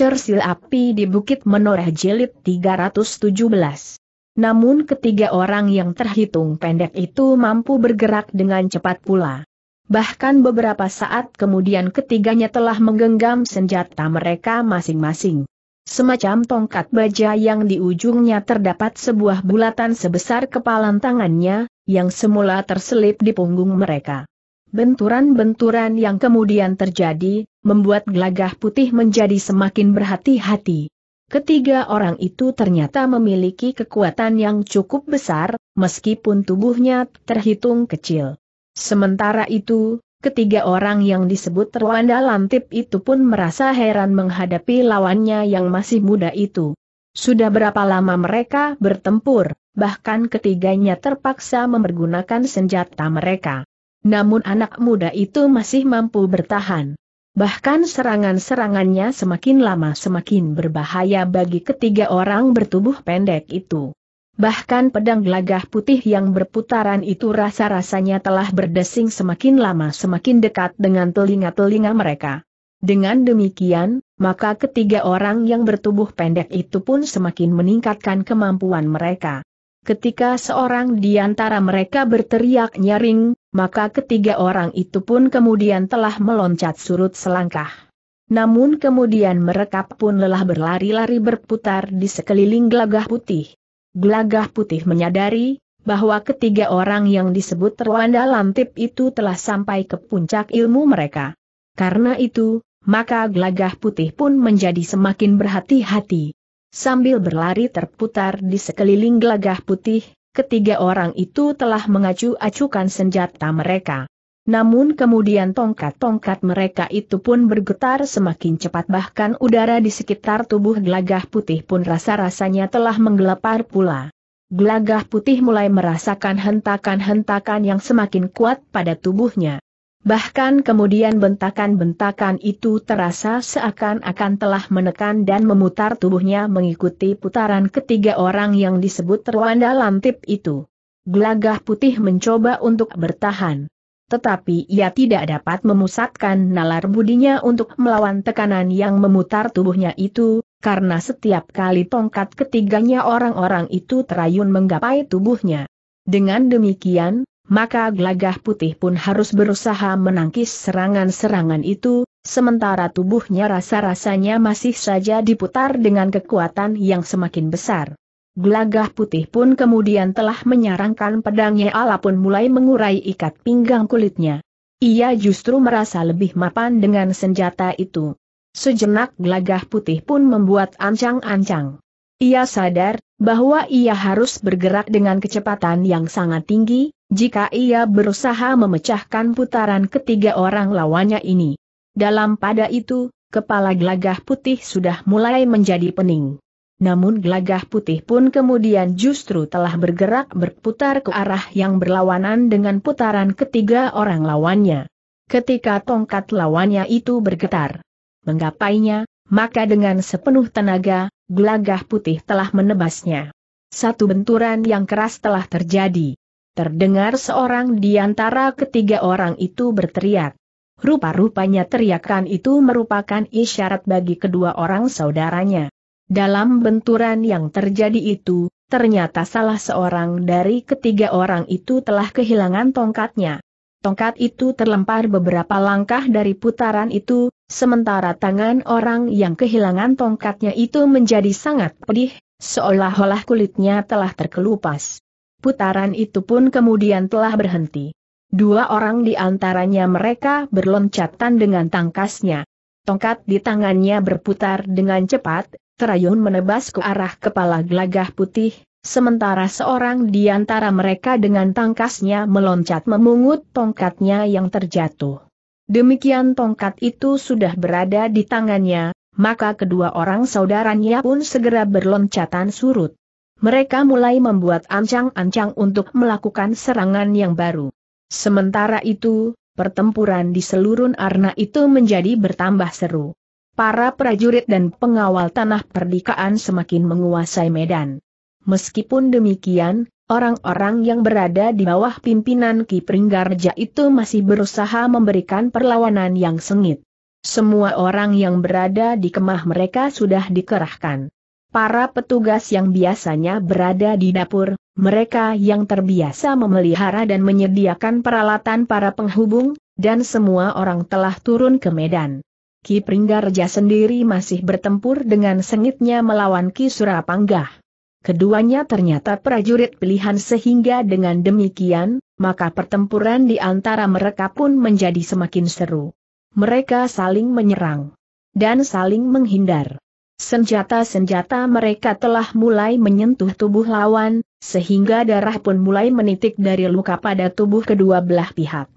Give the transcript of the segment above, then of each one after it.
Cersil Api di Bukit Menoreh Jelit 317. Namun ketiga orang yang terhitung pendek itu mampu bergerak dengan cepat pula. Bahkan beberapa saat kemudian ketiganya telah menggenggam senjata mereka masing-masing. Semacam tongkat baja yang di ujungnya terdapat sebuah bulatan sebesar kepalan tangannya, yang semula terselip di punggung mereka. Benturan-benturan yang kemudian terjadi, membuat gelagah putih menjadi semakin berhati-hati. Ketiga orang itu ternyata memiliki kekuatan yang cukup besar, meskipun tubuhnya terhitung kecil. Sementara itu, ketiga orang yang disebut Rwanda Lantip itu pun merasa heran menghadapi lawannya yang masih muda itu. Sudah berapa lama mereka bertempur, bahkan ketiganya terpaksa mempergunakan senjata mereka. Namun anak muda itu masih mampu bertahan. Bahkan serangan-serangannya semakin lama semakin berbahaya bagi ketiga orang bertubuh pendek itu. Bahkan pedang gelagah putih yang berputaran itu rasa-rasanya telah berdesing semakin lama semakin dekat dengan telinga-telinga mereka. Dengan demikian, maka ketiga orang yang bertubuh pendek itu pun semakin meningkatkan kemampuan mereka. Ketika seorang di antara mereka berteriak nyaring, maka ketiga orang itu pun kemudian telah meloncat surut selangkah. Namun kemudian mereka pun lelah berlari-lari berputar di sekeliling glagah putih. Glagah putih menyadari bahwa ketiga orang yang disebut terwanda Lantip itu telah sampai ke puncak ilmu mereka. Karena itu, maka glagah putih pun menjadi semakin berhati-hati. Sambil berlari terputar di sekeliling gelagah putih, ketiga orang itu telah mengacu-acukan senjata mereka. Namun kemudian tongkat-tongkat mereka itu pun bergetar semakin cepat bahkan udara di sekitar tubuh gelagah putih pun rasa-rasanya telah menggelepar pula. Gelagah putih mulai merasakan hentakan-hentakan yang semakin kuat pada tubuhnya. Bahkan kemudian bentakan-bentakan itu terasa seakan-akan telah menekan dan memutar tubuhnya mengikuti putaran ketiga orang yang disebut Rwanda Lantip itu. Gelagah putih mencoba untuk bertahan. Tetapi ia tidak dapat memusatkan nalar budinya untuk melawan tekanan yang memutar tubuhnya itu, karena setiap kali tongkat ketiganya orang-orang itu terayun menggapai tubuhnya. Dengan demikian, maka glagah putih pun harus berusaha menangkis serangan-serangan itu, sementara tubuhnya rasa-rasanya masih saja diputar dengan kekuatan yang semakin besar. Glagah putih pun kemudian telah menyarangkan pedangnya ala pun mulai mengurai ikat pinggang kulitnya. Ia justru merasa lebih mapan dengan senjata itu. Sejenak glagah putih pun membuat ancang-ancang. Ia sadar, bahwa ia harus bergerak dengan kecepatan yang sangat tinggi, jika ia berusaha memecahkan putaran ketiga orang lawannya ini. Dalam pada itu, kepala gelagah putih sudah mulai menjadi pening. Namun gelagah putih pun kemudian justru telah bergerak berputar ke arah yang berlawanan dengan putaran ketiga orang lawannya. Ketika tongkat lawannya itu bergetar, menggapainya, maka dengan sepenuh tenaga, gelagah putih telah menebasnya. Satu benturan yang keras telah terjadi terdengar seorang di antara ketiga orang itu berteriak. Rupa-rupanya teriakan itu merupakan isyarat bagi kedua orang saudaranya. Dalam benturan yang terjadi itu, ternyata salah seorang dari ketiga orang itu telah kehilangan tongkatnya. Tongkat itu terlempar beberapa langkah dari putaran itu, sementara tangan orang yang kehilangan tongkatnya itu menjadi sangat pedih, seolah-olah kulitnya telah terkelupas putaran itu pun kemudian telah berhenti. Dua orang di antaranya mereka berloncatan dengan tangkasnya. Tongkat di tangannya berputar dengan cepat, terayun menebas ke arah kepala gelagah putih, sementara seorang di antara mereka dengan tangkasnya meloncat memungut tongkatnya yang terjatuh. Demikian tongkat itu sudah berada di tangannya, maka kedua orang saudaranya pun segera berloncatan surut mereka mulai membuat ancang-ancang untuk melakukan serangan yang baru. Sementara itu, pertempuran di seluruh arna itu menjadi bertambah seru. Para prajurit dan pengawal tanah perdikaan semakin menguasai medan. Meskipun demikian, orang-orang yang berada di bawah pimpinan Ki Pringgarja itu masih berusaha memberikan perlawanan yang sengit. Semua orang yang berada di kemah mereka sudah dikerahkan. Para petugas yang biasanya berada di dapur, mereka yang terbiasa memelihara dan menyediakan peralatan para penghubung, dan semua orang telah turun ke medan. Ki Pringgarja sendiri masih bertempur dengan sengitnya melawan Ki Surapanggah. Keduanya ternyata prajurit pilihan sehingga dengan demikian, maka pertempuran di antara mereka pun menjadi semakin seru. Mereka saling menyerang dan saling menghindar. Senjata-senjata mereka telah mulai menyentuh tubuh lawan, sehingga darah pun mulai menitik dari luka pada tubuh kedua belah pihak.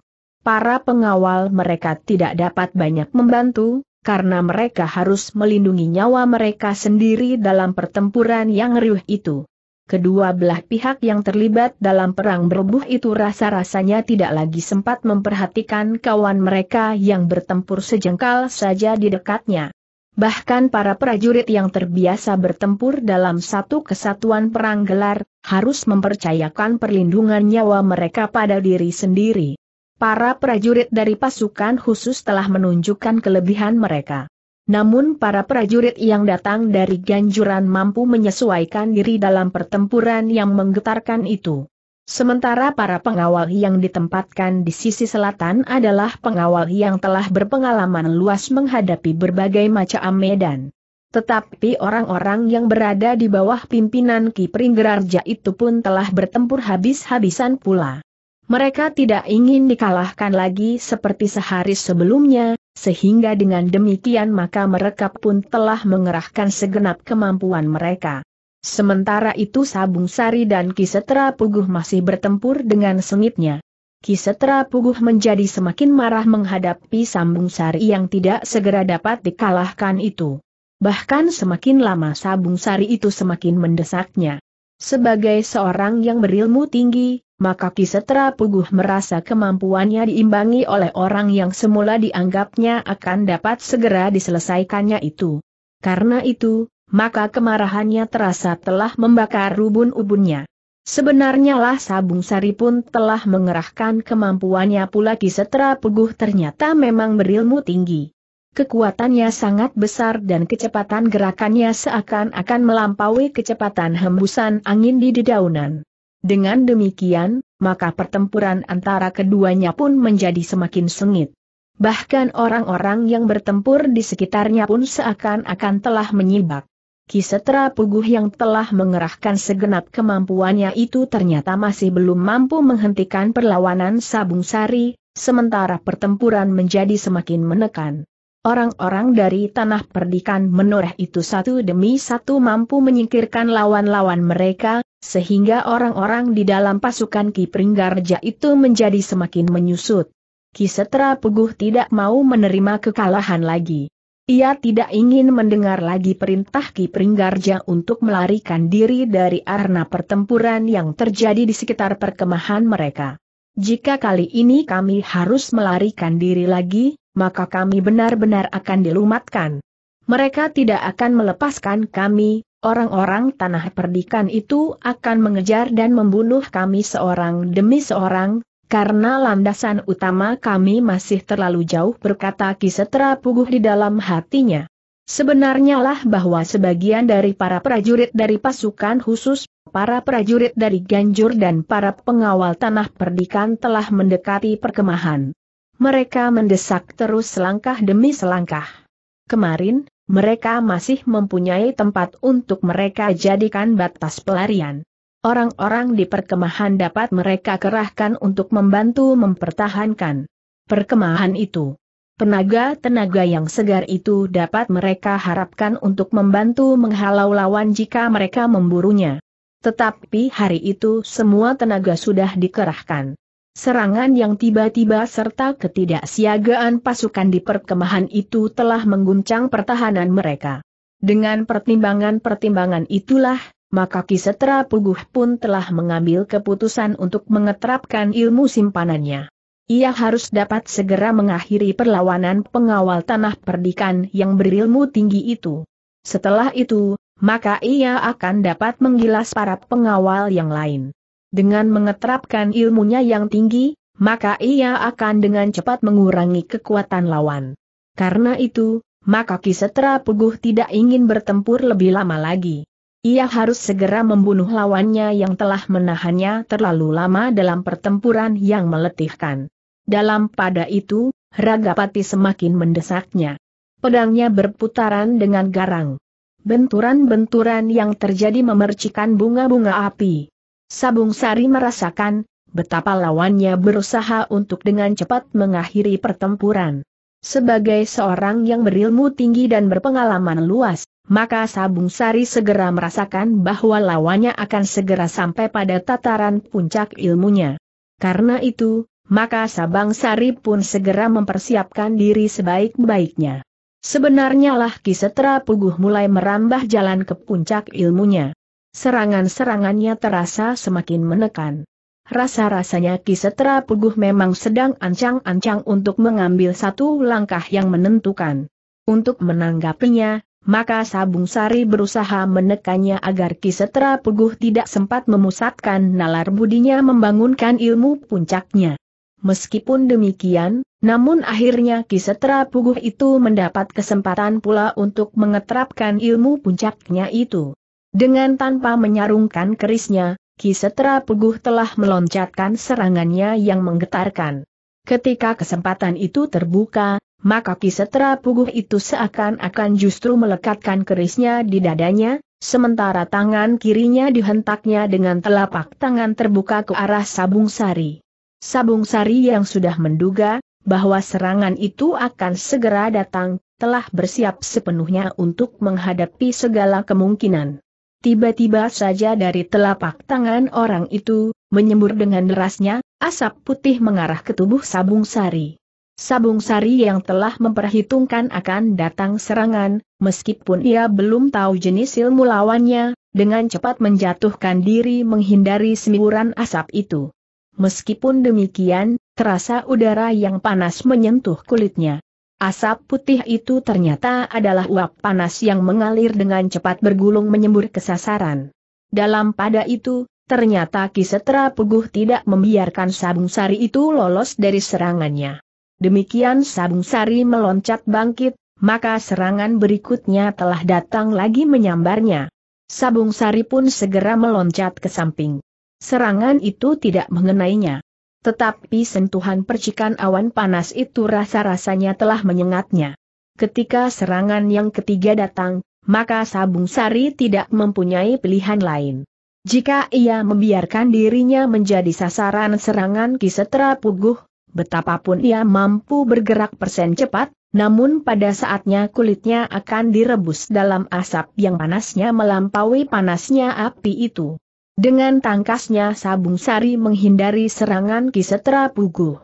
Para pengawal mereka tidak dapat banyak membantu, karena mereka harus melindungi nyawa mereka sendiri dalam pertempuran yang riuh itu. Kedua belah pihak yang terlibat dalam perang berbuh itu rasa-rasanya tidak lagi sempat memperhatikan kawan mereka yang bertempur sejengkal saja di dekatnya. Bahkan para prajurit yang terbiasa bertempur dalam satu kesatuan perang gelar, harus mempercayakan perlindungan nyawa mereka pada diri sendiri. Para prajurit dari pasukan khusus telah menunjukkan kelebihan mereka. Namun para prajurit yang datang dari ganjuran mampu menyesuaikan diri dalam pertempuran yang menggetarkan itu. Sementara para pengawal yang ditempatkan di sisi selatan adalah pengawal yang telah berpengalaman luas menghadapi berbagai macam medan. Tetapi orang-orang yang berada di bawah pimpinan Ki Pringgerarja itu pun telah bertempur habis-habisan pula. Mereka tidak ingin dikalahkan lagi seperti sehari sebelumnya, sehingga dengan demikian maka mereka pun telah mengerahkan segenap kemampuan mereka. Sementara itu Sabung Sari dan Kisetra Puguh masih bertempur dengan sengitnya. Kisetra Puguh menjadi semakin marah menghadapi Sabung Sari yang tidak segera dapat dikalahkan itu. Bahkan semakin lama Sabung Sari itu semakin mendesaknya. Sebagai seorang yang berilmu tinggi, maka Kisetra Puguh merasa kemampuannya diimbangi oleh orang yang semula dianggapnya akan dapat segera diselesaikannya itu. Karena itu, maka kemarahannya terasa telah membakar rubun ubunnya. Sebenarnya lah Sabung Sari pun telah mengerahkan kemampuannya pula kisetera puguh ternyata memang berilmu tinggi. Kekuatannya sangat besar dan kecepatan gerakannya seakan-akan melampaui kecepatan hembusan angin di dedaunan. Dengan demikian, maka pertempuran antara keduanya pun menjadi semakin sengit. Bahkan orang-orang yang bertempur di sekitarnya pun seakan-akan telah menyibak. Kisetra Puguh yang telah mengerahkan segenap kemampuannya itu ternyata masih belum mampu menghentikan perlawanan Sabung Sari, sementara pertempuran menjadi semakin menekan. Orang-orang dari tanah perdikan menoreh itu satu demi satu mampu menyingkirkan lawan-lawan mereka, sehingga orang-orang di dalam pasukan Ki Pringgarja itu menjadi semakin menyusut. Kisetra Puguh tidak mau menerima kekalahan lagi. Ia tidak ingin mendengar lagi perintah Ki Pringgarja untuk melarikan diri dari arena pertempuran yang terjadi di sekitar perkemahan mereka. Jika kali ini kami harus melarikan diri lagi, maka kami benar-benar akan dilumatkan. Mereka tidak akan melepaskan kami, orang-orang tanah perdikan itu akan mengejar dan membunuh kami seorang demi seorang, karena landasan utama kami masih terlalu jauh berkata Kisetra Puguh di dalam hatinya. Sebenarnya lah bahwa sebagian dari para prajurit dari pasukan khusus, para prajurit dari Ganjur dan para pengawal tanah perdikan telah mendekati perkemahan. Mereka mendesak terus selangkah demi selangkah. Kemarin, mereka masih mempunyai tempat untuk mereka jadikan batas pelarian orang-orang di perkemahan dapat mereka kerahkan untuk membantu mempertahankan perkemahan itu. Tenaga-tenaga yang segar itu dapat mereka harapkan untuk membantu menghalau lawan jika mereka memburunya. Tetapi hari itu semua tenaga sudah dikerahkan. Serangan yang tiba-tiba serta ketidaksiagaan pasukan di perkemahan itu telah mengguncang pertahanan mereka. Dengan pertimbangan-pertimbangan itulah, maka Kisetra Puguh pun telah mengambil keputusan untuk mengeterapkan ilmu simpanannya. Ia harus dapat segera mengakhiri perlawanan pengawal tanah perdikan yang berilmu tinggi itu. Setelah itu, maka ia akan dapat menggilas para pengawal yang lain. Dengan mengeterapkan ilmunya yang tinggi, maka ia akan dengan cepat mengurangi kekuatan lawan. Karena itu, maka Kisetra Puguh tidak ingin bertempur lebih lama lagi. Ia harus segera membunuh lawannya yang telah menahannya terlalu lama dalam pertempuran yang meletihkan. Dalam pada itu, Ragapati semakin mendesaknya. Pedangnya berputaran dengan garang. Benturan-benturan yang terjadi memercikan bunga-bunga api. Sabung Sari merasakan betapa lawannya berusaha untuk dengan cepat mengakhiri pertempuran. Sebagai seorang yang berilmu tinggi dan berpengalaman luas, maka Sabung Sari segera merasakan bahwa lawannya akan segera sampai pada tataran puncak ilmunya. Karena itu, maka Sabang Sari pun segera mempersiapkan diri sebaik-baiknya. Sebenarnya lah Kisetra Puguh mulai merambah jalan ke puncak ilmunya. Serangan-serangannya terasa semakin menekan. Rasa-rasanya Kisetra Puguh memang sedang ancang-ancang untuk mengambil satu langkah yang menentukan. Untuk menanggapinya, maka Sabung Sari berusaha menekannya agar Kisetra Puguh tidak sempat memusatkan nalar budinya membangunkan ilmu puncaknya. Meskipun demikian, namun akhirnya Kisetra Puguh itu mendapat kesempatan pula untuk mengeterapkan ilmu puncaknya itu. Dengan tanpa menyarungkan kerisnya, Kisetra Puguh telah meloncatkan serangannya yang menggetarkan. Ketika kesempatan itu terbuka, maka pisetra puguh itu seakan-akan justru melekatkan kerisnya di dadanya, sementara tangan kirinya dihentaknya dengan telapak tangan terbuka ke arah Sabung Sari. Sabung Sari yang sudah menduga bahwa serangan itu akan segera datang, telah bersiap sepenuhnya untuk menghadapi segala kemungkinan. Tiba-tiba saja dari telapak tangan orang itu, menyembur dengan derasnya, asap putih mengarah ke tubuh Sabung Sari. Sabung Sari yang telah memperhitungkan akan datang serangan, meskipun ia belum tahu jenis ilmu lawannya, dengan cepat menjatuhkan diri menghindari semburan asap itu. Meskipun demikian, terasa udara yang panas menyentuh kulitnya. Asap putih itu ternyata adalah uap panas yang mengalir dengan cepat bergulung menyembur ke sasaran. Dalam pada itu, Ternyata Kisetra Puguh tidak membiarkan Sabung Sari itu lolos dari serangannya. Demikian Sabung Sari meloncat bangkit, maka serangan berikutnya telah datang lagi menyambarnya. Sabung Sari pun segera meloncat ke samping. Serangan itu tidak mengenainya. Tetapi sentuhan percikan awan panas itu rasa-rasanya telah menyengatnya. Ketika serangan yang ketiga datang, maka Sabung Sari tidak mempunyai pilihan lain. Jika ia membiarkan dirinya menjadi sasaran serangan Kisetra Puguh, Betapapun ia mampu bergerak persen cepat, namun pada saatnya kulitnya akan direbus dalam asap yang panasnya melampaui panasnya api itu. Dengan tangkasnya Sabung Sari menghindari serangan Kisetra Puguh.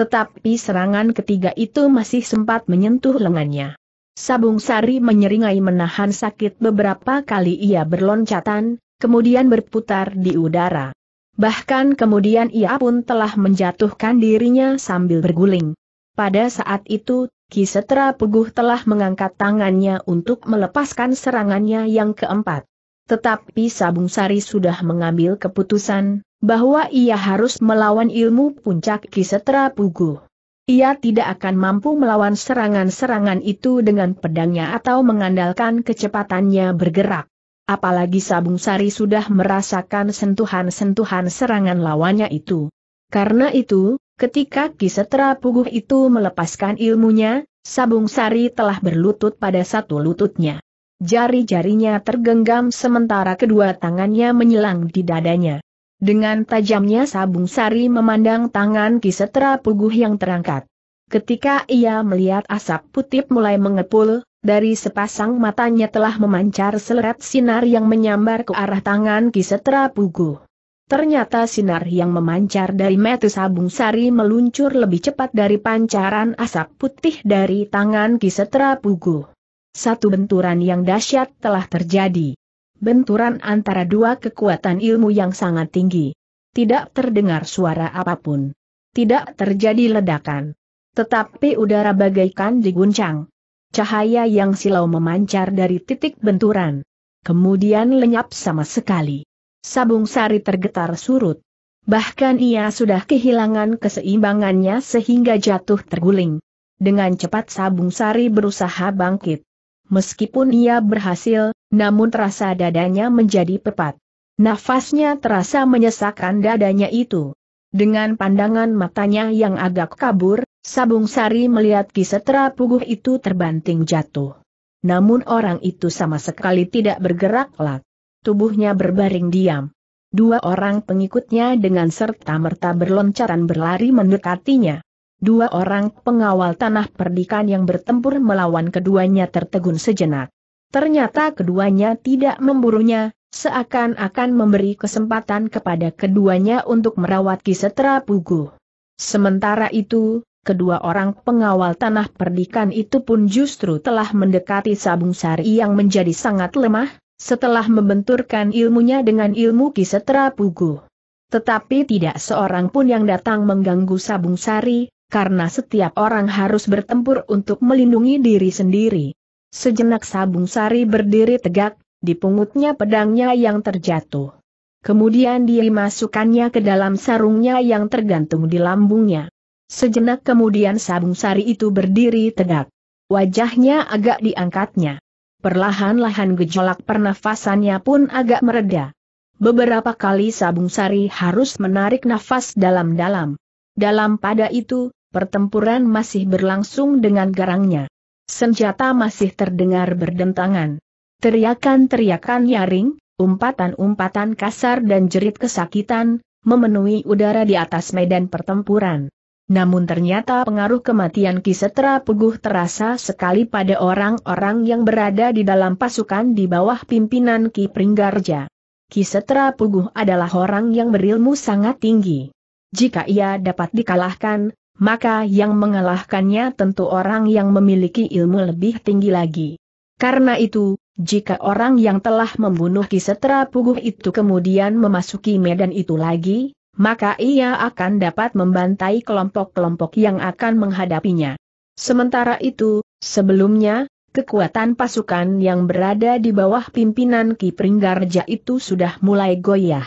Tetapi serangan ketiga itu masih sempat menyentuh lengannya. Sabung Sari menyeringai menahan sakit beberapa kali ia berloncatan, kemudian berputar di udara. Bahkan kemudian ia pun telah menjatuhkan dirinya sambil berguling. Pada saat itu, Kisetra Puguh telah mengangkat tangannya untuk melepaskan serangannya yang keempat. Tetapi Sabung Sari sudah mengambil keputusan, bahwa ia harus melawan ilmu puncak Kisetra Puguh. Ia tidak akan mampu melawan serangan-serangan itu dengan pedangnya atau mengandalkan kecepatannya bergerak apalagi Sabung Sari sudah merasakan sentuhan-sentuhan serangan lawannya itu. Karena itu, ketika Kisetra Puguh itu melepaskan ilmunya, Sabung Sari telah berlutut pada satu lututnya. Jari-jarinya tergenggam sementara kedua tangannya menyelang di dadanya. Dengan tajamnya Sabung Sari memandang tangan Kisetra Puguh yang terangkat. Ketika ia melihat asap putih mulai mengepul, dari sepasang matanya telah memancar seleret sinar yang menyambar ke arah tangan Kisetra Pugu. Ternyata sinar yang memancar dari metu sabung sari meluncur lebih cepat dari pancaran asap putih dari tangan Kisetra Pugu. Satu benturan yang dahsyat telah terjadi. Benturan antara dua kekuatan ilmu yang sangat tinggi. Tidak terdengar suara apapun. Tidak terjadi ledakan. Tetapi udara bagaikan diguncang. Cahaya yang silau memancar dari titik benturan. Kemudian lenyap sama sekali. Sabung sari tergetar surut. Bahkan ia sudah kehilangan keseimbangannya sehingga jatuh terguling. Dengan cepat Sabung Sari berusaha bangkit. Meskipun ia berhasil, namun terasa dadanya menjadi pepat. Nafasnya terasa menyesakkan dadanya itu. Dengan pandangan matanya yang agak kabur, Sabung Sari melihat kisetra puguh itu terbanting jatuh. Namun orang itu sama sekali tidak bergerak lak. Tubuhnya berbaring diam. Dua orang pengikutnya dengan serta-merta berloncatan berlari mendekatinya. Dua orang pengawal tanah perdikan yang bertempur melawan keduanya tertegun sejenak. Ternyata keduanya tidak memburunya, seakan-akan memberi kesempatan kepada keduanya untuk merawat Kisetra Puguh. Sementara itu, kedua orang pengawal tanah perdikan itu pun justru telah mendekati Sabung Sari yang menjadi sangat lemah, setelah membenturkan ilmunya dengan ilmu Kisetra pugu. Tetapi tidak seorang pun yang datang mengganggu Sabung Sari, karena setiap orang harus bertempur untuk melindungi diri sendiri. Sejenak Sabung Sari berdiri tegak, dipungutnya pedangnya yang terjatuh. Kemudian dia dimasukkannya ke dalam sarungnya yang tergantung di lambungnya. Sejenak kemudian Sabung Sari itu berdiri tegak. Wajahnya agak diangkatnya. Perlahan-lahan gejolak pernafasannya pun agak mereda. Beberapa kali Sabung Sari harus menarik nafas dalam-dalam. Dalam pada itu, pertempuran masih berlangsung dengan garangnya. Senjata masih terdengar berdentangan. Teriakan-teriakan nyaring, umpatan-umpatan kasar dan jerit kesakitan, memenuhi udara di atas medan pertempuran. Namun ternyata pengaruh kematian Kisetra Puguh terasa sekali pada orang-orang yang berada di dalam pasukan di bawah pimpinan Ki Pringgarja. Kisetra Puguh adalah orang yang berilmu sangat tinggi. Jika ia dapat dikalahkan, maka yang mengalahkannya tentu orang yang memiliki ilmu lebih tinggi lagi. Karena itu, jika orang yang telah membunuh Kisetra Puguh itu kemudian memasuki medan itu lagi, maka ia akan dapat membantai kelompok-kelompok yang akan menghadapinya. Sementara itu, sebelumnya, kekuatan pasukan yang berada di bawah pimpinan Ki Pringgarja itu sudah mulai goyah.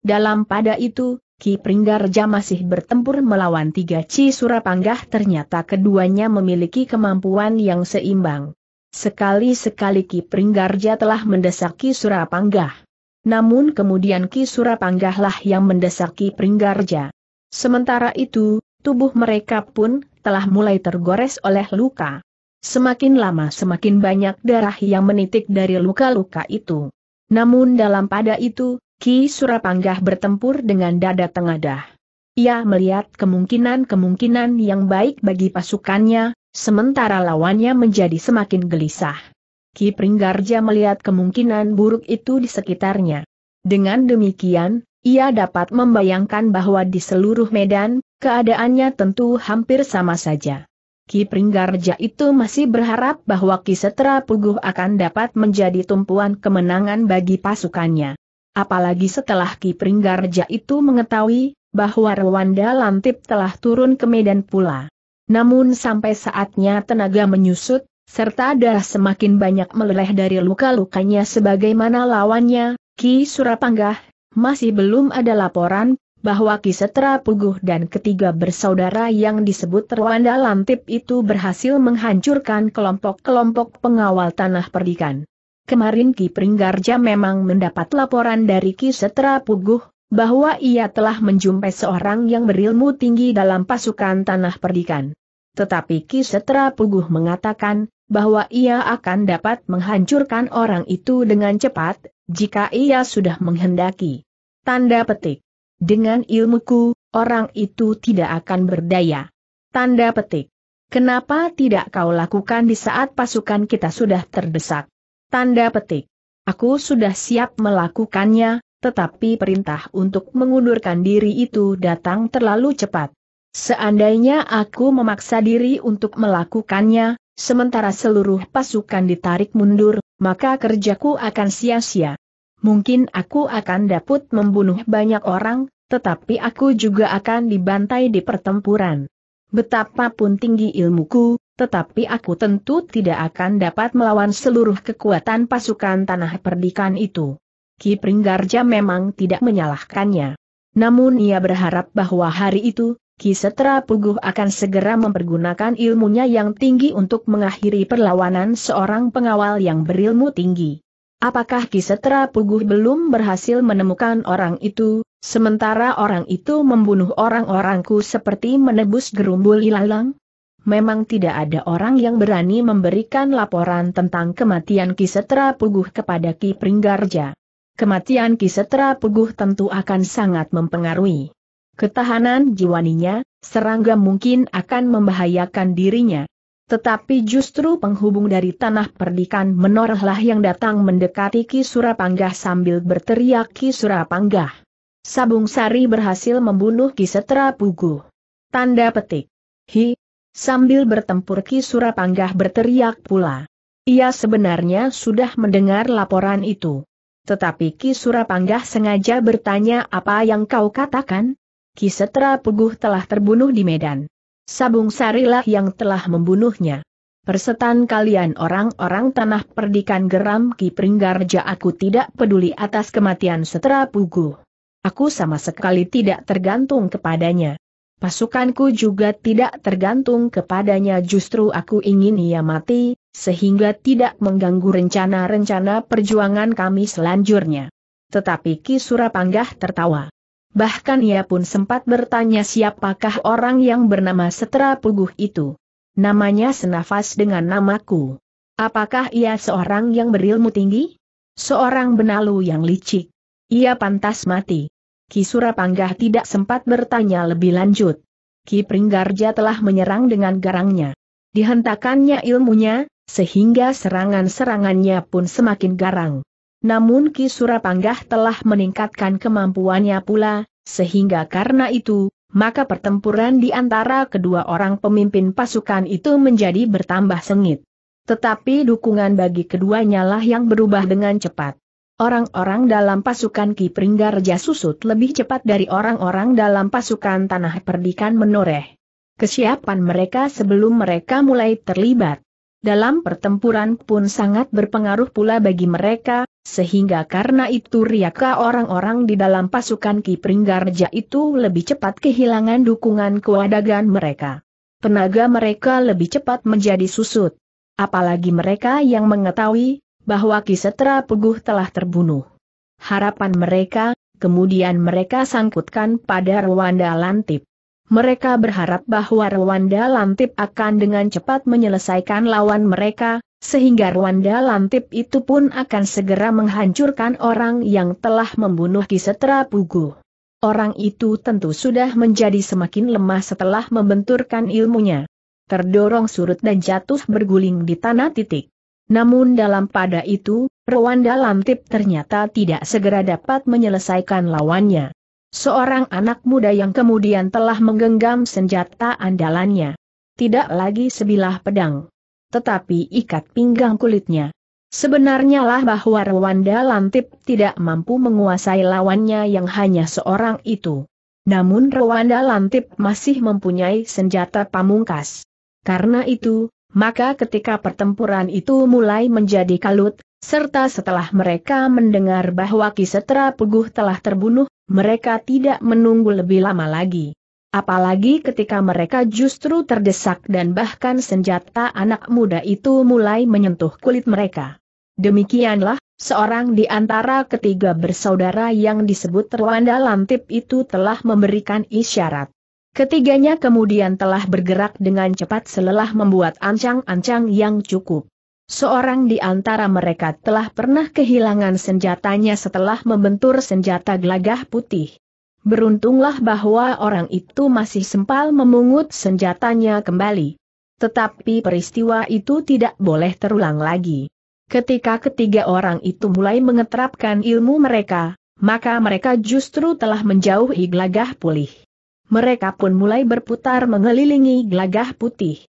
Dalam pada itu, Ki Pringgarja masih bertempur melawan tiga Ci Surapanggah ternyata keduanya memiliki kemampuan yang seimbang. Sekali-sekali Ki Pringgarja telah mendesak Ki Surapanggah. Namun kemudian Ki Surapanggahlah yang mendesak Ki Pringgarja. Sementara itu, tubuh mereka pun telah mulai tergores oleh luka. Semakin lama semakin banyak darah yang menitik dari luka-luka itu. Namun dalam pada itu, Ki Surapanggah bertempur dengan dada tengadah. Ia melihat kemungkinan-kemungkinan yang baik bagi pasukannya, sementara lawannya menjadi semakin gelisah. Ki Pringgarja melihat kemungkinan buruk itu di sekitarnya. Dengan demikian, ia dapat membayangkan bahwa di seluruh medan, keadaannya tentu hampir sama saja. Ki Pringgarja itu masih berharap bahwa Ki Setra Puguh akan dapat menjadi tumpuan kemenangan bagi pasukannya. Apalagi setelah Ki Pringgarja itu mengetahui bahwa Rwanda Lantip telah turun ke medan pula. Namun sampai saatnya tenaga menyusut, serta darah semakin banyak meleleh dari luka-lukanya sebagaimana lawannya, Ki Surapanggah, masih belum ada laporan, bahwa Ki Setra Puguh dan ketiga bersaudara yang disebut Rwanda Lantip itu berhasil menghancurkan kelompok-kelompok pengawal tanah perdikan. Kemarin Ki Pringgarja memang mendapat laporan dari Ki Setra Puguh, bahwa ia telah menjumpai seorang yang berilmu tinggi dalam pasukan tanah perdikan. Tetapi Ki Setra Puguh mengatakan, bahwa ia akan dapat menghancurkan orang itu dengan cepat, jika ia sudah menghendaki. Tanda petik. Dengan ilmuku, orang itu tidak akan berdaya. Tanda petik. Kenapa tidak kau lakukan di saat pasukan kita sudah terdesak? Tanda petik. Aku sudah siap melakukannya, tetapi perintah untuk mengundurkan diri itu datang terlalu cepat. Seandainya aku memaksa diri untuk melakukannya, Sementara seluruh pasukan ditarik mundur, maka kerjaku akan sia-sia. Mungkin aku akan dapat membunuh banyak orang, tetapi aku juga akan dibantai di pertempuran. Betapapun tinggi ilmuku, tetapi aku tentu tidak akan dapat melawan seluruh kekuatan pasukan tanah perdikan itu. Ki Pringgarja memang tidak menyalahkannya. Namun ia berharap bahwa hari itu, Kisetra Puguh akan segera mempergunakan ilmunya yang tinggi untuk mengakhiri perlawanan seorang pengawal yang berilmu tinggi. Apakah Kisetra Puguh belum berhasil menemukan orang itu, sementara orang itu membunuh orang-orangku seperti menebus gerumbul ilalang? Memang tidak ada orang yang berani memberikan laporan tentang kematian Kisetra Puguh kepada Ki Pringgarja. Kematian Kisetra Puguh tentu akan sangat mempengaruhi Ketahanan jiwaninya, serangga mungkin akan membahayakan dirinya. Tetapi justru penghubung dari tanah perdikan menorehlah yang datang mendekati Ki Surapanggah sambil berteriak Ki Surapanggah. Sabung Sari berhasil membunuh Ki Setra Pugu. Tanda petik. Hi. Sambil bertempur Ki Surapanggah berteriak pula. Ia sebenarnya sudah mendengar laporan itu. Tetapi Ki Surapanggah sengaja bertanya apa yang kau katakan? Kisetra Puguh telah terbunuh di Medan. Sabung Sarilah yang telah membunuhnya. Persetan kalian orang-orang tanah perdikan geram Ki Pringgarja aku tidak peduli atas kematian Setra Puguh. Aku sama sekali tidak tergantung kepadanya. Pasukanku juga tidak tergantung kepadanya justru aku ingin ia mati, sehingga tidak mengganggu rencana-rencana perjuangan kami selanjutnya. Tetapi Ki Surapanggah tertawa bahkan ia pun sempat bertanya siapakah orang yang bernama Setra Puguh itu. Namanya senafas dengan namaku. Apakah ia seorang yang berilmu tinggi? Seorang benalu yang licik. Ia pantas mati. Ki Surapanggah tidak sempat bertanya lebih lanjut. Ki Pringgarja telah menyerang dengan garangnya. Dihentakannya ilmunya, sehingga serangan-serangannya pun semakin garang. Namun Ki Surapanggah telah meningkatkan kemampuannya pula, sehingga karena itu, maka pertempuran di antara kedua orang pemimpin pasukan itu menjadi bertambah sengit. Tetapi dukungan bagi keduanya lah yang berubah dengan cepat. Orang-orang dalam pasukan Ki Pringgarja Susut lebih cepat dari orang-orang dalam pasukan Tanah Perdikan menoreh. Kesiapan mereka sebelum mereka mulai terlibat. Dalam pertempuran pun sangat berpengaruh pula bagi mereka, sehingga karena itu riaka orang-orang di dalam pasukan Ki Pringgarja itu lebih cepat kehilangan dukungan kewadagan mereka. Tenaga mereka lebih cepat menjadi susut. Apalagi mereka yang mengetahui bahwa Ki Setra Peguh telah terbunuh. Harapan mereka, kemudian mereka sangkutkan pada Rwanda Lantip mereka berharap bahwa Rwanda Lantip akan dengan cepat menyelesaikan lawan mereka, sehingga Rwanda Lantip itu pun akan segera menghancurkan orang yang telah membunuh Kisetra Pugu. Orang itu tentu sudah menjadi semakin lemah setelah membenturkan ilmunya. Terdorong surut dan jatuh berguling di tanah titik. Namun dalam pada itu, Rwanda Lantip ternyata tidak segera dapat menyelesaikan lawannya. Seorang anak muda yang kemudian telah menggenggam senjata andalannya. Tidak lagi sebilah pedang. Tetapi ikat pinggang kulitnya. Sebenarnya lah bahwa Rwanda Lantip tidak mampu menguasai lawannya yang hanya seorang itu. Namun Rwanda Lantip masih mempunyai senjata pamungkas. Karena itu, maka ketika pertempuran itu mulai menjadi kalut, serta setelah mereka mendengar bahwa Kisetra Puguh telah terbunuh mereka tidak menunggu lebih lama lagi. Apalagi ketika mereka justru terdesak dan bahkan senjata anak muda itu mulai menyentuh kulit mereka. Demikianlah, seorang di antara ketiga bersaudara yang disebut Rwanda Lantip itu telah memberikan isyarat. Ketiganya kemudian telah bergerak dengan cepat selelah membuat ancang-ancang yang cukup. Seorang di antara mereka telah pernah kehilangan senjatanya setelah membentur senjata gelagah putih. Beruntunglah bahwa orang itu masih sempal memungut senjatanya kembali. Tetapi peristiwa itu tidak boleh terulang lagi. Ketika ketiga orang itu mulai mengeterapkan ilmu mereka, maka mereka justru telah menjauhi gelagah pulih. Mereka pun mulai berputar mengelilingi gelagah putih.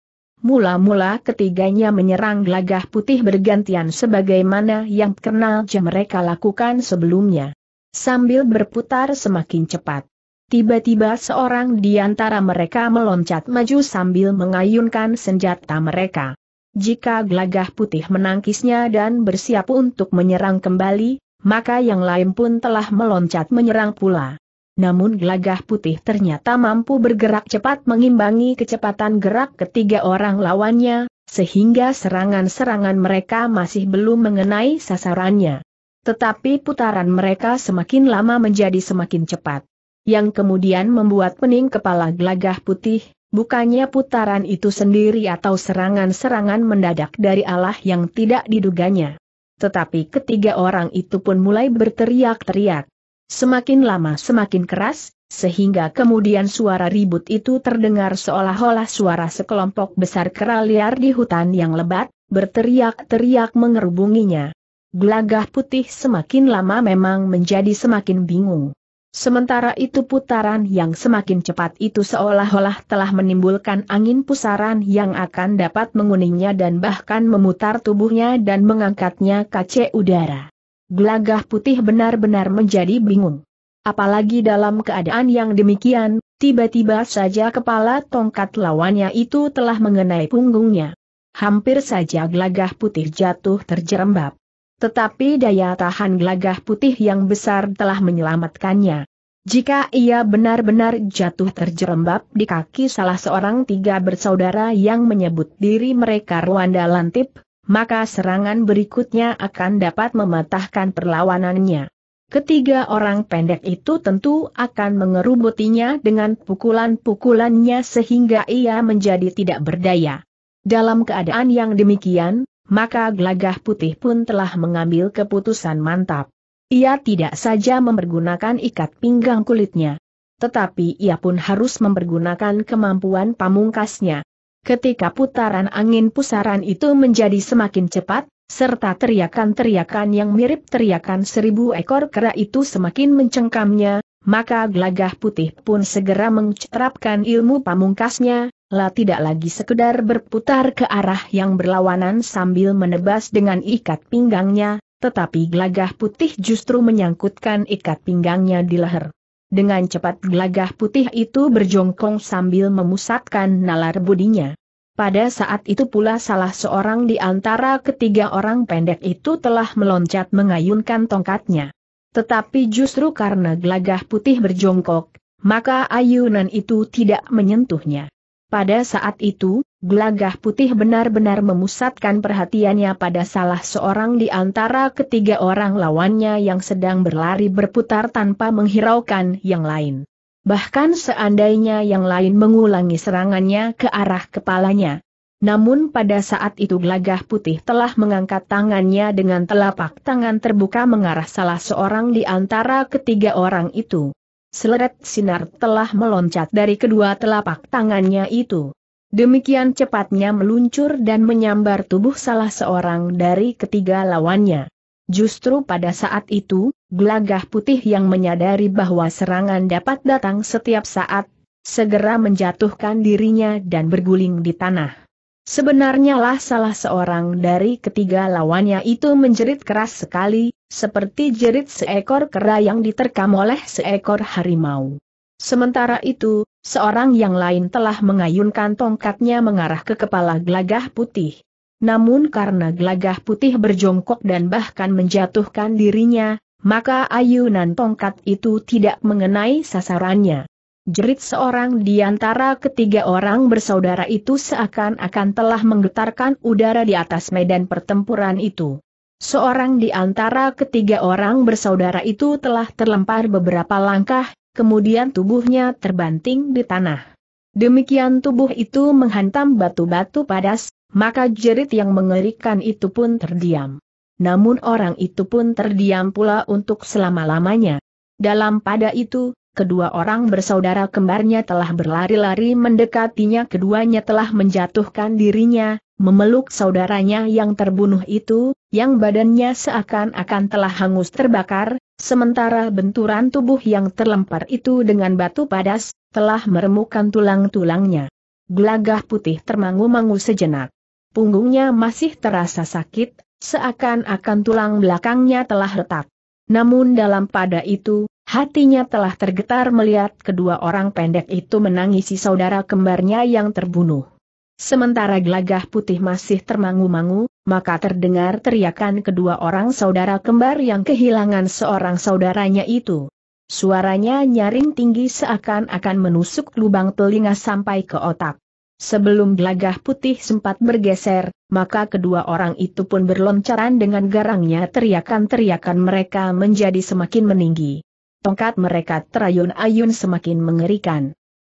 Mula-mula ketiganya menyerang gelagah putih bergantian sebagaimana yang kenal mereka lakukan sebelumnya. Sambil berputar semakin cepat. Tiba-tiba seorang di antara mereka meloncat maju sambil mengayunkan senjata mereka. Jika gelagah putih menangkisnya dan bersiap untuk menyerang kembali, maka yang lain pun telah meloncat menyerang pula namun gelagah putih ternyata mampu bergerak cepat mengimbangi kecepatan gerak ketiga orang lawannya, sehingga serangan-serangan mereka masih belum mengenai sasarannya. Tetapi putaran mereka semakin lama menjadi semakin cepat. Yang kemudian membuat pening kepala gelagah putih, bukannya putaran itu sendiri atau serangan-serangan mendadak dari Allah yang tidak diduganya. Tetapi ketiga orang itu pun mulai berteriak-teriak. Semakin lama semakin keras, sehingga kemudian suara ribut itu terdengar seolah-olah suara sekelompok besar kera liar di hutan yang lebat, berteriak-teriak mengerubunginya. Gelagah putih semakin lama memang menjadi semakin bingung. Sementara itu putaran yang semakin cepat itu seolah-olah telah menimbulkan angin pusaran yang akan dapat menguningnya dan bahkan memutar tubuhnya dan mengangkatnya kace udara gelagah putih benar-benar menjadi bingung. Apalagi dalam keadaan yang demikian, tiba-tiba saja kepala tongkat lawannya itu telah mengenai punggungnya. Hampir saja gelagah putih jatuh terjerembab. Tetapi daya tahan gelagah putih yang besar telah menyelamatkannya. Jika ia benar-benar jatuh terjerembab di kaki salah seorang tiga bersaudara yang menyebut diri mereka Rwanda Lantip, maka serangan berikutnya akan dapat mematahkan perlawanannya. Ketiga orang pendek itu tentu akan mengerubutinya dengan pukulan-pukulannya sehingga ia menjadi tidak berdaya. Dalam keadaan yang demikian, maka glagah putih pun telah mengambil keputusan mantap. Ia tidak saja mempergunakan ikat pinggang kulitnya. Tetapi ia pun harus mempergunakan kemampuan pamungkasnya. Ketika putaran angin pusaran itu menjadi semakin cepat, serta teriakan-teriakan yang mirip teriakan seribu ekor kera itu semakin mencengkamnya, maka gelagah putih pun segera mencerapkan ilmu pamungkasnya, lah tidak lagi sekedar berputar ke arah yang berlawanan sambil menebas dengan ikat pinggangnya, tetapi gelagah putih justru menyangkutkan ikat pinggangnya di leher. Dengan cepat gelagah putih itu berjongkong sambil memusatkan nalar budinya. Pada saat itu pula salah seorang di antara ketiga orang pendek itu telah meloncat mengayunkan tongkatnya. Tetapi justru karena gelagah putih berjongkok, maka ayunan itu tidak menyentuhnya. Pada saat itu, gelagah putih benar-benar memusatkan perhatiannya pada salah seorang di antara ketiga orang lawannya yang sedang berlari berputar tanpa menghiraukan yang lain. Bahkan seandainya yang lain mengulangi serangannya ke arah kepalanya. Namun pada saat itu gelagah putih telah mengangkat tangannya dengan telapak tangan terbuka mengarah salah seorang di antara ketiga orang itu. Seleret sinar telah meloncat dari kedua telapak tangannya itu. Demikian cepatnya meluncur dan menyambar tubuh salah seorang dari ketiga lawannya. Justru pada saat itu, gelagah putih yang menyadari bahwa serangan dapat datang setiap saat, segera menjatuhkan dirinya dan berguling di tanah. Sebenarnya lah salah seorang dari ketiga lawannya itu menjerit keras sekali, seperti jerit seekor kera yang diterkam oleh seekor harimau. Sementara itu, seorang yang lain telah mengayunkan tongkatnya mengarah ke kepala gelagah putih. Namun karena gelagah putih berjongkok dan bahkan menjatuhkan dirinya, maka ayunan tongkat itu tidak mengenai sasarannya. Jerit seorang di antara ketiga orang bersaudara itu seakan-akan telah menggetarkan udara di atas medan pertempuran itu. Seorang di antara ketiga orang bersaudara itu telah terlempar beberapa langkah, kemudian tubuhnya terbanting di tanah. Demikian tubuh itu menghantam batu-batu padas, maka jerit yang mengerikan itu pun terdiam. Namun orang itu pun terdiam pula untuk selama-lamanya. Dalam pada itu, kedua orang bersaudara kembarnya telah berlari-lari mendekatinya keduanya telah menjatuhkan dirinya, memeluk saudaranya yang terbunuh itu, yang badannya seakan-akan telah hangus terbakar, Sementara benturan tubuh yang terlempar itu dengan batu padas, telah meremukkan tulang-tulangnya. Gelagah putih termangu-mangu sejenak. Punggungnya masih terasa sakit, seakan-akan tulang belakangnya telah retak. Namun dalam pada itu, hatinya telah tergetar melihat kedua orang pendek itu menangisi saudara kembarnya yang terbunuh. Sementara gelagah putih masih termangu-mangu, maka terdengar teriakan kedua orang saudara kembar yang kehilangan seorang saudaranya itu. Suaranya nyaring tinggi seakan-akan menusuk lubang telinga sampai ke otak. Sebelum gelagah putih sempat bergeser, maka kedua orang itu pun berloncaran dengan garangnya teriakan-teriakan mereka menjadi semakin meninggi. Tongkat mereka terayun-ayun semakin mengerikan.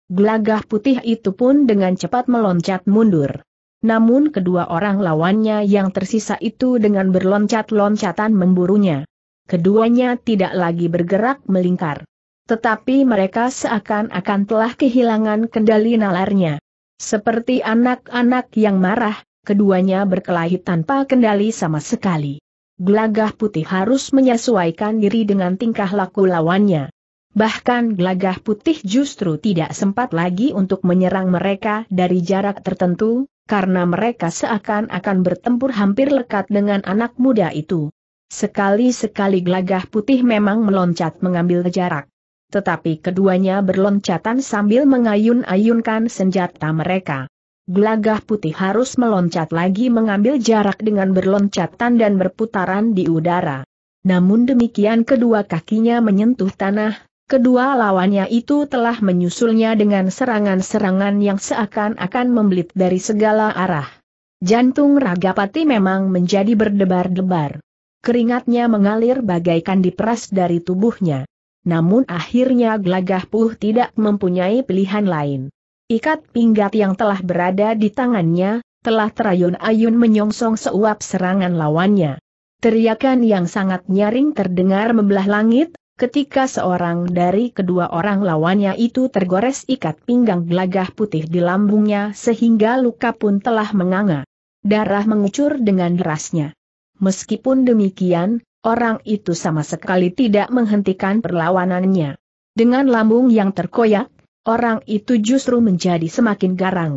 Gelagah putih itu pun dengan cepat meloncat mundur. Namun kedua orang lawannya yang tersisa itu dengan berloncat-loncatan memburunya. Keduanya tidak lagi bergerak melingkar. Tetapi mereka seakan-akan telah kehilangan kendali nalarnya. Seperti anak-anak yang marah, keduanya berkelahi tanpa kendali sama sekali. Gelagah putih harus menyesuaikan diri dengan tingkah laku lawannya. Bahkan glagah putih justru tidak sempat lagi untuk menyerang mereka dari jarak tertentu, karena mereka seakan-akan bertempur hampir lekat dengan anak muda itu. Sekali-sekali glagah putih memang meloncat mengambil jarak. Tetapi keduanya berloncatan sambil mengayun-ayunkan senjata mereka. glagah putih harus meloncat lagi mengambil jarak dengan berloncatan dan berputaran di udara. Namun demikian kedua kakinya menyentuh tanah, Kedua lawannya itu telah menyusulnya dengan serangan-serangan yang seakan-akan membelit dari segala arah. Jantung Ragapati memang menjadi berdebar-debar. Keringatnya mengalir bagaikan diperas dari tubuhnya. Namun akhirnya Gelagah Puh tidak mempunyai pilihan lain. Ikat pinggat yang telah berada di tangannya, telah terayun-ayun menyongsong seuap serangan lawannya. Teriakan yang sangat nyaring terdengar membelah langit, ketika seorang dari kedua orang lawannya itu tergores ikat pinggang gelagah putih di lambungnya sehingga luka pun telah menganga. Darah mengucur dengan derasnya. Meskipun demikian, orang itu sama sekali tidak menghentikan perlawanannya. Dengan lambung yang terkoyak, orang itu justru menjadi semakin garang.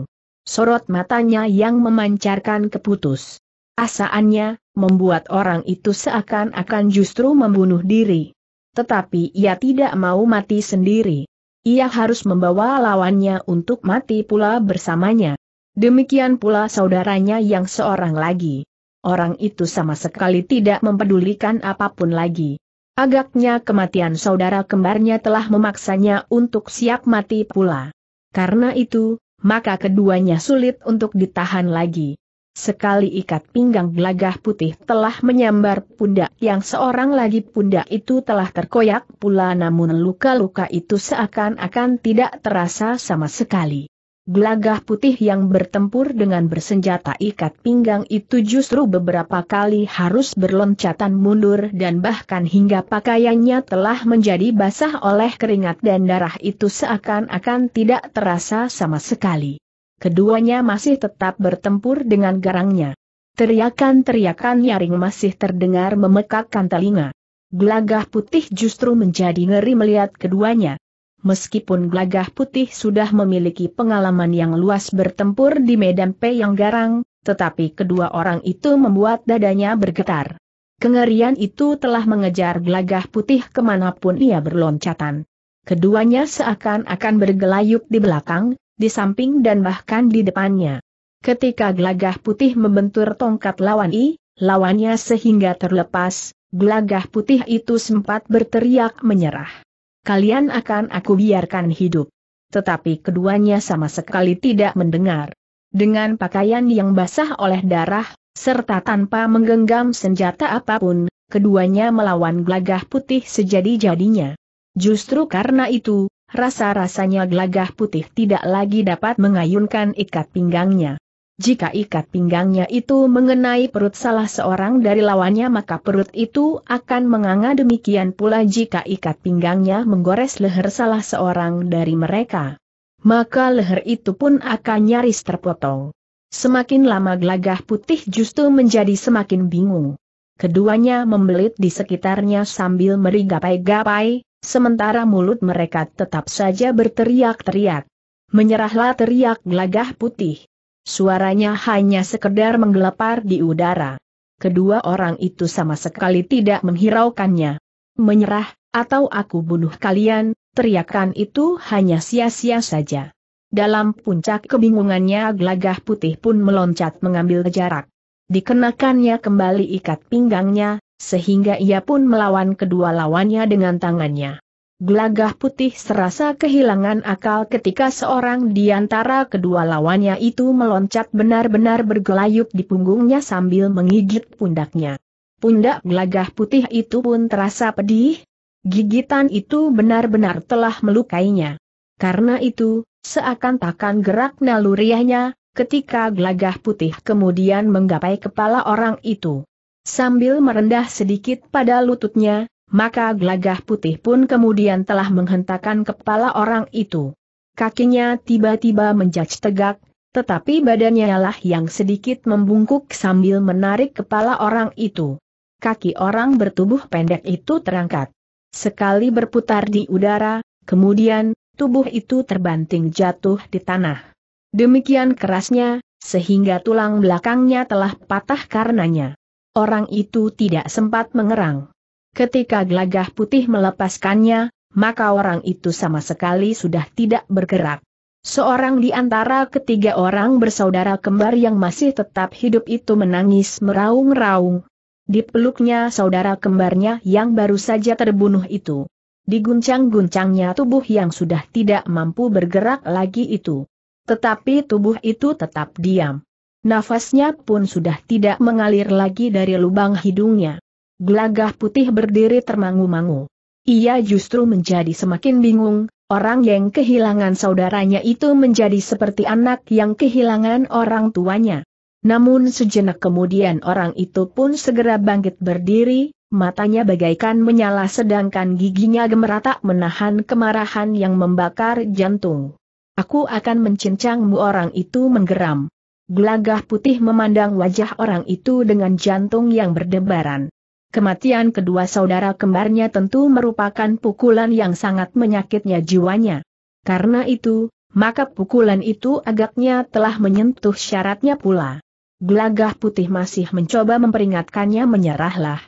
Sorot matanya yang memancarkan keputus. Asaannya, membuat orang itu seakan-akan justru membunuh diri tetapi ia tidak mau mati sendiri. Ia harus membawa lawannya untuk mati pula bersamanya. Demikian pula saudaranya yang seorang lagi. Orang itu sama sekali tidak mempedulikan apapun lagi. Agaknya kematian saudara kembarnya telah memaksanya untuk siap mati pula. Karena itu, maka keduanya sulit untuk ditahan lagi. Sekali ikat pinggang gelagah putih telah menyambar pundak yang seorang lagi pundak itu telah terkoyak pula namun luka-luka itu seakan-akan tidak terasa sama sekali. Gelagah putih yang bertempur dengan bersenjata ikat pinggang itu justru beberapa kali harus berloncatan mundur dan bahkan hingga pakaiannya telah menjadi basah oleh keringat dan darah itu seakan-akan tidak terasa sama sekali keduanya masih tetap bertempur dengan garangnya. Teriakan-teriakan nyaring masih terdengar memekakkan telinga. Glagah putih justru menjadi ngeri melihat keduanya. Meskipun Gelagah Putih sudah memiliki pengalaman yang luas bertempur di medan P yang garang, tetapi kedua orang itu membuat dadanya bergetar. Kengerian itu telah mengejar Gelagah Putih kemanapun ia berloncatan. Keduanya seakan-akan bergelayuk di belakang, di samping dan bahkan di depannya. Ketika gelagah putih membentur tongkat lawan I, lawannya sehingga terlepas, gelagah putih itu sempat berteriak menyerah. Kalian akan aku biarkan hidup. Tetapi keduanya sama sekali tidak mendengar. Dengan pakaian yang basah oleh darah, serta tanpa menggenggam senjata apapun, keduanya melawan gelagah putih sejadi-jadinya. Justru karena itu, rasa-rasanya gelagah putih tidak lagi dapat mengayunkan ikat pinggangnya. Jika ikat pinggangnya itu mengenai perut salah seorang dari lawannya maka perut itu akan menganga demikian pula jika ikat pinggangnya menggores leher salah seorang dari mereka. Maka leher itu pun akan nyaris terpotong. Semakin lama gelagah putih justru menjadi semakin bingung. Keduanya membelit di sekitarnya sambil merigapai-gapai, sementara mulut mereka tetap saja berteriak-teriak. Menyerahlah teriak gelagah putih. Suaranya hanya sekedar menggelepar di udara. Kedua orang itu sama sekali tidak menghiraukannya. Menyerah, atau aku bunuh kalian, teriakan itu hanya sia-sia saja. Dalam puncak kebingungannya gelagah putih pun meloncat mengambil jarak. Dikenakannya kembali ikat pinggangnya, sehingga ia pun melawan kedua lawannya dengan tangannya. Gelagah putih serasa kehilangan akal ketika seorang di antara kedua lawannya itu meloncat benar-benar bergelayut di punggungnya sambil menggigit pundaknya. Pundak gelagah putih itu pun terasa pedih. Gigitan itu benar-benar telah melukainya. Karena itu, seakan-akan gerak naluriahnya, ketika gelagah putih kemudian menggapai kepala orang itu. Sambil merendah sedikit pada lututnya, maka gelagah putih pun kemudian telah menghentakkan kepala orang itu. Kakinya tiba-tiba menjaj tegak, tetapi badannya lah yang sedikit membungkuk sambil menarik kepala orang itu. Kaki orang bertubuh pendek itu terangkat. Sekali berputar di udara, kemudian, tubuh itu terbanting jatuh di tanah. Demikian kerasnya, sehingga tulang belakangnya telah patah karenanya orang itu tidak sempat mengerang. Ketika gelagah putih melepaskannya, maka orang itu sama sekali sudah tidak bergerak. Seorang di antara ketiga orang bersaudara kembar yang masih tetap hidup itu menangis meraung-raung. Dipeluknya saudara kembarnya yang baru saja terbunuh itu. Diguncang-guncangnya tubuh yang sudah tidak mampu bergerak lagi itu. Tetapi tubuh itu tetap diam. Nafasnya pun sudah tidak mengalir lagi dari lubang hidungnya. Gelagah putih berdiri termangu-mangu. Ia justru menjadi semakin bingung, orang yang kehilangan saudaranya itu menjadi seperti anak yang kehilangan orang tuanya. Namun sejenak kemudian orang itu pun segera bangkit berdiri, matanya bagaikan menyala sedangkan giginya gemeratak menahan kemarahan yang membakar jantung. Aku akan mencincangmu orang itu menggeram. Gelagah putih memandang wajah orang itu dengan jantung yang berdebaran. Kematian kedua saudara kembarnya tentu merupakan pukulan yang sangat menyakitnya jiwanya. Karena itu, maka pukulan itu agaknya telah menyentuh syaratnya pula. Gelagah putih masih mencoba memperingatkannya menyerahlah.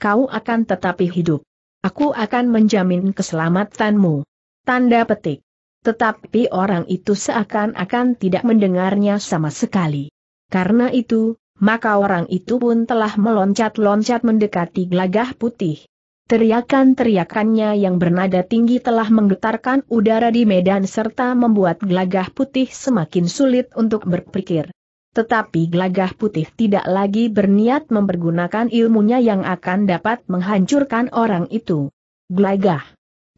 Kau akan tetapi hidup. Aku akan menjamin keselamatanmu. Tanda petik. Tetapi orang itu seakan-akan tidak mendengarnya sama sekali. Karena itu, maka orang itu pun telah meloncat-loncat mendekati gelagah putih. Teriakan-teriakannya yang bernada tinggi telah menggetarkan udara di medan serta membuat gelagah putih semakin sulit untuk berpikir. Tetapi gelagah putih tidak lagi berniat mempergunakan ilmunya yang akan dapat menghancurkan orang itu. Gelagah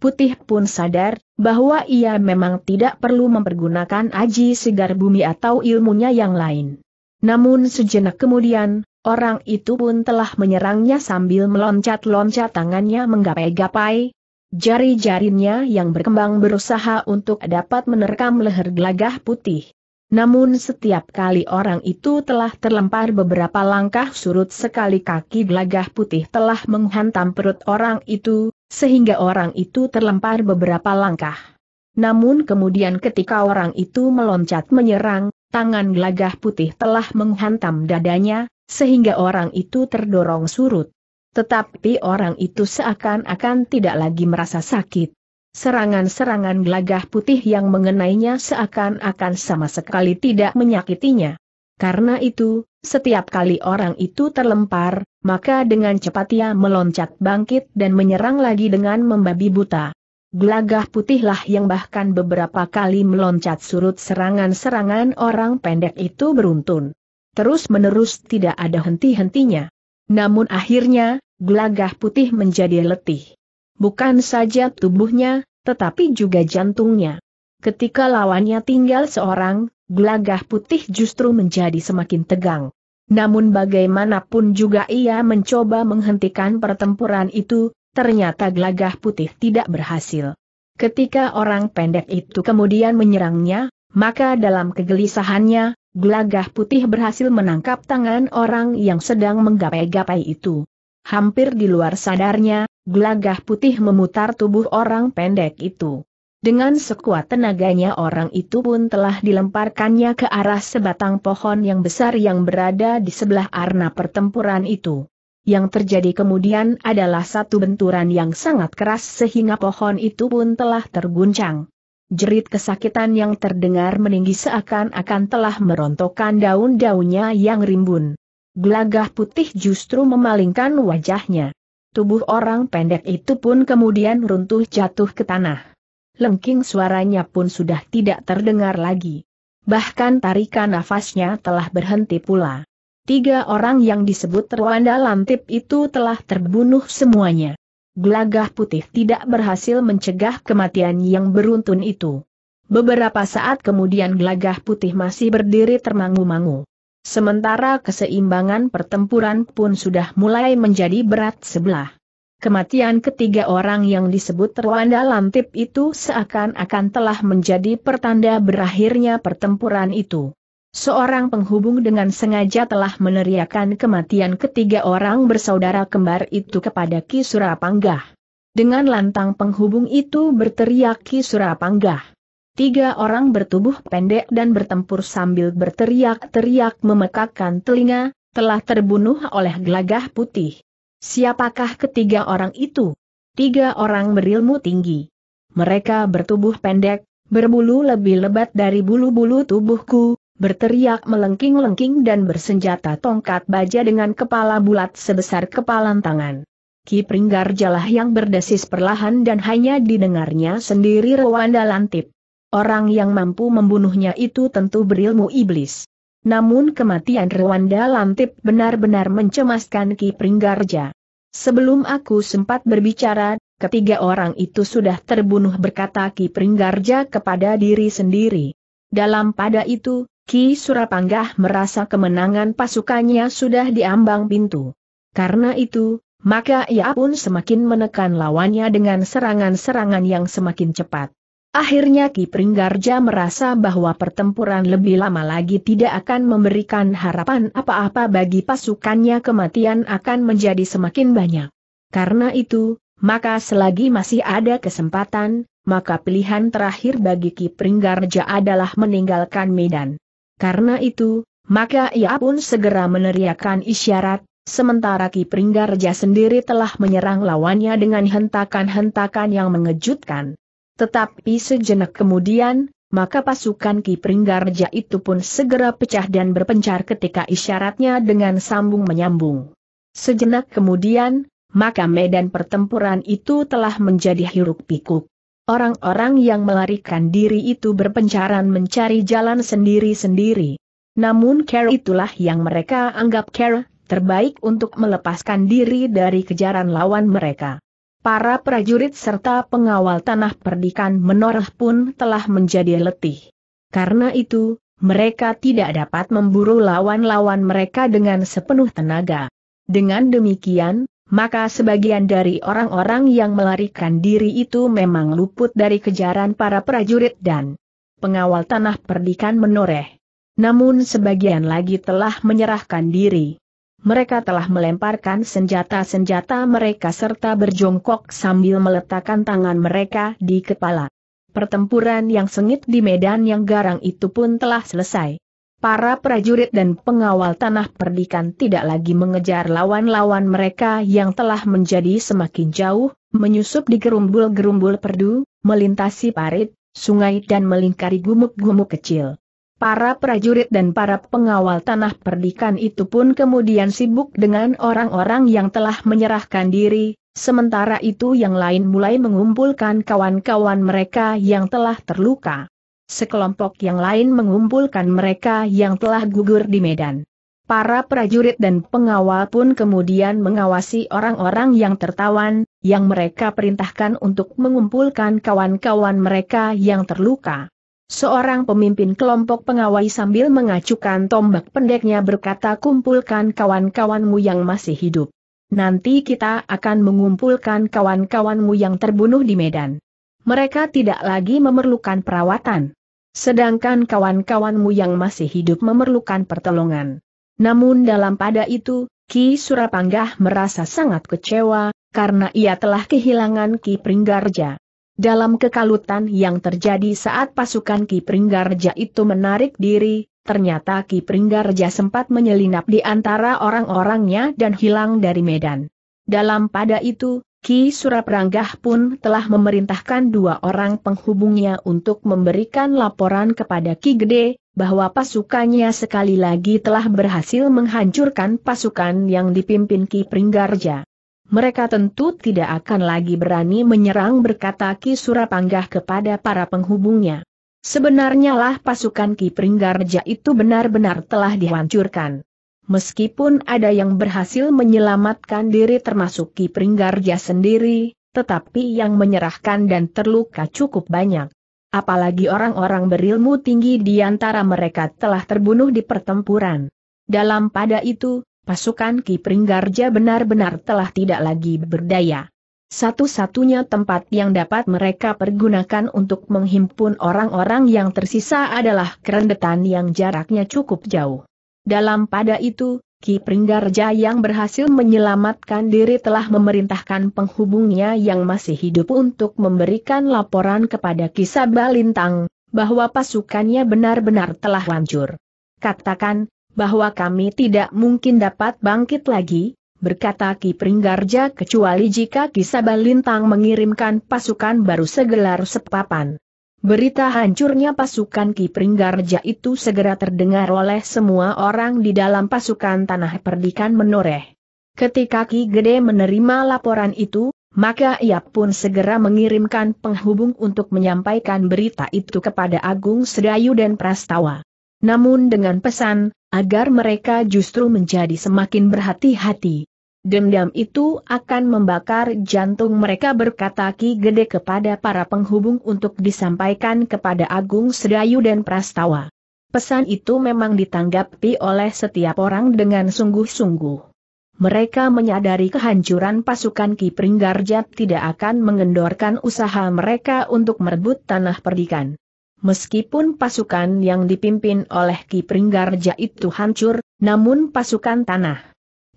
Putih pun sadar bahwa ia memang tidak perlu mempergunakan aji segar bumi atau ilmunya yang lain. Namun sejenak kemudian, orang itu pun telah menyerangnya sambil meloncat-loncat tangannya menggapai-gapai. Jari-jarinya yang berkembang berusaha untuk dapat menerkam leher gelagah putih. Namun setiap kali orang itu telah terlempar beberapa langkah surut sekali kaki gelagah putih telah menghantam perut orang itu, sehingga orang itu terlempar beberapa langkah. Namun kemudian ketika orang itu meloncat menyerang, tangan gelagah putih telah menghantam dadanya, sehingga orang itu terdorong surut. Tetapi orang itu seakan-akan tidak lagi merasa sakit. Serangan-serangan gelagah putih yang mengenainya seakan-akan sama sekali tidak menyakitinya. Karena itu, setiap kali orang itu terlempar, maka dengan cepat ia meloncat bangkit dan menyerang lagi dengan membabi buta. Gelagah putihlah yang bahkan beberapa kali meloncat surut serangan-serangan orang pendek itu beruntun. Terus-menerus tidak ada henti-hentinya. Namun akhirnya, gelagah putih menjadi letih. Bukan saja tubuhnya, tetapi juga jantungnya. Ketika lawannya tinggal seorang, gelagah putih justru menjadi semakin tegang. Namun bagaimanapun juga ia mencoba menghentikan pertempuran itu, ternyata gelagah putih tidak berhasil. Ketika orang pendek itu kemudian menyerangnya, maka dalam kegelisahannya, gelagah putih berhasil menangkap tangan orang yang sedang menggapai-gapai itu. Hampir di luar sadarnya, Gelagah putih memutar tubuh orang pendek itu. Dengan sekuat tenaganya orang itu pun telah dilemparkannya ke arah sebatang pohon yang besar yang berada di sebelah arena pertempuran itu. Yang terjadi kemudian adalah satu benturan yang sangat keras sehingga pohon itu pun telah terguncang. Jerit kesakitan yang terdengar meninggi seakan-akan telah merontokkan daun-daunnya yang rimbun. Gelagah putih justru memalingkan wajahnya. Tubuh orang pendek itu pun kemudian runtuh jatuh ke tanah. Lengking suaranya pun sudah tidak terdengar lagi. Bahkan tarikan nafasnya telah berhenti pula. Tiga orang yang disebut Rwanda Lantip itu telah terbunuh semuanya. Gelagah putih tidak berhasil mencegah kematian yang beruntun itu. Beberapa saat kemudian gelagah putih masih berdiri termangu-mangu. Sementara keseimbangan pertempuran pun sudah mulai menjadi berat sebelah. Kematian ketiga orang yang disebut Rwanda Lantip itu seakan-akan telah menjadi pertanda berakhirnya pertempuran itu. Seorang penghubung dengan sengaja telah meneriakan kematian ketiga orang bersaudara kembar itu kepada Ki Surapanggah. Dengan lantang penghubung itu berteriak Ki Surapanggah. Tiga orang bertubuh pendek dan bertempur sambil berteriak-teriak memekakkan telinga, telah terbunuh oleh gelagah putih. Siapakah ketiga orang itu? Tiga orang berilmu tinggi. Mereka bertubuh pendek, berbulu lebih lebat dari bulu-bulu tubuhku, berteriak melengking-lengking dan bersenjata tongkat baja dengan kepala bulat sebesar kepalan tangan. Ki Pringgar jalah yang berdesis perlahan dan hanya didengarnya sendiri Rwanda lantip. Orang yang mampu membunuhnya itu tentu berilmu iblis. Namun kematian Rwanda Lantip benar-benar mencemaskan Ki Pringgarja. Sebelum aku sempat berbicara, ketiga orang itu sudah terbunuh berkata Ki Pringgarja kepada diri sendiri. Dalam pada itu, Ki Surapanggah merasa kemenangan pasukannya sudah diambang pintu. Karena itu, maka ia pun semakin menekan lawannya dengan serangan-serangan yang semakin cepat. Akhirnya Ki Pringgarja merasa bahwa pertempuran lebih lama lagi tidak akan memberikan harapan apa-apa bagi pasukannya kematian akan menjadi semakin banyak. Karena itu, maka selagi masih ada kesempatan, maka pilihan terakhir bagi Ki Pringgarja adalah meninggalkan Medan. Karena itu, maka ia pun segera meneriakkan isyarat, sementara Ki Pringgarja sendiri telah menyerang lawannya dengan hentakan-hentakan yang mengejutkan. Tetapi sejenak kemudian, maka pasukan Ki Pringgarja itu pun segera pecah dan berpencar ketika isyaratnya dengan sambung menyambung. Sejenak kemudian, maka medan pertempuran itu telah menjadi hiruk pikuk. Orang-orang yang melarikan diri itu berpencaran mencari jalan sendiri-sendiri. Namun care itulah yang mereka anggap care terbaik untuk melepaskan diri dari kejaran lawan mereka para prajurit serta pengawal tanah perdikan menoreh pun telah menjadi letih. Karena itu, mereka tidak dapat memburu lawan-lawan mereka dengan sepenuh tenaga. Dengan demikian, maka sebagian dari orang-orang yang melarikan diri itu memang luput dari kejaran para prajurit dan pengawal tanah perdikan menoreh. Namun sebagian lagi telah menyerahkan diri mereka telah melemparkan senjata-senjata mereka serta berjongkok sambil meletakkan tangan mereka di kepala. Pertempuran yang sengit di medan yang garang itu pun telah selesai. Para prajurit dan pengawal tanah perdikan tidak lagi mengejar lawan-lawan mereka yang telah menjadi semakin jauh, menyusup di gerumbul-gerumbul perdu, melintasi parit, sungai dan melingkari gumuk-gumuk kecil. Para prajurit dan para pengawal tanah perdikan itu pun kemudian sibuk dengan orang-orang yang telah menyerahkan diri, sementara itu yang lain mulai mengumpulkan kawan-kawan mereka yang telah terluka. Sekelompok yang lain mengumpulkan mereka yang telah gugur di medan. Para prajurit dan pengawal pun kemudian mengawasi orang-orang yang tertawan, yang mereka perintahkan untuk mengumpulkan kawan-kawan mereka yang terluka. Seorang pemimpin kelompok pengawai sambil mengacukan tombak pendeknya berkata kumpulkan kawan-kawanmu yang masih hidup. Nanti kita akan mengumpulkan kawan-kawanmu yang terbunuh di Medan. Mereka tidak lagi memerlukan perawatan. Sedangkan kawan-kawanmu yang masih hidup memerlukan pertolongan. Namun dalam pada itu, Ki Surapanggah merasa sangat kecewa, karena ia telah kehilangan Ki Pringgarja. Dalam kekalutan yang terjadi saat pasukan Ki Pringgarja itu menarik diri, ternyata Ki Pringgarja sempat menyelinap di antara orang-orangnya dan hilang dari medan. Dalam pada itu, Ki Surapranggah pun telah memerintahkan dua orang penghubungnya untuk memberikan laporan kepada Ki Gede, bahwa pasukannya sekali lagi telah berhasil menghancurkan pasukan yang dipimpin Ki Pringgarja. Mereka tentu tidak akan lagi berani menyerang berkata Ki Surapanggah kepada para penghubungnya. Sebenarnya lah pasukan Ki Pringgarja itu benar-benar telah dihancurkan. Meskipun ada yang berhasil menyelamatkan diri termasuk Ki Pringgarja sendiri, tetapi yang menyerahkan dan terluka cukup banyak. Apalagi orang-orang berilmu tinggi di antara mereka telah terbunuh di pertempuran. Dalam pada itu, pasukan Ki Pringgarja benar-benar telah tidak lagi berdaya. Satu-satunya tempat yang dapat mereka pergunakan untuk menghimpun orang-orang yang tersisa adalah kerendetan yang jaraknya cukup jauh. Dalam pada itu, Ki Pringgarja yang berhasil menyelamatkan diri telah memerintahkan penghubungnya yang masih hidup untuk memberikan laporan kepada Ki Sabalintang, bahwa pasukannya benar-benar telah hancur. Katakan, bahwa kami tidak mungkin dapat bangkit lagi, berkata Ki Pringgarja kecuali jika Kisaba Lintang mengirimkan pasukan baru segelar sepapan. Berita hancurnya pasukan Ki Pringgarja itu segera terdengar oleh semua orang di dalam pasukan Tanah Perdikan menoreh. Ketika Ki Gede menerima laporan itu, maka ia pun segera mengirimkan penghubung untuk menyampaikan berita itu kepada Agung Sedayu dan Prastawa. Namun dengan pesan, agar mereka justru menjadi semakin berhati-hati. Dendam itu akan membakar jantung mereka berkata Ki Gede kepada para penghubung untuk disampaikan kepada Agung Sedayu dan Prastawa. Pesan itu memang ditanggapi oleh setiap orang dengan sungguh-sungguh. Mereka menyadari kehancuran pasukan Ki Pringgarjat tidak akan mengendorkan usaha mereka untuk merebut tanah perdikan. Meskipun pasukan yang dipimpin oleh Ki Pringgarja itu hancur, namun pasukan tanah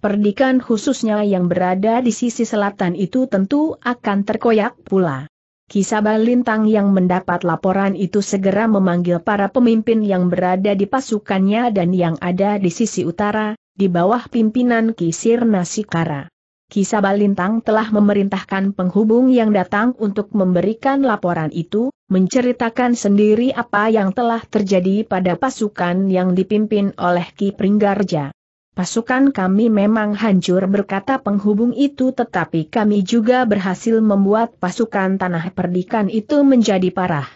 perdikan khususnya yang berada di sisi selatan itu tentu akan terkoyak pula. Kisabah Lintang yang mendapat laporan itu segera memanggil para pemimpin yang berada di pasukannya dan yang ada di sisi utara, di bawah pimpinan Kisir Nasikara. Kisabalintang Lintang telah memerintahkan penghubung yang datang untuk memberikan laporan itu, menceritakan sendiri apa yang telah terjadi pada pasukan yang dipimpin oleh Ki Pringgarja. Pasukan kami memang hancur berkata penghubung itu tetapi kami juga berhasil membuat pasukan tanah perdikan itu menjadi parah.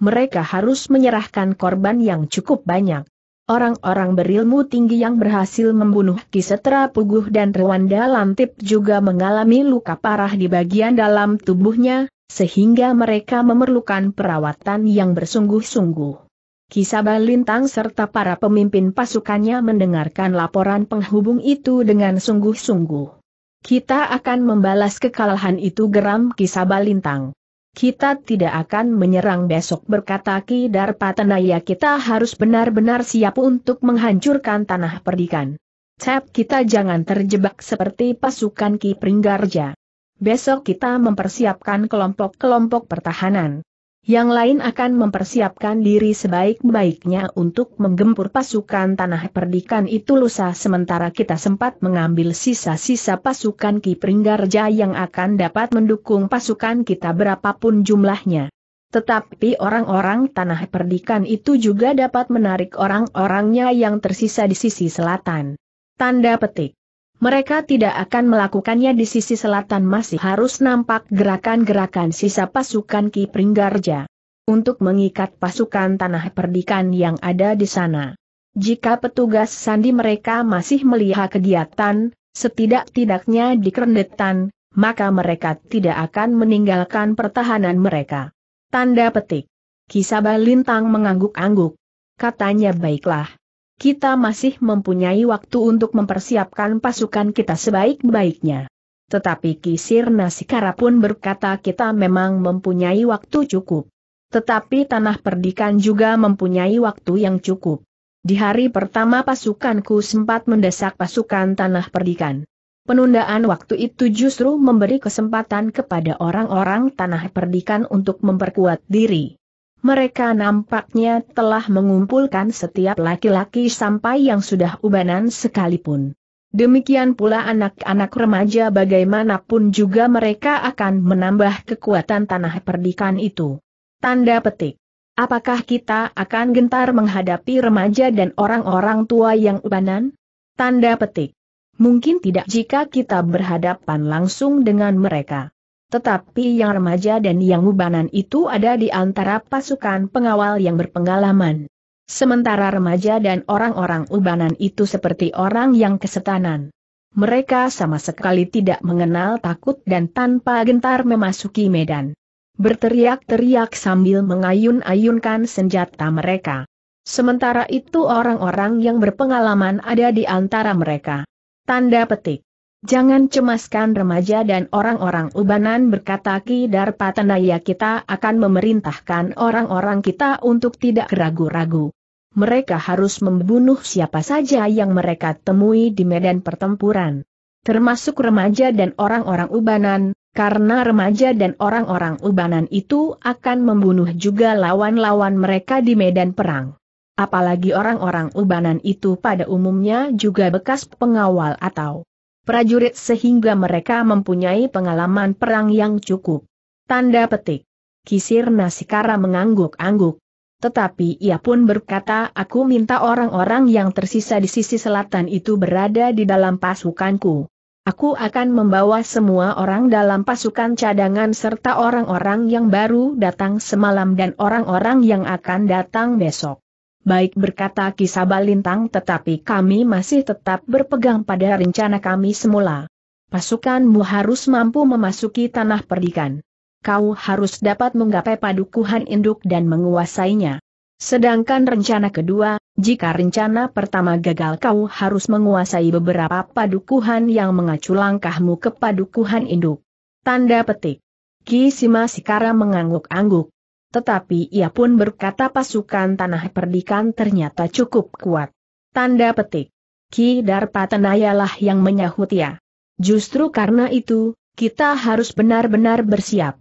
Mereka harus menyerahkan korban yang cukup banyak. Orang-orang berilmu tinggi yang berhasil membunuh Kisetra Puguh dan Rwanda Lantip juga mengalami luka parah di bagian dalam tubuhnya, sehingga mereka memerlukan perawatan yang bersungguh-sungguh. Kisaba Lintang serta para pemimpin pasukannya mendengarkan laporan penghubung itu dengan sungguh-sungguh. Kita akan membalas kekalahan itu geram Kisaba Lintang. Kita tidak akan menyerang besok berkata Ki Darpatenaya kita harus benar-benar siap untuk menghancurkan tanah perdikan. Cep kita jangan terjebak seperti pasukan Ki Pringgarja. Besok kita mempersiapkan kelompok-kelompok pertahanan. Yang lain akan mempersiapkan diri sebaik-baiknya untuk menggempur pasukan tanah perdikan itu lusa sementara kita sempat mengambil sisa-sisa pasukan Ki Pringgarja yang akan dapat mendukung pasukan kita berapapun jumlahnya. Tetapi orang-orang tanah perdikan itu juga dapat menarik orang-orangnya yang tersisa di sisi selatan. Tanda petik. Mereka tidak akan melakukannya di sisi selatan masih harus nampak gerakan-gerakan sisa pasukan Ki Pringgarja. Untuk mengikat pasukan tanah perdikan yang ada di sana. Jika petugas sandi mereka masih melihat kegiatan, setidak-tidaknya di kerendetan, maka mereka tidak akan meninggalkan pertahanan mereka. Tanda petik. Kisabah Lintang mengangguk-angguk. Katanya baiklah, kita masih mempunyai waktu untuk mempersiapkan pasukan kita sebaik-baiknya. Tetapi Kisir Nasikara pun berkata kita memang mempunyai waktu cukup. Tetapi tanah perdikan juga mempunyai waktu yang cukup. Di hari pertama pasukanku sempat mendesak pasukan tanah perdikan. Penundaan waktu itu justru memberi kesempatan kepada orang-orang tanah perdikan untuk memperkuat diri. Mereka nampaknya telah mengumpulkan setiap laki-laki sampai yang sudah ubanan sekalipun. Demikian pula anak-anak remaja bagaimanapun juga mereka akan menambah kekuatan tanah perdikan itu. Tanda petik. Apakah kita akan gentar menghadapi remaja dan orang-orang tua yang ubanan? Tanda petik. Mungkin tidak jika kita berhadapan langsung dengan mereka. Tetapi yang remaja dan yang ubanan itu ada di antara pasukan pengawal yang berpengalaman. Sementara remaja dan orang-orang ubanan itu seperti orang yang kesetanan. Mereka sama sekali tidak mengenal takut dan tanpa gentar memasuki medan. Berteriak-teriak sambil mengayun-ayunkan senjata mereka. Sementara itu orang-orang yang berpengalaman ada di antara mereka. Tanda petik. Jangan cemaskan remaja dan orang-orang ubanan berkata Ki Darpatanaya kita akan memerintahkan orang-orang kita untuk tidak ragu-ragu. Mereka harus membunuh siapa saja yang mereka temui di medan pertempuran. Termasuk remaja dan orang-orang ubanan, karena remaja dan orang-orang ubanan itu akan membunuh juga lawan-lawan mereka di medan perang. Apalagi orang-orang ubanan itu pada umumnya juga bekas pengawal atau prajurit sehingga mereka mempunyai pengalaman perang yang cukup. Tanda petik. Kisir Nasikara mengangguk-angguk. Tetapi ia pun berkata aku minta orang-orang yang tersisa di sisi selatan itu berada di dalam pasukanku. Aku akan membawa semua orang dalam pasukan cadangan serta orang-orang yang baru datang semalam dan orang-orang yang akan datang besok baik berkata kisah Lintang tetapi kami masih tetap berpegang pada rencana kami semula. Pasukanmu harus mampu memasuki tanah perdikan. Kau harus dapat menggapai padukuhan induk dan menguasainya. Sedangkan rencana kedua, jika rencana pertama gagal kau harus menguasai beberapa padukuhan yang mengacu langkahmu ke padukuhan induk. Tanda petik. Ki Sima Sikara mengangguk-angguk. Tetapi ia pun berkata pasukan tanah perdikan ternyata cukup kuat. Tanda petik. Ki Darpatenayalah yang ya. Justru karena itu, kita harus benar-benar bersiap.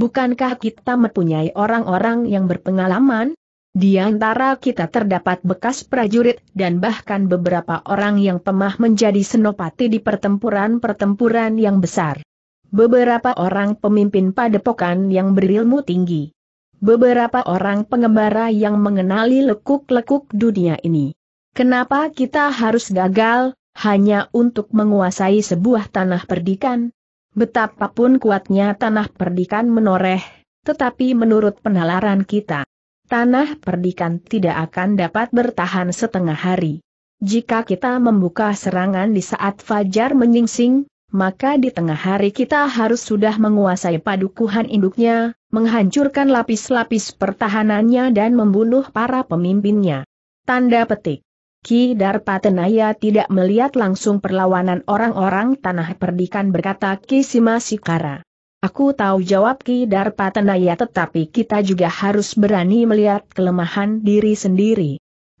Bukankah kita mempunyai orang-orang yang berpengalaman? Di antara kita terdapat bekas prajurit dan bahkan beberapa orang yang pemah menjadi senopati di pertempuran-pertempuran yang besar. Beberapa orang pemimpin padepokan yang berilmu tinggi beberapa orang pengembara yang mengenali lekuk-lekuk dunia ini. Kenapa kita harus gagal, hanya untuk menguasai sebuah tanah perdikan? Betapapun kuatnya tanah perdikan menoreh, tetapi menurut penalaran kita, tanah perdikan tidak akan dapat bertahan setengah hari. Jika kita membuka serangan di saat fajar menyingsing, maka di tengah hari kita harus sudah menguasai padukuhan induknya, menghancurkan lapis-lapis pertahanannya dan membunuh para pemimpinnya. Tanda petik. Ki Darpatenaya tidak melihat langsung perlawanan orang-orang tanah perdikan berkata Ki Sima Sikara. Aku tahu jawab Ki Darpatenaya tetapi kita juga harus berani melihat kelemahan diri sendiri.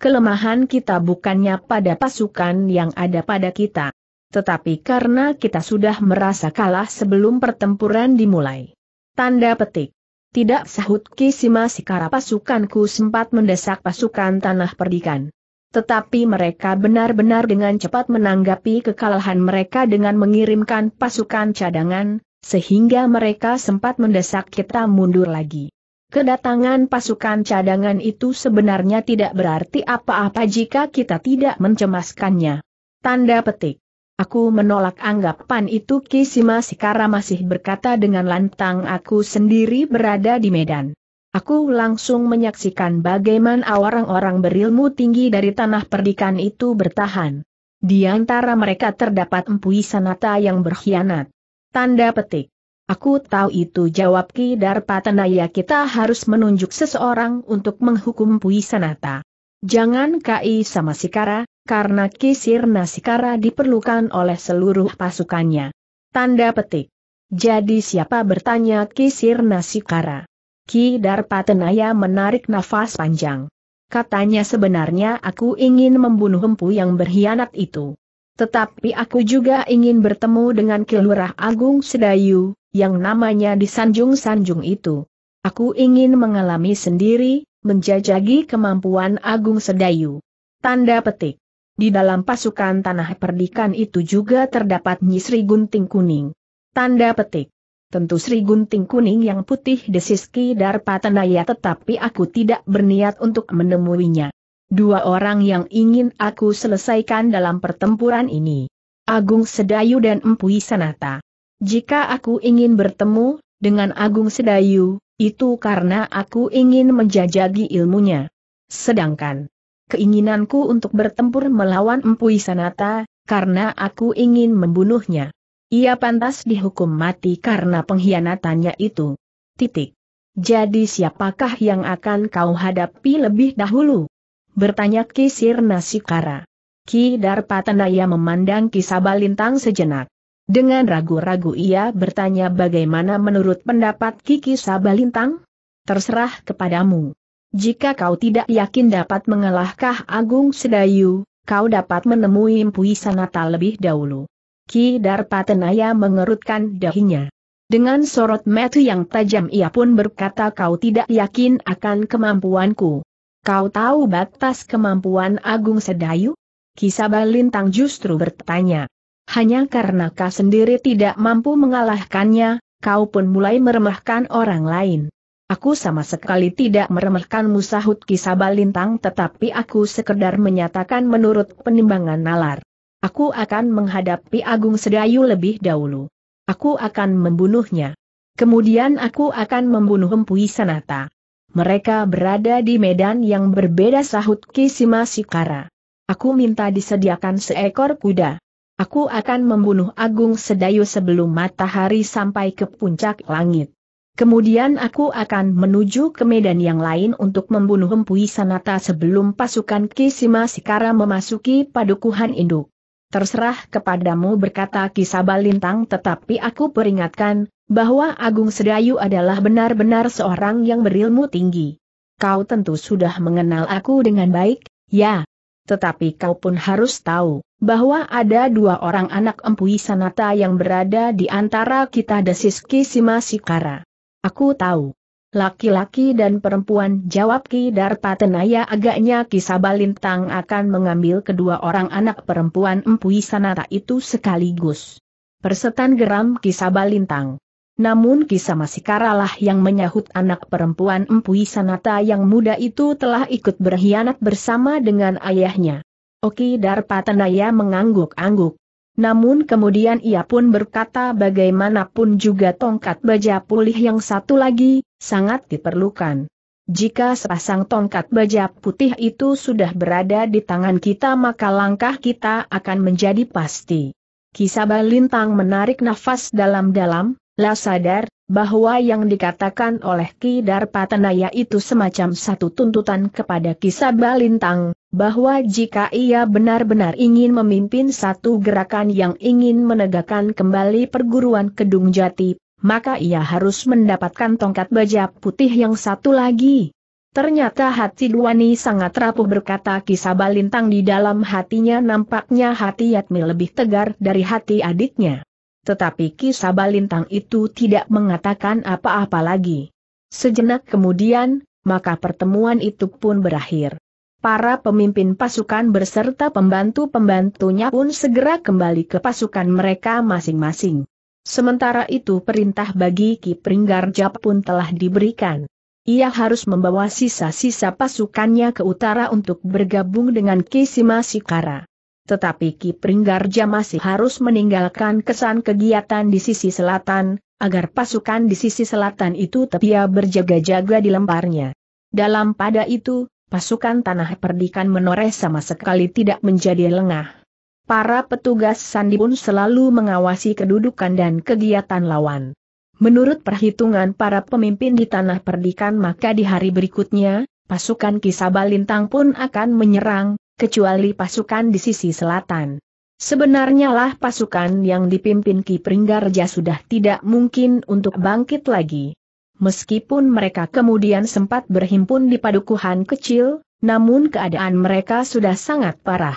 Kelemahan kita bukannya pada pasukan yang ada pada kita tetapi karena kita sudah merasa kalah sebelum pertempuran dimulai. Tanda petik. Tidak sahut Kisima Sikara pasukanku sempat mendesak pasukan tanah perdikan. Tetapi mereka benar-benar dengan cepat menanggapi kekalahan mereka dengan mengirimkan pasukan cadangan, sehingga mereka sempat mendesak kita mundur lagi. Kedatangan pasukan cadangan itu sebenarnya tidak berarti apa-apa jika kita tidak mencemaskannya. Tanda petik. Aku menolak anggapan itu Kisima Sikara masih berkata dengan lantang aku sendiri berada di Medan. Aku langsung menyaksikan bagaimana orang-orang berilmu tinggi dari tanah perdikan itu bertahan. Di antara mereka terdapat empui sanata yang berkhianat. Tanda petik. Aku tahu itu jawab Ki Darpatenaya kita harus menunjuk seseorang untuk menghukum Puisanata. Jangan KI sama Sikara, karena Kisir Nasikara diperlukan oleh seluruh pasukannya. Tanda petik. Jadi siapa bertanya Kisir Nasikara? Ki Darpatenaya menarik nafas panjang. Katanya sebenarnya aku ingin membunuh empu yang berkhianat itu. Tetapi aku juga ingin bertemu dengan Kilurah Agung Sedayu, yang namanya sanjung sanjung itu. Aku ingin mengalami sendiri, menjajagi kemampuan Agung Sedayu. Tanda petik. Di dalam pasukan tanah perdikan itu juga terdapat nyisri Gunting Kuning. Tanda petik. Tentu Sri Gunting Kuning yang putih desis Ki Darpatenaya tetapi aku tidak berniat untuk menemuinya. Dua orang yang ingin aku selesaikan dalam pertempuran ini. Agung Sedayu dan Empuy Sanata. Jika aku ingin bertemu dengan Agung Sedayu, itu karena aku ingin menjajagi ilmunya. Sedangkan keinginanku untuk bertempur melawan Empu Isanata, karena aku ingin membunuhnya. Ia pantas dihukum mati karena pengkhianatannya itu. Titik. Jadi siapakah yang akan kau hadapi lebih dahulu? Bertanya Kisir Nasikara. Ki Darpatanaya memandang Kisabalintang sejenak. Dengan ragu-ragu ia bertanya bagaimana menurut pendapat Kiki Sabalintang? Terserah kepadamu. Jika kau tidak yakin dapat mengalahkah Agung Sedayu, kau dapat menemui Mpui Sanata lebih dahulu. Ki Darpatenaya mengerutkan dahinya. Dengan sorot metu yang tajam ia pun berkata kau tidak yakin akan kemampuanku. Kau tahu batas kemampuan Agung Sedayu? Kisabah Lintang justru bertanya. Hanya karena kau sendiri tidak mampu mengalahkannya, kau pun mulai meremahkan orang lain. Aku sama sekali tidak meremehkan musahut kisah balintang tetapi aku sekedar menyatakan menurut penimbangan nalar. Aku akan menghadapi Agung Sedayu lebih dahulu. Aku akan membunuhnya. Kemudian aku akan membunuh Empui Sanata. Mereka berada di medan yang berbeda sahut Kisima Sikara. Aku minta disediakan seekor kuda. Aku akan membunuh Agung Sedayu sebelum matahari sampai ke puncak langit. Kemudian aku akan menuju ke medan yang lain untuk membunuh Empui Sanata sebelum pasukan Kisima Sikara memasuki padukuhan induk. Terserah kepadamu berkata Kisabalintang tetapi aku peringatkan, bahwa Agung Sedayu adalah benar-benar seorang yang berilmu tinggi. Kau tentu sudah mengenal aku dengan baik, ya. Tetapi kau pun harus tahu, bahwa ada dua orang anak empui sanata yang berada di antara kita desis Kisima Sikara. Aku tahu. Laki-laki dan perempuan jawab Ki Darpatenaya agaknya kisah Sabalintang akan mengambil kedua orang anak perempuan Empui Sanata itu sekaligus. Persetan geram kisah Sabalintang. Namun masih Sikaralah yang menyahut anak perempuan Empui Sanata yang muda itu telah ikut berkhianat bersama dengan ayahnya. Oki Darpatenaya mengangguk-angguk. Namun kemudian ia pun berkata bagaimanapun juga tongkat baja pulih yang satu lagi, sangat diperlukan. Jika sepasang tongkat baja putih itu sudah berada di tangan kita maka langkah kita akan menjadi pasti. Kisah Balintang menarik nafas dalam-dalam, lah sadar, bahwa yang dikatakan oleh Ki Darpatenaya itu semacam satu tuntutan kepada Ki Lintang, bahwa jika ia benar-benar ingin memimpin satu gerakan yang ingin menegakkan kembali perguruan Kedung Jati, maka ia harus mendapatkan tongkat baja putih yang satu lagi. Ternyata hati Duwani sangat rapuh berkata kisah balintang di dalam hatinya nampaknya hati Yatmi lebih tegar dari hati adiknya tetapi kisah balintang itu tidak mengatakan apa-apa lagi. Sejenak kemudian, maka pertemuan itu pun berakhir. Para pemimpin pasukan berserta pembantu-pembantunya pun segera kembali ke pasukan mereka masing-masing. Sementara itu perintah bagi Ki Pringgarjap pun telah diberikan. Ia harus membawa sisa-sisa pasukannya ke utara untuk bergabung dengan Ki Simasikara. Tetapi Ki Pringgarja masih harus meninggalkan kesan kegiatan di sisi selatan, agar pasukan di sisi selatan itu tepia berjaga-jaga di lembarnya. Dalam pada itu, pasukan tanah perdikan menoreh sama sekali tidak menjadi lengah. Para petugas sandi pun selalu mengawasi kedudukan dan kegiatan lawan. Menurut perhitungan para pemimpin di tanah perdikan maka di hari berikutnya, pasukan Kisabalintang pun akan menyerang, kecuali pasukan di sisi selatan. Sebenarnya lah pasukan yang dipimpin Ki Pringgarja sudah tidak mungkin untuk bangkit lagi. Meskipun mereka kemudian sempat berhimpun di padukuhan kecil, namun keadaan mereka sudah sangat parah.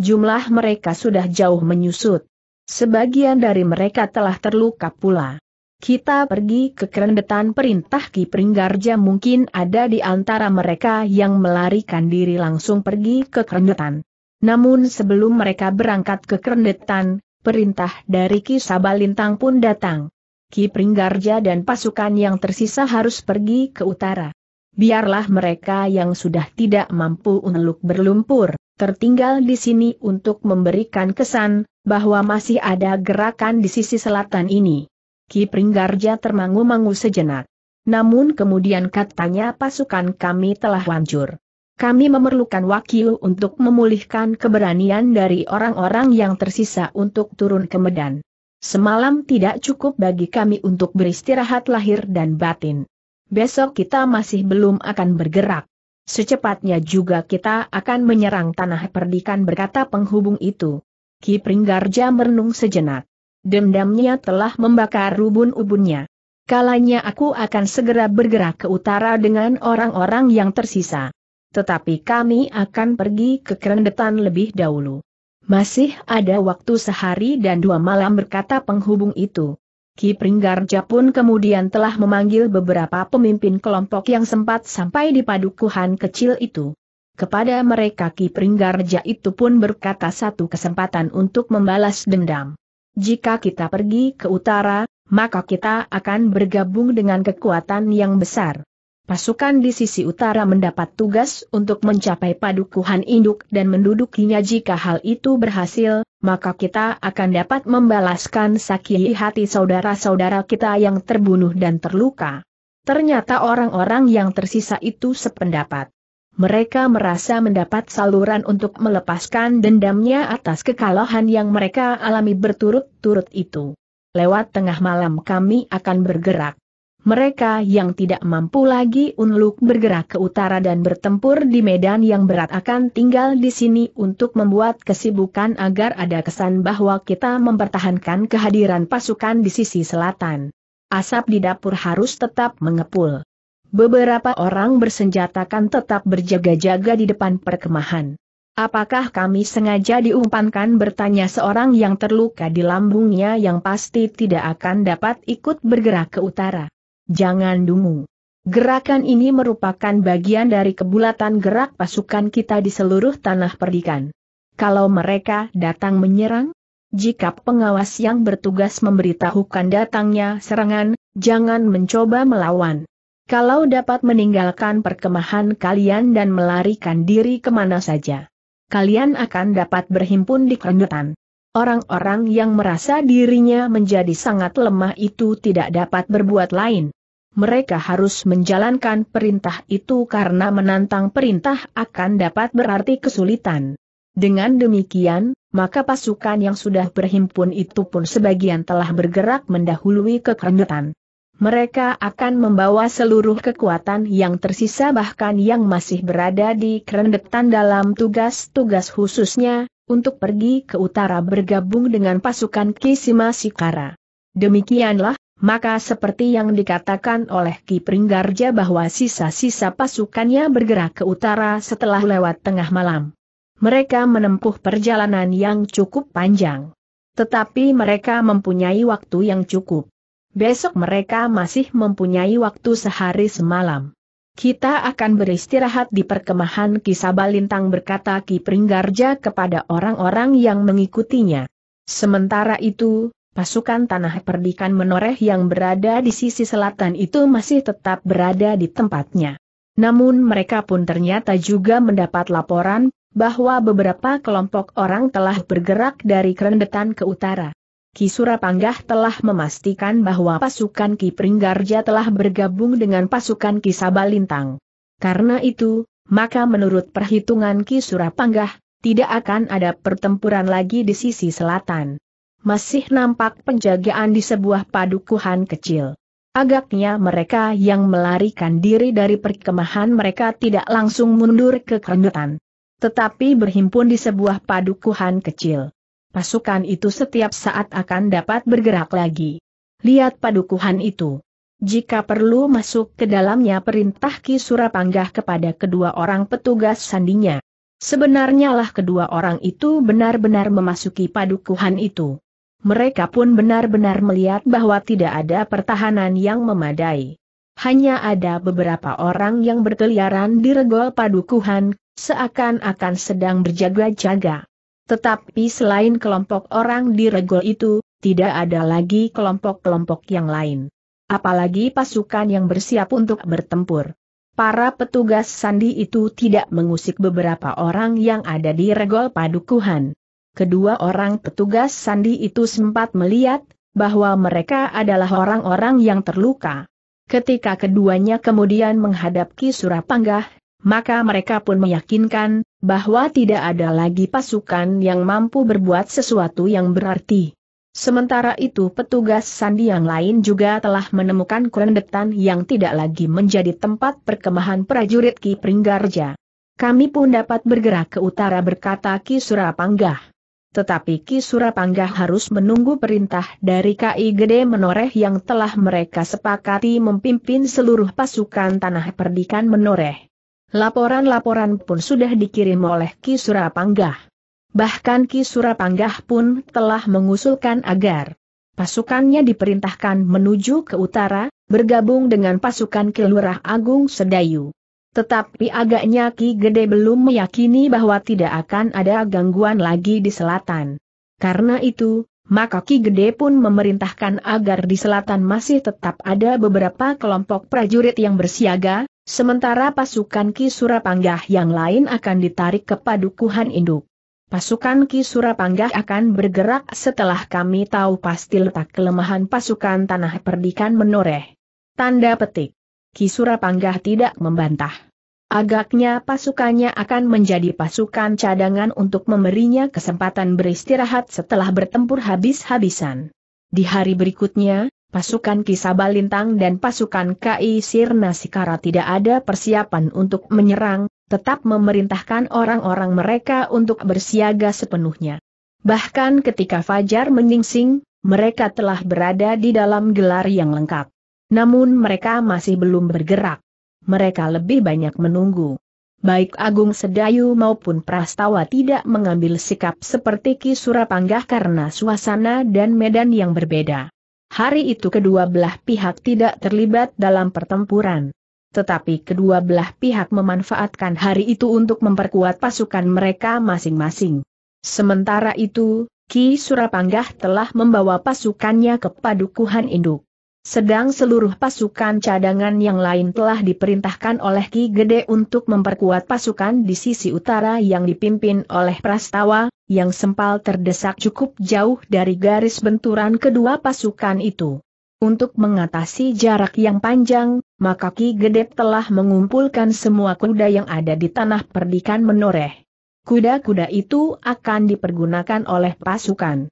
Jumlah mereka sudah jauh menyusut. Sebagian dari mereka telah terluka pula. Kita pergi ke kerendetan perintah Ki Pringgarja mungkin ada di antara mereka yang melarikan diri langsung pergi ke kerendetan. Namun sebelum mereka berangkat ke kerendetan, perintah dari Ki Sabalintang pun datang. Ki Pringgarja dan pasukan yang tersisa harus pergi ke utara. Biarlah mereka yang sudah tidak mampu uneluk berlumpur, tertinggal di sini untuk memberikan kesan bahwa masih ada gerakan di sisi selatan ini. Ki Pringgarja termangu-mangu sejenak. Namun kemudian katanya pasukan kami telah hancur. Kami memerlukan wakil untuk memulihkan keberanian dari orang-orang yang tersisa untuk turun ke Medan. Semalam tidak cukup bagi kami untuk beristirahat lahir dan batin. Besok kita masih belum akan bergerak. Secepatnya juga kita akan menyerang tanah perdikan berkata penghubung itu. Ki Pringgarja merenung sejenak. Dendamnya telah membakar rubun ubunnya. Kalanya aku akan segera bergerak ke utara dengan orang-orang yang tersisa. Tetapi kami akan pergi ke kerendetan lebih dahulu. Masih ada waktu sehari dan dua malam berkata penghubung itu. Ki Pringgarja pun kemudian telah memanggil beberapa pemimpin kelompok yang sempat sampai di padukuhan kecil itu. Kepada mereka Ki Pringgarja itu pun berkata satu kesempatan untuk membalas dendam. Jika kita pergi ke utara, maka kita akan bergabung dengan kekuatan yang besar. Pasukan di sisi utara mendapat tugas untuk mencapai padukuhan induk dan mendudukinya jika hal itu berhasil, maka kita akan dapat membalaskan sakit hati saudara-saudara kita yang terbunuh dan terluka. Ternyata orang-orang yang tersisa itu sependapat mereka merasa mendapat saluran untuk melepaskan dendamnya atas kekalahan yang mereka alami berturut-turut itu. Lewat tengah malam kami akan bergerak. Mereka yang tidak mampu lagi unluk bergerak ke utara dan bertempur di medan yang berat akan tinggal di sini untuk membuat kesibukan agar ada kesan bahwa kita mempertahankan kehadiran pasukan di sisi selatan. Asap di dapur harus tetap mengepul. Beberapa orang bersenjatakan tetap berjaga-jaga di depan perkemahan. Apakah kami sengaja diumpankan bertanya seorang yang terluka di lambungnya yang pasti tidak akan dapat ikut bergerak ke utara. Jangan dungu. Gerakan ini merupakan bagian dari kebulatan gerak pasukan kita di seluruh tanah perdikan. Kalau mereka datang menyerang, jika pengawas yang bertugas memberitahukan datangnya serangan, jangan mencoba melawan. Kalau dapat meninggalkan perkemahan kalian dan melarikan diri kemana saja, kalian akan dapat berhimpun di kerenutan. Orang-orang yang merasa dirinya menjadi sangat lemah itu tidak dapat berbuat lain. Mereka harus menjalankan perintah itu karena menantang perintah akan dapat berarti kesulitan. Dengan demikian, maka pasukan yang sudah berhimpun itu pun sebagian telah bergerak mendahului kekerenutan. Mereka akan membawa seluruh kekuatan yang tersisa bahkan yang masih berada di kerendetan dalam tugas-tugas khususnya, untuk pergi ke utara bergabung dengan pasukan Kisima Sikara. Demikianlah, maka seperti yang dikatakan oleh Ki Pringgarja bahwa sisa-sisa pasukannya bergerak ke utara setelah lewat tengah malam. Mereka menempuh perjalanan yang cukup panjang. Tetapi mereka mempunyai waktu yang cukup. Besok mereka masih mempunyai waktu sehari semalam. Kita akan beristirahat di perkemahan Kisabalintang berkata Ki Pringgarja kepada orang-orang yang mengikutinya. Sementara itu, pasukan Tanah Perdikan Menoreh yang berada di sisi selatan itu masih tetap berada di tempatnya. Namun mereka pun ternyata juga mendapat laporan bahwa beberapa kelompok orang telah bergerak dari kerendetan ke utara. Ki Surapanggah telah memastikan bahwa pasukan Ki Pringgarja telah bergabung dengan pasukan Ki Sabalintang. Karena itu, maka menurut perhitungan Ki Surapanggah, tidak akan ada pertempuran lagi di sisi selatan. Masih nampak penjagaan di sebuah padukuhan kecil. Agaknya mereka yang melarikan diri dari perkemahan mereka tidak langsung mundur ke kerendutan. Tetapi berhimpun di sebuah padukuhan kecil pasukan itu setiap saat akan dapat bergerak lagi. Lihat padukuhan itu. Jika perlu masuk ke dalamnya perintah Ki Surapanggah kepada kedua orang petugas sandinya. Sebenarnya lah kedua orang itu benar-benar memasuki padukuhan itu. Mereka pun benar-benar melihat bahwa tidak ada pertahanan yang memadai. Hanya ada beberapa orang yang berkeliaran di regol padukuhan, seakan-akan sedang berjaga-jaga. Tetapi selain kelompok orang di regol itu, tidak ada lagi kelompok-kelompok yang lain. Apalagi pasukan yang bersiap untuk bertempur. Para petugas sandi itu tidak mengusik beberapa orang yang ada di regol padukuhan. Kedua orang petugas sandi itu sempat melihat bahwa mereka adalah orang-orang yang terluka. Ketika keduanya kemudian menghadapi Surapanggah, maka mereka pun meyakinkan bahwa tidak ada lagi pasukan yang mampu berbuat sesuatu yang berarti. Sementara itu petugas sandi yang lain juga telah menemukan kerendetan yang tidak lagi menjadi tempat perkemahan prajurit Ki Pringgarja. Kami pun dapat bergerak ke utara berkata Ki Surapanggah. Tetapi Ki Surapanggah harus menunggu perintah dari KI Gede Menoreh yang telah mereka sepakati memimpin seluruh pasukan tanah perdikan Menoreh. Laporan-laporan pun sudah dikirim oleh Ki Surapanggah. Bahkan Ki Surapanggah pun telah mengusulkan agar pasukannya diperintahkan menuju ke utara, bergabung dengan pasukan Kelurah Agung Sedayu. Tetapi agaknya Ki Gede belum meyakini bahwa tidak akan ada gangguan lagi di selatan. Karena itu, maka Ki Gede pun memerintahkan agar di selatan masih tetap ada beberapa kelompok prajurit yang bersiaga, Sementara pasukan Ki Surapanggah yang lain akan ditarik ke padukuhan induk. Pasukan Ki Surapanggah akan bergerak setelah kami tahu pasti letak kelemahan pasukan tanah perdikan menoreh. Tanda petik. Ki Surapanggah tidak membantah. Agaknya pasukannya akan menjadi pasukan cadangan untuk memberinya kesempatan beristirahat setelah bertempur habis-habisan. Di hari berikutnya, pasukan Kisabalintang dan pasukan KI Sirna Sikara tidak ada persiapan untuk menyerang, tetap memerintahkan orang-orang mereka untuk bersiaga sepenuhnya. Bahkan ketika Fajar menyingsing, mereka telah berada di dalam gelar yang lengkap. Namun mereka masih belum bergerak. Mereka lebih banyak menunggu. Baik Agung Sedayu maupun Prastawa tidak mengambil sikap seperti Ki Surapanggah karena suasana dan medan yang berbeda. Hari itu kedua belah pihak tidak terlibat dalam pertempuran. Tetapi kedua belah pihak memanfaatkan hari itu untuk memperkuat pasukan mereka masing-masing. Sementara itu, Ki Surapanggah telah membawa pasukannya ke Padukuhan Induk. Sedang seluruh pasukan cadangan yang lain telah diperintahkan oleh Ki Gede untuk memperkuat pasukan di sisi utara yang dipimpin oleh Prastawa, yang sempal terdesak cukup jauh dari garis benturan kedua pasukan itu. Untuk mengatasi jarak yang panjang, maka Ki Gede telah mengumpulkan semua kuda yang ada di tanah perdikan menoreh. Kuda-kuda itu akan dipergunakan oleh pasukan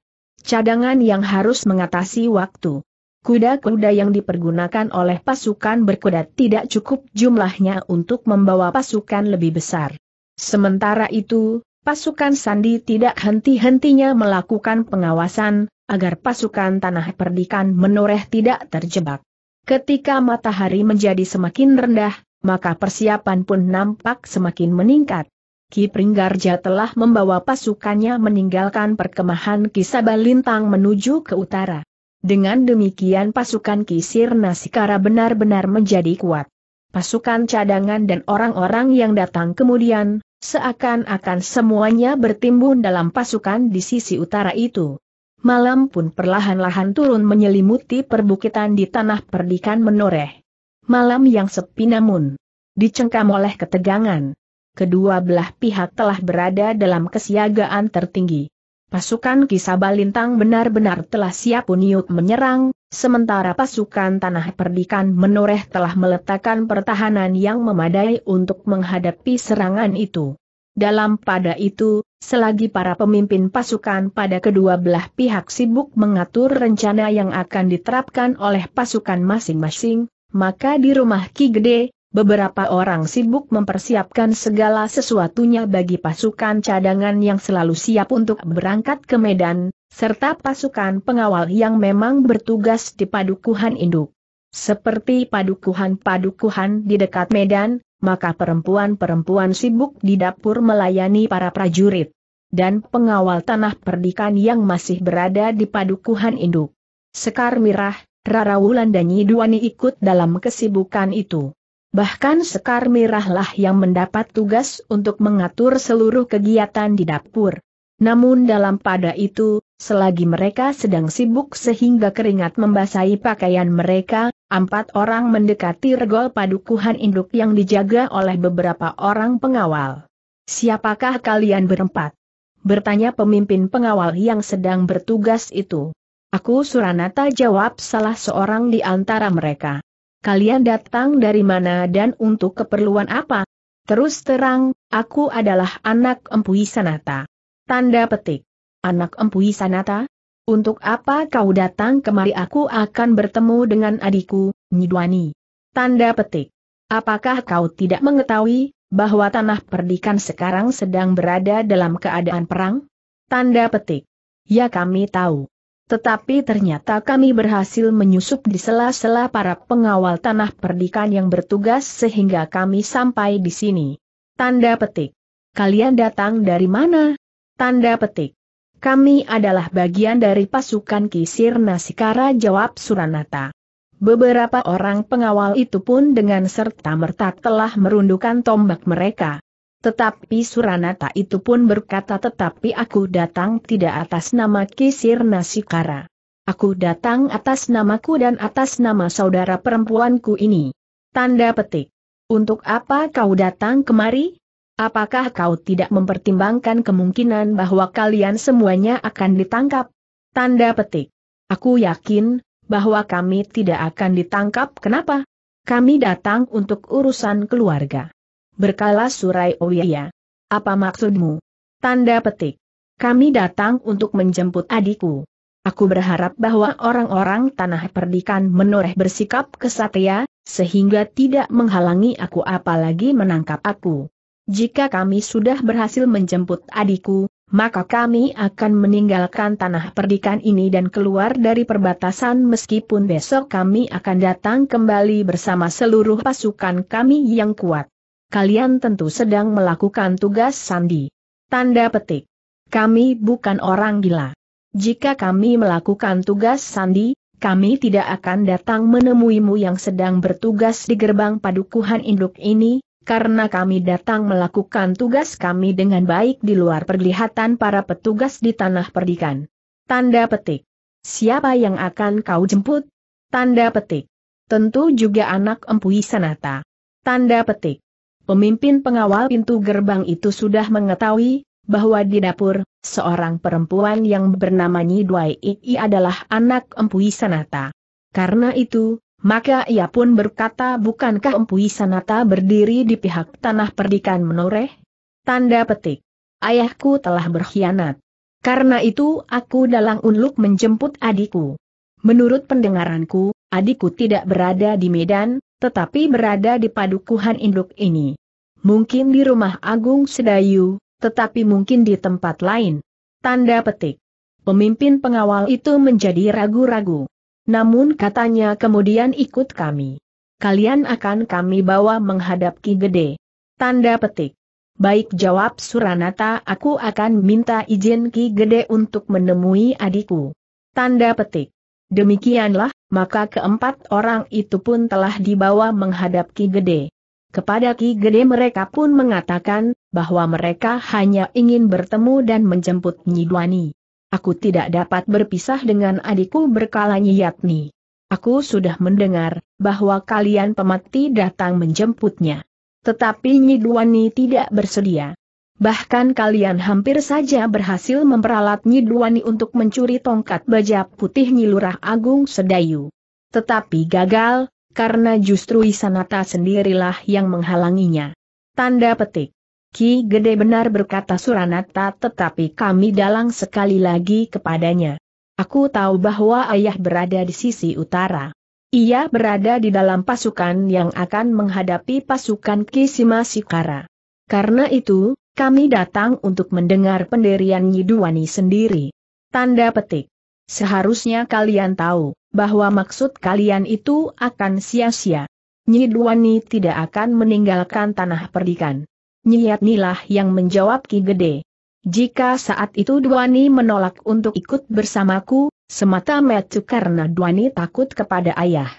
cadangan yang harus mengatasi waktu. Kuda-kuda yang dipergunakan oleh pasukan berkuda tidak cukup jumlahnya untuk membawa pasukan lebih besar. Sementara itu, pasukan Sandi tidak henti-hentinya melakukan pengawasan, agar pasukan tanah perdikan menoreh tidak terjebak. Ketika matahari menjadi semakin rendah, maka persiapan pun nampak semakin meningkat. Ki Pringgarja telah membawa pasukannya meninggalkan perkemahan Kisabalintang menuju ke utara. Dengan demikian pasukan Kisir Nasikara benar-benar menjadi kuat. Pasukan cadangan dan orang-orang yang datang kemudian, seakan-akan semuanya bertimbun dalam pasukan di sisi utara itu. Malam pun perlahan-lahan turun menyelimuti perbukitan di tanah perdikan menoreh. Malam yang sepi namun dicengkam oleh ketegangan. Kedua belah pihak telah berada dalam kesiagaan tertinggi. Pasukan Kisaba Lintang benar-benar telah siap Uniuk menyerang, sementara pasukan Tanah Perdikan Menoreh telah meletakkan pertahanan yang memadai untuk menghadapi serangan itu. Dalam pada itu, selagi para pemimpin pasukan pada kedua belah pihak sibuk mengatur rencana yang akan diterapkan oleh pasukan masing-masing, maka di rumah Ki Gede, Beberapa orang sibuk mempersiapkan segala sesuatunya bagi pasukan cadangan yang selalu siap untuk berangkat ke Medan, serta pasukan pengawal yang memang bertugas di padukuhan induk. Seperti padukuhan-padukuhan di dekat Medan, maka perempuan-perempuan sibuk di dapur melayani para prajurit dan pengawal tanah perdikan yang masih berada di padukuhan induk. Sekar Mirah, Rara Wulan dan ikut dalam kesibukan itu. Bahkan Sekar Mirahlah yang mendapat tugas untuk mengatur seluruh kegiatan di dapur. Namun dalam pada itu, selagi mereka sedang sibuk sehingga keringat membasahi pakaian mereka, empat orang mendekati regol padukuhan induk yang dijaga oleh beberapa orang pengawal. Siapakah kalian berempat? Bertanya pemimpin pengawal yang sedang bertugas itu. Aku Suranata jawab salah seorang di antara mereka kalian datang dari mana dan untuk keperluan apa? Terus terang, aku adalah anak Empu Sanata. Tanda petik. Anak Empu Sanata? Untuk apa kau datang kemari aku akan bertemu dengan adikku, Nyidwani. Tanda petik. Apakah kau tidak mengetahui bahwa tanah perdikan sekarang sedang berada dalam keadaan perang? Tanda petik. Ya kami tahu. Tetapi ternyata kami berhasil menyusup di sela-sela para pengawal tanah perdikan yang bertugas sehingga kami sampai di sini. Tanda petik. Kalian datang dari mana? Tanda petik. Kami adalah bagian dari pasukan Kisir Nasikara jawab Suranata. Beberapa orang pengawal itu pun dengan serta merta telah merundukkan tombak mereka. Tetapi Suranata itu pun berkata tetapi aku datang tidak atas nama Kisir Nasikara. Aku datang atas namaku dan atas nama saudara perempuanku ini. Tanda petik. Untuk apa kau datang kemari? Apakah kau tidak mempertimbangkan kemungkinan bahwa kalian semuanya akan ditangkap? Tanda petik. Aku yakin, bahwa kami tidak akan ditangkap kenapa? Kami datang untuk urusan keluarga berkala surai Oya. Apa maksudmu? Tanda petik. Kami datang untuk menjemput adikku. Aku berharap bahwa orang-orang tanah perdikan menoreh bersikap kesatria, sehingga tidak menghalangi aku apalagi menangkap aku. Jika kami sudah berhasil menjemput adikku, maka kami akan meninggalkan tanah perdikan ini dan keluar dari perbatasan meskipun besok kami akan datang kembali bersama seluruh pasukan kami yang kuat kalian tentu sedang melakukan tugas sandi. Tanda petik. Kami bukan orang gila. Jika kami melakukan tugas sandi, kami tidak akan datang menemuimu yang sedang bertugas di gerbang padukuhan induk ini, karena kami datang melakukan tugas kami dengan baik di luar perlihatan para petugas di tanah perdikan. Tanda petik. Siapa yang akan kau jemput? Tanda petik. Tentu juga anak empui sanata. Tanda petik. Pemimpin pengawal pintu gerbang itu sudah mengetahui, bahwa di dapur, seorang perempuan yang bernama Nidwai Ii adalah anak Empui Sanata. Karena itu, maka ia pun berkata bukankah Empui Sanata berdiri di pihak tanah perdikan menoreh? Tanda petik. Ayahku telah berkhianat. Karena itu aku dalang unluk menjemput adikku. Menurut pendengaranku, adikku tidak berada di Medan, tetapi berada di padukuhan induk ini. Mungkin di rumah Agung Sedayu, tetapi mungkin di tempat lain. Tanda petik. Pemimpin pengawal itu menjadi ragu-ragu. Namun katanya kemudian ikut kami. Kalian akan kami bawa menghadap Ki Gede. Tanda petik. Baik jawab Suranata aku akan minta izin Ki Gede untuk menemui adikku. Tanda petik. Demikianlah, maka keempat orang itu pun telah dibawa menghadap Ki Gede. Kepada Ki Gede mereka pun mengatakan, bahwa mereka hanya ingin bertemu dan menjemput Nyidwani. Aku tidak dapat berpisah dengan adikku berkala Nyiyatni. Aku sudah mendengar, bahwa kalian pemati datang menjemputnya. Tetapi Nyidwani tidak bersedia. Bahkan kalian hampir saja berhasil memperalat Nyidwani untuk mencuri tongkat baja putih Nyilurah Agung Sedayu. Tetapi gagal, karena justru Isanata sendirilah yang menghalanginya. Tanda petik. Ki Gede benar berkata Suranata tetapi kami dalang sekali lagi kepadanya. Aku tahu bahwa ayah berada di sisi utara. Ia berada di dalam pasukan yang akan menghadapi pasukan Kisima Sikara. Karena itu, kami datang untuk mendengar penderian Nyiduwani sendiri. Tanda petik. Seharusnya kalian tahu, bahwa maksud kalian itu akan sia-sia. Nyiduwani tidak akan meninggalkan tanah perdikan. Nyiatnilah yang menjawab Ki Gede. Jika saat itu Duani menolak untuk ikut bersamaku, semata-mata karena Duani takut kepada ayah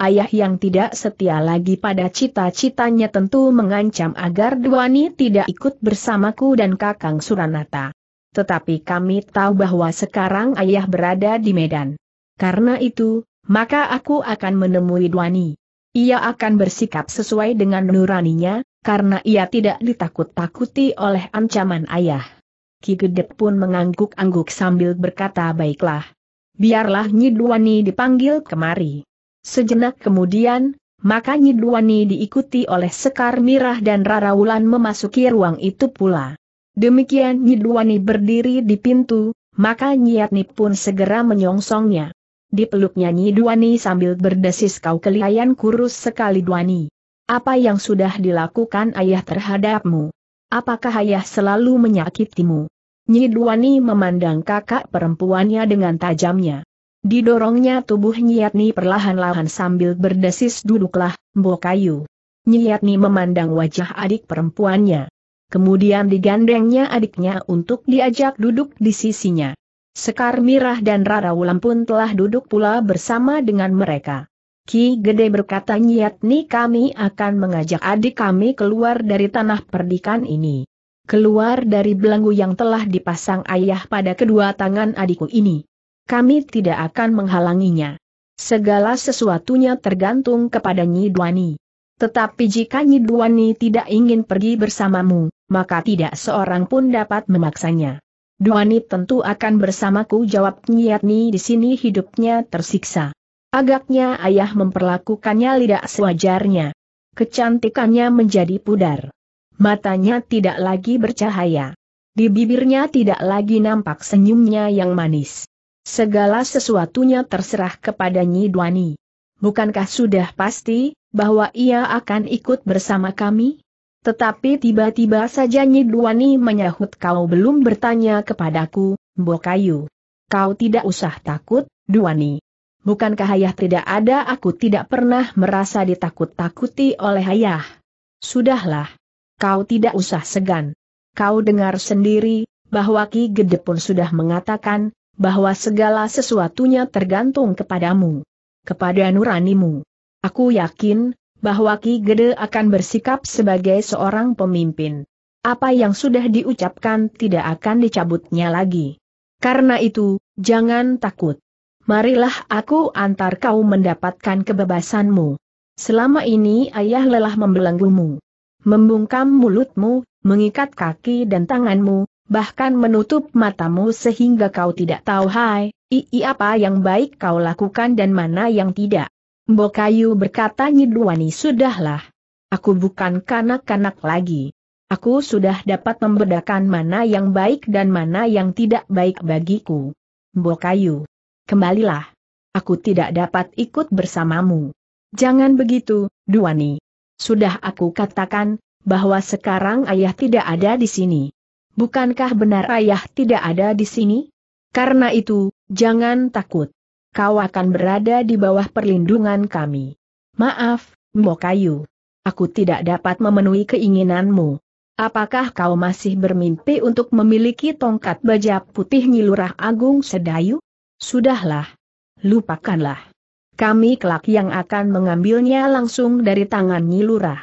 ayah yang tidak setia lagi pada cita-citanya tentu mengancam agar Dwani tidak ikut bersamaku dan Kakang Suranata. Tetapi kami tahu bahwa sekarang ayah berada di Medan. Karena itu, maka aku akan menemui Dwani. Ia akan bersikap sesuai dengan nuraninya, karena ia tidak ditakut-takuti oleh ancaman ayah. Ki Gede pun mengangguk-angguk sambil berkata baiklah. Biarlah Nyi Dwani dipanggil kemari. Sejenak kemudian, maka Nyidwani diikuti oleh Sekar Mirah dan Rara Wulan memasuki ruang itu pula. Demikian Nyidwani berdiri di pintu, maka Nyiatni pun segera menyongsongnya. Dipeluknya peluknya sambil berdesis kau kelihayan kurus sekali Duani. Apa yang sudah dilakukan ayah terhadapmu? Apakah ayah selalu menyakitimu? Nyidwani memandang kakak perempuannya dengan tajamnya. Didorongnya tubuh Nyiatni perlahan-lahan sambil berdesis duduklah, Mbo Kayu. Nyiatni memandang wajah adik perempuannya. Kemudian digandengnya adiknya untuk diajak duduk di sisinya. Sekar Mirah dan Rara Wulan pun telah duduk pula bersama dengan mereka. Ki Gede berkata Nyiatni kami akan mengajak adik kami keluar dari tanah perdikan ini. Keluar dari belenggu yang telah dipasang ayah pada kedua tangan adikku ini kami tidak akan menghalanginya. Segala sesuatunya tergantung kepada Duani. Tetapi jika Duani tidak ingin pergi bersamamu, maka tidak seorang pun dapat memaksanya. Duani tentu akan bersamaku jawab Nyiatni di sini hidupnya tersiksa. Agaknya ayah memperlakukannya tidak sewajarnya. Kecantikannya menjadi pudar. Matanya tidak lagi bercahaya. Di bibirnya tidak lagi nampak senyumnya yang manis. Segala sesuatunya terserah kepada Nyi Duani. Bukankah sudah pasti, bahwa ia akan ikut bersama kami? Tetapi tiba-tiba saja Nyi Duani menyahut kau belum bertanya kepadaku, Mbokayu. Kau tidak usah takut, Duani. Bukankah ayah tidak ada aku tidak pernah merasa ditakut-takuti oleh ayah? Sudahlah. Kau tidak usah segan. Kau dengar sendiri, bahwa Ki Gede pun sudah mengatakan, bahwa segala sesuatunya tergantung kepadamu. Kepada nuranimu. Aku yakin, bahwa Ki Gede akan bersikap sebagai seorang pemimpin. Apa yang sudah diucapkan tidak akan dicabutnya lagi. Karena itu, jangan takut. Marilah aku antar kau mendapatkan kebebasanmu. Selama ini ayah lelah membelenggumu. Membungkam mulutmu, mengikat kaki dan tanganmu, bahkan menutup matamu sehingga kau tidak tahu hai, i, ii apa yang baik kau lakukan dan mana yang tidak. Mbokayu berkata Nyidwani sudahlah. Aku bukan kanak-kanak lagi. Aku sudah dapat membedakan mana yang baik dan mana yang tidak baik bagiku. Mbokayu. Kembalilah. Aku tidak dapat ikut bersamamu. Jangan begitu, Duani. Sudah aku katakan, bahwa sekarang ayah tidak ada di sini. Bukankah benar ayah tidak ada di sini? Karena itu, jangan takut. Kau akan berada di bawah perlindungan kami. Maaf, Mbokayu. Aku tidak dapat memenuhi keinginanmu. Apakah kau masih bermimpi untuk memiliki tongkat baja putih Nyilurah Agung Sedayu? Sudahlah. Lupakanlah. Kami kelak yang akan mengambilnya langsung dari tangan Nyilurah.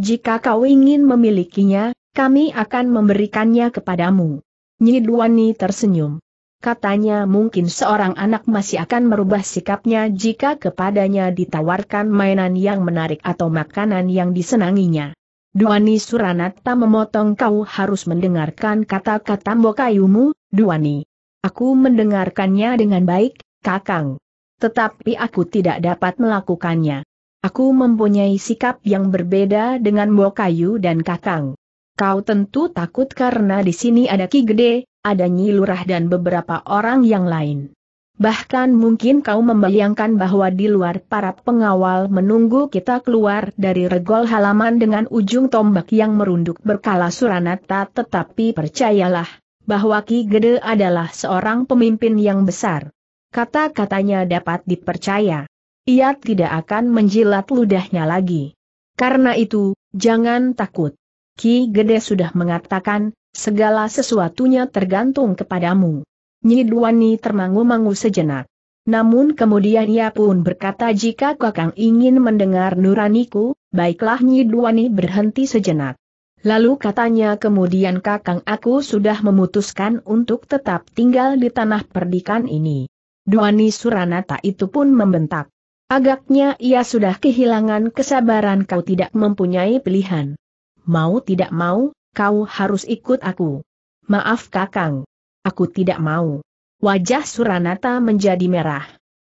Jika kau ingin memilikinya, kami akan memberikannya kepadamu. Nyidwani tersenyum. Katanya mungkin seorang anak masih akan merubah sikapnya jika kepadanya ditawarkan mainan yang menarik atau makanan yang disenanginya. Duani Suranata memotong kau harus mendengarkan kata-kata mbokayumu, Duani. Aku mendengarkannya dengan baik, Kakang. Tetapi aku tidak dapat melakukannya. Aku mempunyai sikap yang berbeda dengan Mbokayu dan Kakang. Kau tentu takut karena di sini ada Ki Gede, ada Nyi Lurah dan beberapa orang yang lain. Bahkan mungkin kau membayangkan bahwa di luar para pengawal menunggu kita keluar dari regol halaman dengan ujung tombak yang merunduk berkala Suranata tetapi percayalah, bahwa Ki Gede adalah seorang pemimpin yang besar. Kata-katanya dapat dipercaya. Ia tidak akan menjilat ludahnya lagi. Karena itu, jangan takut. Ki Gede sudah mengatakan, segala sesuatunya tergantung kepadamu. Nyi Nyiduani termangu-mangu sejenak. Namun kemudian ia pun berkata jika kakang ingin mendengar nuraniku, baiklah Nyi Nyiduani berhenti sejenak. Lalu katanya kemudian kakang aku sudah memutuskan untuk tetap tinggal di tanah perdikan ini. Duani Suranata itu pun membentak. Agaknya ia sudah kehilangan kesabaran kau tidak mempunyai pilihan mau tidak mau, kau harus ikut aku. Maaf kakang. Aku tidak mau. Wajah Suranata menjadi merah.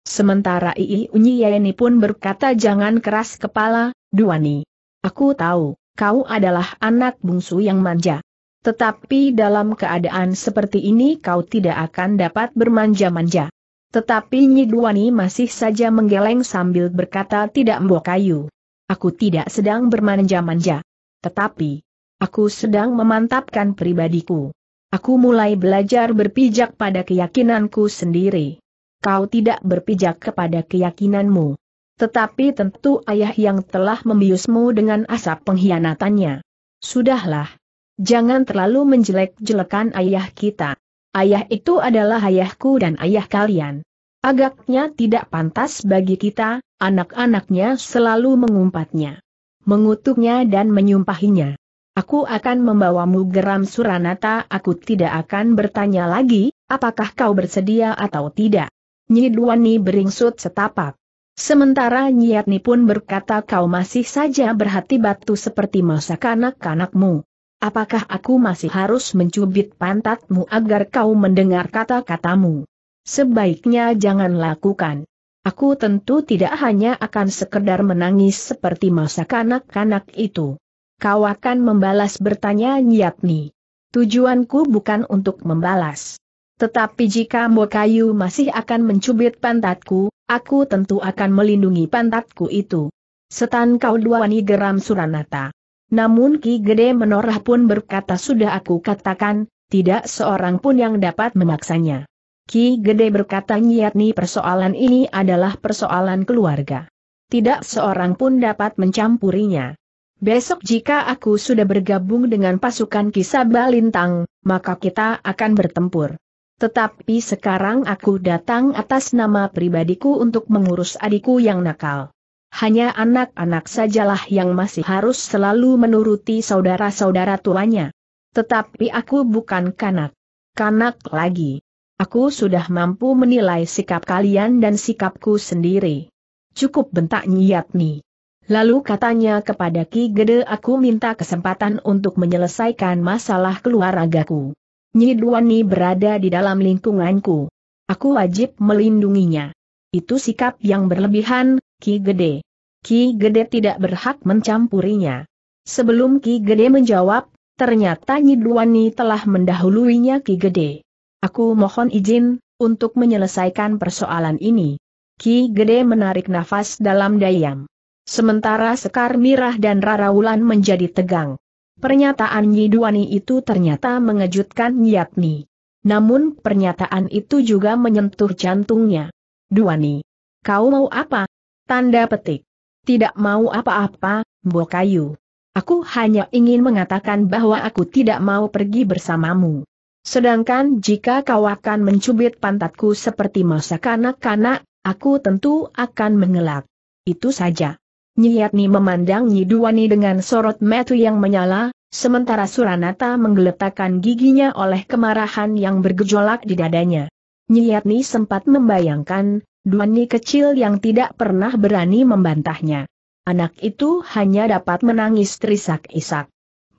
Sementara Ii Unyiyeni pun berkata jangan keras kepala, Duani. Aku tahu, kau adalah anak bungsu yang manja. Tetapi dalam keadaan seperti ini kau tidak akan dapat bermanja-manja. Tetapi Nyi Nyiduani masih saja menggeleng sambil berkata tidak mbok kayu. Aku tidak sedang bermanja-manja. Tetapi, aku sedang memantapkan pribadiku. Aku mulai belajar berpijak pada keyakinanku sendiri. Kau tidak berpijak kepada keyakinanmu. Tetapi tentu ayah yang telah membiusmu dengan asap pengkhianatannya. Sudahlah. Jangan terlalu menjelek-jelekan ayah kita. Ayah itu adalah ayahku dan ayah kalian. Agaknya tidak pantas bagi kita, anak-anaknya selalu mengumpatnya mengutuknya dan menyumpahinya. Aku akan membawamu geram Suranata, aku tidak akan bertanya lagi, apakah kau bersedia atau tidak. Nyidwani beringsut setapak. Sementara Nyiatni pun berkata kau masih saja berhati batu seperti masa kanak-kanakmu. Apakah aku masih harus mencubit pantatmu agar kau mendengar kata-katamu? Sebaiknya jangan lakukan. Aku tentu tidak hanya akan sekedar menangis seperti masa kanak-kanak itu. Kau akan membalas bertanya Nyatni. Tujuanku bukan untuk membalas. Tetapi jika Mokayu masih akan mencubit pantatku, aku tentu akan melindungi pantatku itu. Setan kau dua wani geram Suranata. Namun Ki Gede Menorah pun berkata sudah aku katakan, tidak seorang pun yang dapat memaksanya. Ki Gede berkata Nyiatni persoalan ini adalah persoalan keluarga. Tidak seorang pun dapat mencampurinya. Besok jika aku sudah bergabung dengan pasukan Kisaba Balintang, maka kita akan bertempur. Tetapi sekarang aku datang atas nama pribadiku untuk mengurus adikku yang nakal. Hanya anak-anak sajalah yang masih harus selalu menuruti saudara-saudara tuanya. Tetapi aku bukan kanak. Kanak lagi. Aku sudah mampu menilai sikap kalian dan sikapku sendiri. Cukup bentak nih. Lalu katanya kepada Ki Gede aku minta kesempatan untuk menyelesaikan masalah keluargaku. Nyidwani berada di dalam lingkunganku. Aku wajib melindunginya. Itu sikap yang berlebihan, Ki Gede. Ki Gede tidak berhak mencampurinya. Sebelum Ki Gede menjawab, ternyata Nyidwani telah mendahuluinya Ki Gede. Aku mohon izin, untuk menyelesaikan persoalan ini. Ki Gede menarik nafas dalam dayam. Sementara Sekar Mirah dan Raraulan menjadi tegang. Pernyataan Yiduani itu ternyata mengejutkan Nyiatni. Namun pernyataan itu juga menyentuh jantungnya. Duani. Kau mau apa? Tanda petik. Tidak mau apa-apa, Bokayu. Aku hanya ingin mengatakan bahwa aku tidak mau pergi bersamamu. Sedangkan jika kau akan mencubit pantatku seperti masa kanak-kanak, aku tentu akan mengelak. Itu saja. Nyiatni memandang Nyiduwani dengan sorot metu yang menyala, sementara Suranata menggeletakkan giginya oleh kemarahan yang bergejolak di dadanya. Nyiatni sempat membayangkan, Duani kecil yang tidak pernah berani membantahnya. Anak itu hanya dapat menangis terisak-isak.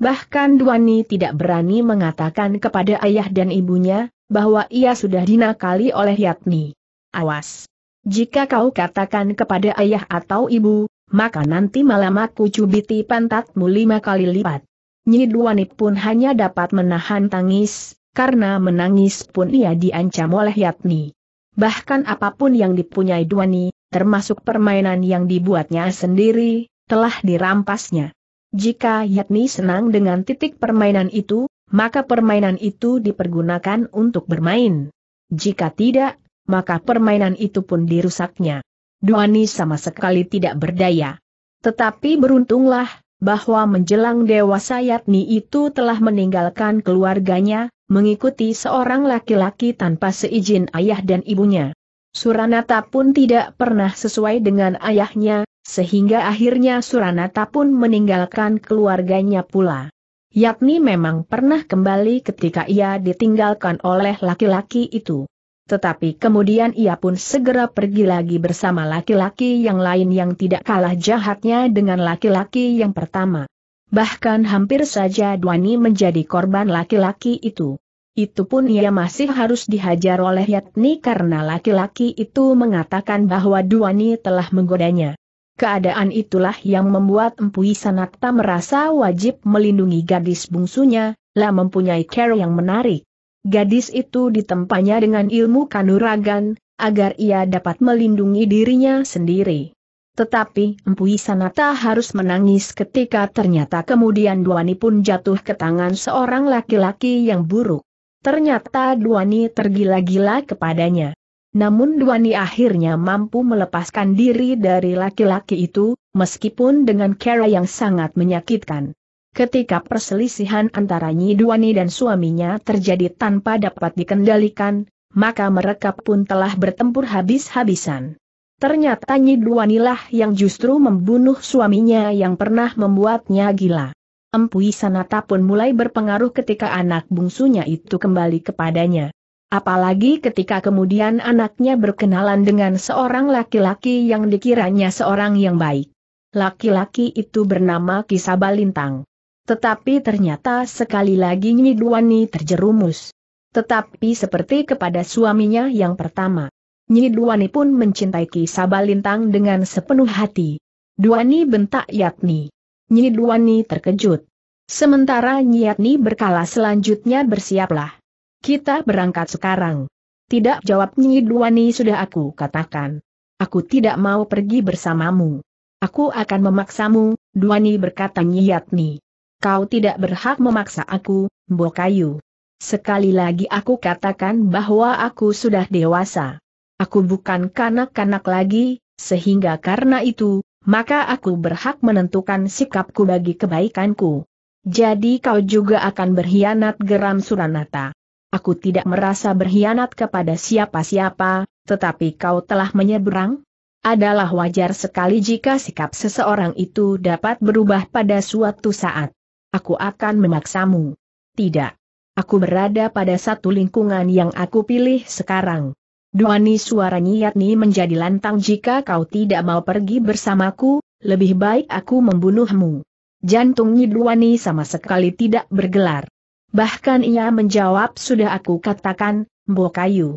Bahkan Duani tidak berani mengatakan kepada ayah dan ibunya, bahwa ia sudah dinakali oleh Yatni. Awas! Jika kau katakan kepada ayah atau ibu, maka nanti malam aku cubiti pantatmu lima kali lipat. Nyi Duani pun hanya dapat menahan tangis, karena menangis pun ia diancam oleh Yatni. Bahkan apapun yang dipunyai Duani, termasuk permainan yang dibuatnya sendiri, telah dirampasnya. Jika Yatni senang dengan titik permainan itu, maka permainan itu dipergunakan untuk bermain. Jika tidak, maka permainan itu pun dirusaknya. Duani sama sekali tidak berdaya. Tetapi beruntunglah, bahwa menjelang dewasa Yatni itu telah meninggalkan keluarganya, mengikuti seorang laki-laki tanpa seizin ayah dan ibunya. Suranata pun tidak pernah sesuai dengan ayahnya, sehingga akhirnya Suranata pun meninggalkan keluarganya pula. Yakni memang pernah kembali ketika ia ditinggalkan oleh laki-laki itu. Tetapi kemudian ia pun segera pergi lagi bersama laki-laki yang lain yang tidak kalah jahatnya dengan laki-laki yang pertama. Bahkan hampir saja Duani menjadi korban laki-laki itu. Itu pun ia masih harus dihajar oleh Yatni karena laki-laki itu mengatakan bahwa Duani telah menggodanya. Keadaan itulah yang membuat Empu Sanakta merasa wajib melindungi gadis bungsunya, lah mempunyai care yang menarik. Gadis itu ditempanya dengan ilmu kanuragan, agar ia dapat melindungi dirinya sendiri. Tetapi Empu Sanata harus menangis ketika ternyata kemudian Duani pun jatuh ke tangan seorang laki-laki yang buruk. Ternyata Duani tergila-gila kepadanya. Namun Duani akhirnya mampu melepaskan diri dari laki-laki itu, meskipun dengan cara yang sangat menyakitkan. Ketika perselisihan antara Nyi Duani dan suaminya terjadi tanpa dapat dikendalikan, maka mereka pun telah bertempur habis-habisan. Ternyata Nyi Duani lah yang justru membunuh suaminya yang pernah membuatnya gila. Empuisanata pun mulai berpengaruh ketika anak bungsunya itu kembali kepadanya. Apalagi ketika kemudian anaknya berkenalan dengan seorang laki-laki yang dikiranya seorang yang baik. Laki-laki itu bernama Kisabalintang. Tetapi ternyata sekali lagi Nyidwani terjerumus. Tetapi seperti kepada suaminya yang pertama. Nyidwani pun mencintai Kisabalintang dengan sepenuh hati. Duani bentak Yatni. Nyidwani terkejut. Sementara Nyatni berkala selanjutnya bersiaplah. Kita berangkat sekarang. Tidak jawab Duwani sudah aku katakan. Aku tidak mau pergi bersamamu. Aku akan memaksamu, Duani berkata Yatni. Kau tidak berhak memaksa aku, Mbokayu. Sekali lagi aku katakan bahwa aku sudah dewasa. Aku bukan kanak-kanak lagi, sehingga karena itu, maka aku berhak menentukan sikapku bagi kebaikanku. Jadi kau juga akan berkhianat geram Suranata aku tidak merasa berkhianat kepada siapa-siapa, tetapi kau telah menyeberang? Adalah wajar sekali jika sikap seseorang itu dapat berubah pada suatu saat. Aku akan memaksamu. Tidak. Aku berada pada satu lingkungan yang aku pilih sekarang. Duani suara nih menjadi lantang jika kau tidak mau pergi bersamaku, lebih baik aku membunuhmu. Jantungnya Duani sama sekali tidak bergelar. Bahkan ia menjawab sudah aku katakan, Mbokayu. Kayu.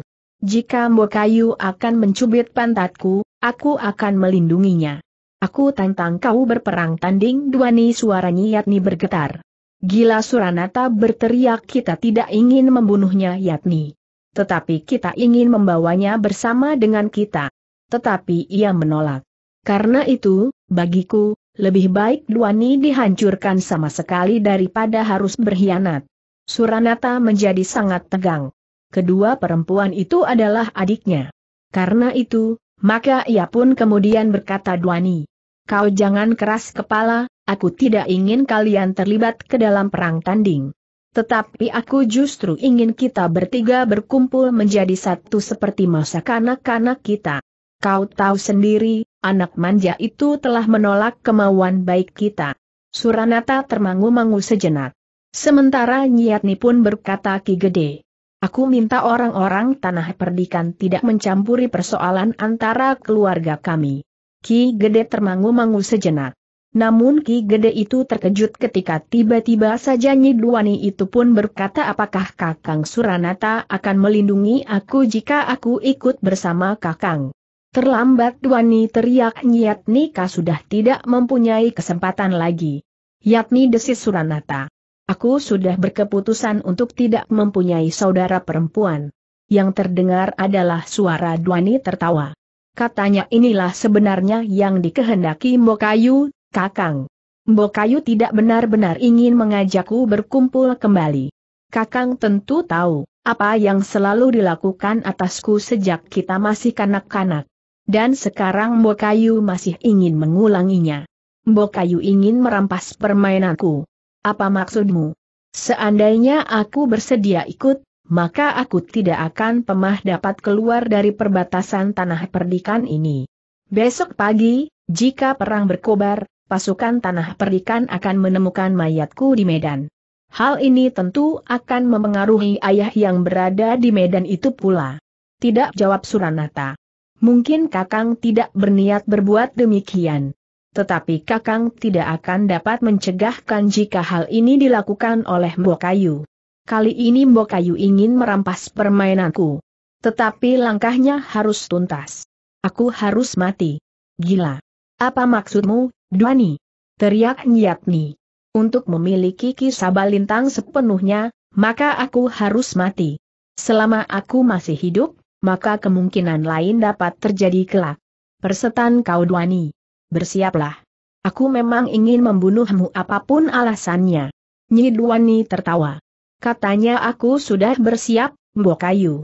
Jika Mbokayu Kayu akan mencubit pantatku, aku akan melindunginya. Aku tantang kau berperang tanding duani suaranya Yatni bergetar. Gila Suranata berteriak kita tidak ingin membunuhnya Yatni. Tetapi kita ingin membawanya bersama dengan kita. Tetapi ia menolak. Karena itu, bagiku, lebih baik Duani dihancurkan sama sekali daripada harus berkhianat. Suranata menjadi sangat tegang. Kedua perempuan itu adalah adiknya. Karena itu, maka ia pun kemudian berkata Duani, Kau jangan keras kepala, aku tidak ingin kalian terlibat ke dalam perang tanding. Tetapi aku justru ingin kita bertiga berkumpul menjadi satu seperti masa kanak-kanak kita. Kau tahu sendiri, anak manja itu telah menolak kemauan baik kita. Suranata termangu-mangu sejenak. Sementara Nyiatni pun berkata Ki Gede. Aku minta orang-orang tanah perdikan tidak mencampuri persoalan antara keluarga kami. Ki Gede termangu-mangu sejenak. Namun Ki Gede itu terkejut ketika tiba-tiba saja Nyidwani itu pun berkata apakah Kakang Suranata akan melindungi aku jika aku ikut bersama Kakang. Terlambat Dwani teriak Nyiatnika sudah tidak mempunyai kesempatan lagi. Yatni desis Suranata. Aku sudah berkeputusan untuk tidak mempunyai saudara perempuan. Yang terdengar adalah suara Duani tertawa. Katanya inilah sebenarnya yang dikehendaki Mbokayu, Kakang. Mbokayu tidak benar-benar ingin mengajakku berkumpul kembali. Kakang tentu tahu, apa yang selalu dilakukan atasku sejak kita masih kanak-kanak. Dan sekarang Mbokayu masih ingin mengulanginya. Mbokayu ingin merampas permainanku. Apa maksudmu? Seandainya aku bersedia ikut, maka aku tidak akan pemah dapat keluar dari perbatasan tanah perdikan ini. Besok pagi, jika perang berkobar, pasukan tanah perdikan akan menemukan mayatku di Medan. Hal ini tentu akan memengaruhi ayah yang berada di Medan itu pula. Tidak jawab Suranata. Mungkin Kakang tidak berniat berbuat demikian tetapi Kakang tidak akan dapat mencegahkan jika hal ini dilakukan oleh Mbokayu. Kali ini Mbokayu ingin merampas permainanku. Tetapi langkahnya harus tuntas. Aku harus mati. Gila. Apa maksudmu, Duani? Teriak Nyatni. Untuk memiliki kisah balintang sepenuhnya, maka aku harus mati. Selama aku masih hidup, maka kemungkinan lain dapat terjadi kelak. Persetan kau Duani bersiaplah. Aku memang ingin membunuhmu apapun alasannya. Nyidwani tertawa. Katanya aku sudah bersiap, Mbokayu. Kayu.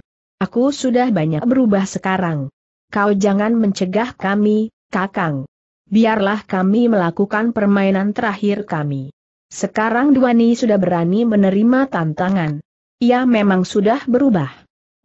Aku sudah banyak berubah sekarang. Kau jangan mencegah kami, Kakang. Biarlah kami melakukan permainan terakhir kami. Sekarang Duani sudah berani menerima tantangan. Ia memang sudah berubah.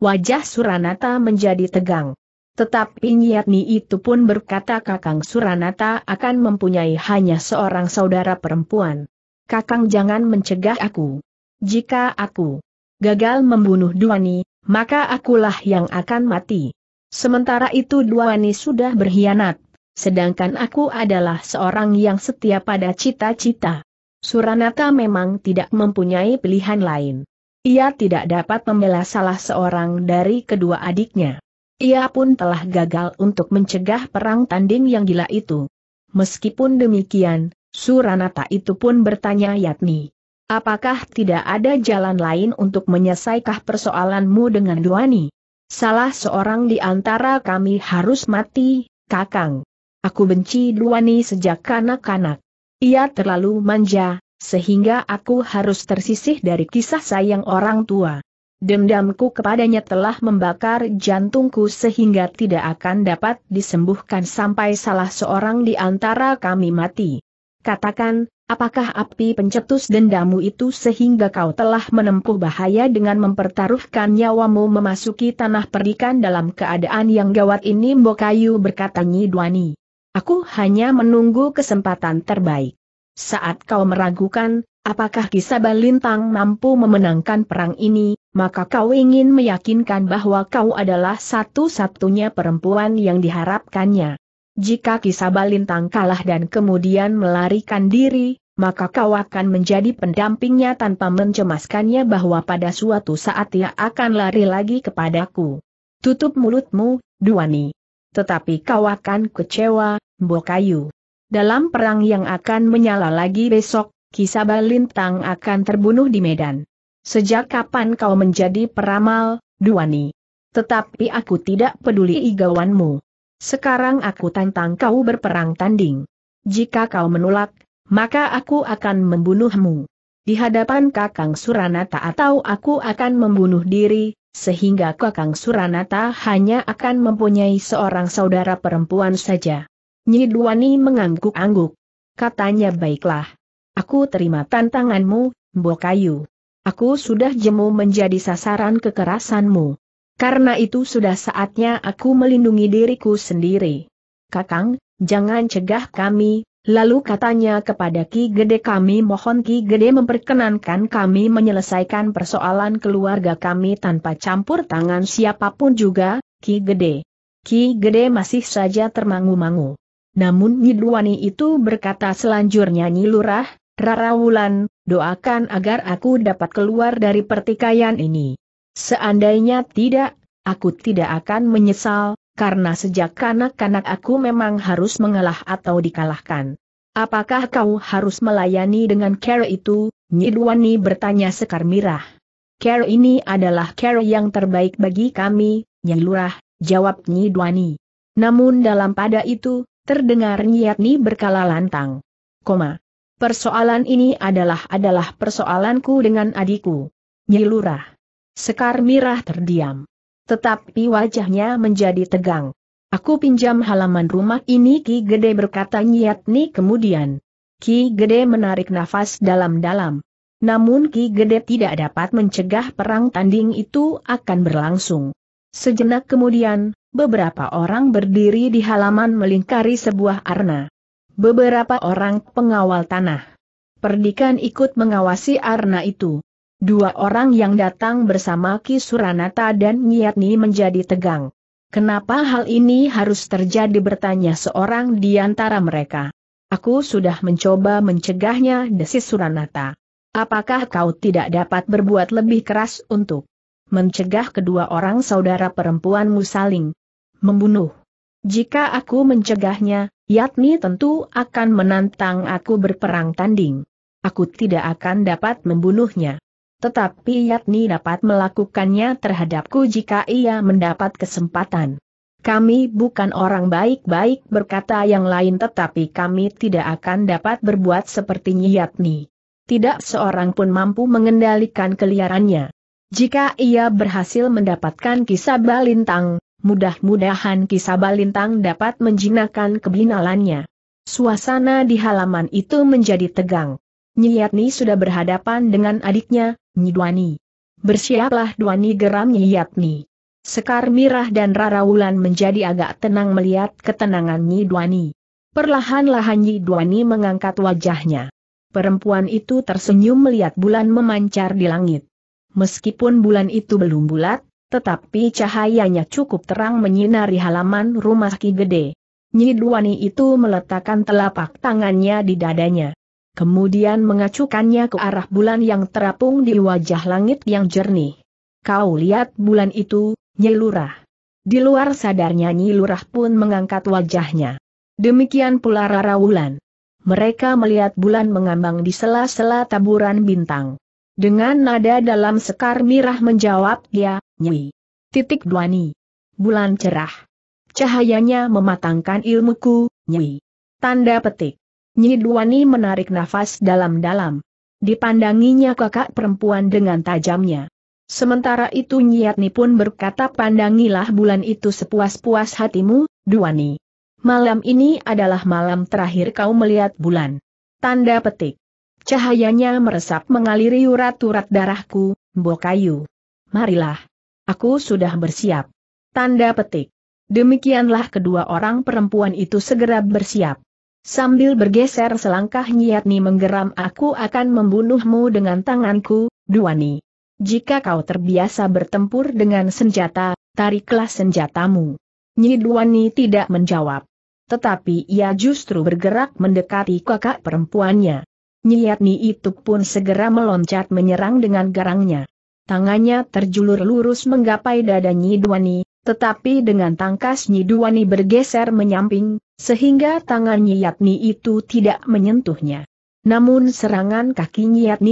Wajah Suranata menjadi tegang. Tetapi Nyatni itu pun berkata Kakang Suranata akan mempunyai hanya seorang saudara perempuan. Kakang jangan mencegah aku. Jika aku gagal membunuh Duani, maka akulah yang akan mati. Sementara itu Duani sudah berkhianat, sedangkan aku adalah seorang yang setia pada cita-cita. Suranata memang tidak mempunyai pilihan lain. Ia tidak dapat membela salah seorang dari kedua adiknya. Ia pun telah gagal untuk mencegah perang tanding yang gila itu. Meskipun demikian, Suranata itu pun bertanya Yatni. Apakah tidak ada jalan lain untuk menyelesaikan persoalanmu dengan Duani? Salah seorang di antara kami harus mati, Kakang. Aku benci Duani sejak kanak-kanak. Ia terlalu manja, sehingga aku harus tersisih dari kisah sayang orang tua. Dendamku kepadanya telah membakar jantungku sehingga tidak akan dapat disembuhkan sampai salah seorang di antara kami mati. Katakan, apakah api pencetus dendamu itu sehingga kau telah menempuh bahaya dengan mempertaruhkan nyawamu memasuki tanah perikan dalam keadaan yang gawat ini Mbokayu berkata Nyidwani. Aku hanya menunggu kesempatan terbaik. Saat kau meragukan, apakah kisah Balintang mampu memenangkan perang ini, maka kau ingin meyakinkan bahwa kau adalah satu-satunya perempuan yang diharapkannya. Jika kisah balintang kalah dan kemudian melarikan diri, maka kau akan menjadi pendampingnya tanpa mencemaskannya bahwa pada suatu saat ia akan lari lagi kepadaku. Tutup mulutmu, Duani. Tetapi kau akan kecewa, Mbokayu. Dalam perang yang akan menyala lagi besok, kisah balintang akan terbunuh di Medan. Sejak kapan kau menjadi peramal, Duani? Tetapi aku tidak peduli igawanmu. Sekarang aku tantang kau berperang tanding. Jika kau menolak, maka aku akan membunuhmu. Di hadapan Kakang Suranata atau aku akan membunuh diri, sehingga Kakang Suranata hanya akan mempunyai seorang saudara perempuan saja. Nyi Duani mengangguk-angguk. Katanya baiklah. Aku terima tantanganmu, Mbokayu. Aku sudah jemu menjadi sasaran kekerasanmu. Karena itu sudah saatnya aku melindungi diriku sendiri. Kakang, jangan cegah kami, lalu katanya kepada Ki Gede kami mohon Ki Gede memperkenankan kami menyelesaikan persoalan keluarga kami tanpa campur tangan siapapun juga, Ki Gede. Ki Gede masih saja termangu-mangu. Namun Nyidwani itu berkata selanjutnya Nyilurah, Rara Wulan, doakan agar aku dapat keluar dari pertikaian ini. Seandainya tidak, aku tidak akan menyesal, karena sejak kanak-kanak aku memang harus mengalah atau dikalahkan. Apakah kau harus melayani dengan care itu? Nyidwani bertanya Sekar Mirah. Care ini adalah care yang terbaik bagi kami, Nyai Lurah, jawab Nyidwani. Namun dalam pada itu, terdengar Nyiatni berkala lantang. Koma. Persoalan ini adalah adalah persoalanku dengan adikku. Nyilurah. Sekar Mirah terdiam. Tetapi wajahnya menjadi tegang. Aku pinjam halaman rumah ini Ki Gede berkata Nyiatni kemudian. Ki Gede menarik nafas dalam-dalam. Namun Ki Gede tidak dapat mencegah perang tanding itu akan berlangsung. Sejenak kemudian, beberapa orang berdiri di halaman melingkari sebuah arna beberapa orang pengawal tanah. Perdikan ikut mengawasi Arna itu. Dua orang yang datang bersama Ki Suranata dan Nyiatni menjadi tegang. Kenapa hal ini harus terjadi bertanya seorang di antara mereka. Aku sudah mencoba mencegahnya desis Suranata. Apakah kau tidak dapat berbuat lebih keras untuk mencegah kedua orang saudara perempuanmu saling membunuh? Jika aku mencegahnya, Yatni tentu akan menantang aku berperang tanding. Aku tidak akan dapat membunuhnya. Tetapi Yatni dapat melakukannya terhadapku jika ia mendapat kesempatan. Kami bukan orang baik-baik berkata yang lain tetapi kami tidak akan dapat berbuat seperti Yatni. Tidak seorang pun mampu mengendalikan keliarannya. Jika ia berhasil mendapatkan kisah balintang, Mudah-mudahan kisah balintang dapat menjinakkan kebinalannya. Suasana di halaman itu menjadi tegang. Nyiatni sudah berhadapan dengan adiknya, Nyidwani. Bersiaplah Duani geram Nyiatni. Sekar Mirah dan Rarawulan menjadi agak tenang melihat ketenangan Nyidwani. Perlahan-lahan Nyidwani mengangkat wajahnya. Perempuan itu tersenyum melihat bulan memancar di langit. Meskipun bulan itu belum bulat, tetapi cahayanya cukup terang menyinari halaman rumah Ki Gede. Nyidwani itu meletakkan telapak tangannya di dadanya. Kemudian mengacukannya ke arah bulan yang terapung di wajah langit yang jernih. Kau lihat bulan itu, Nyilurah. Di luar sadarnya Nyilurah pun mengangkat wajahnya. Demikian pula Rara Wulan. Mereka melihat bulan mengambang di sela-sela taburan bintang. Dengan nada dalam sekar mirah menjawab dia, ya, Nywi. Titik Duani. Bulan cerah. Cahayanya mematangkan ilmuku, Nywi. Tanda petik. Nyi Duani menarik nafas dalam-dalam. Dipandanginya kakak perempuan dengan tajamnya. Sementara itu Nyiatni pun berkata pandangilah bulan itu sepuas-puas hatimu, Duani. Malam ini adalah malam terakhir kau melihat bulan. Tanda petik. Cahayanya meresap mengaliri urat-urat darahku, Mbokayu. Marilah. Aku sudah bersiap. Tanda petik. Demikianlah kedua orang perempuan itu segera bersiap. Sambil bergeser selangkah Nyiatni menggeram aku akan membunuhmu dengan tanganku, Duani. Jika kau terbiasa bertempur dengan senjata, tariklah senjatamu. Nyi Duani tidak menjawab. Tetapi ia justru bergerak mendekati kakak perempuannya. Nyiatni itu pun segera meloncat menyerang dengan garangnya tangannya terjulur lurus menggapai dada Nyiduani, tetapi dengan tangkas Nyiduani bergeser menyamping, sehingga tangan Yatni itu tidak menyentuhnya. Namun serangan kaki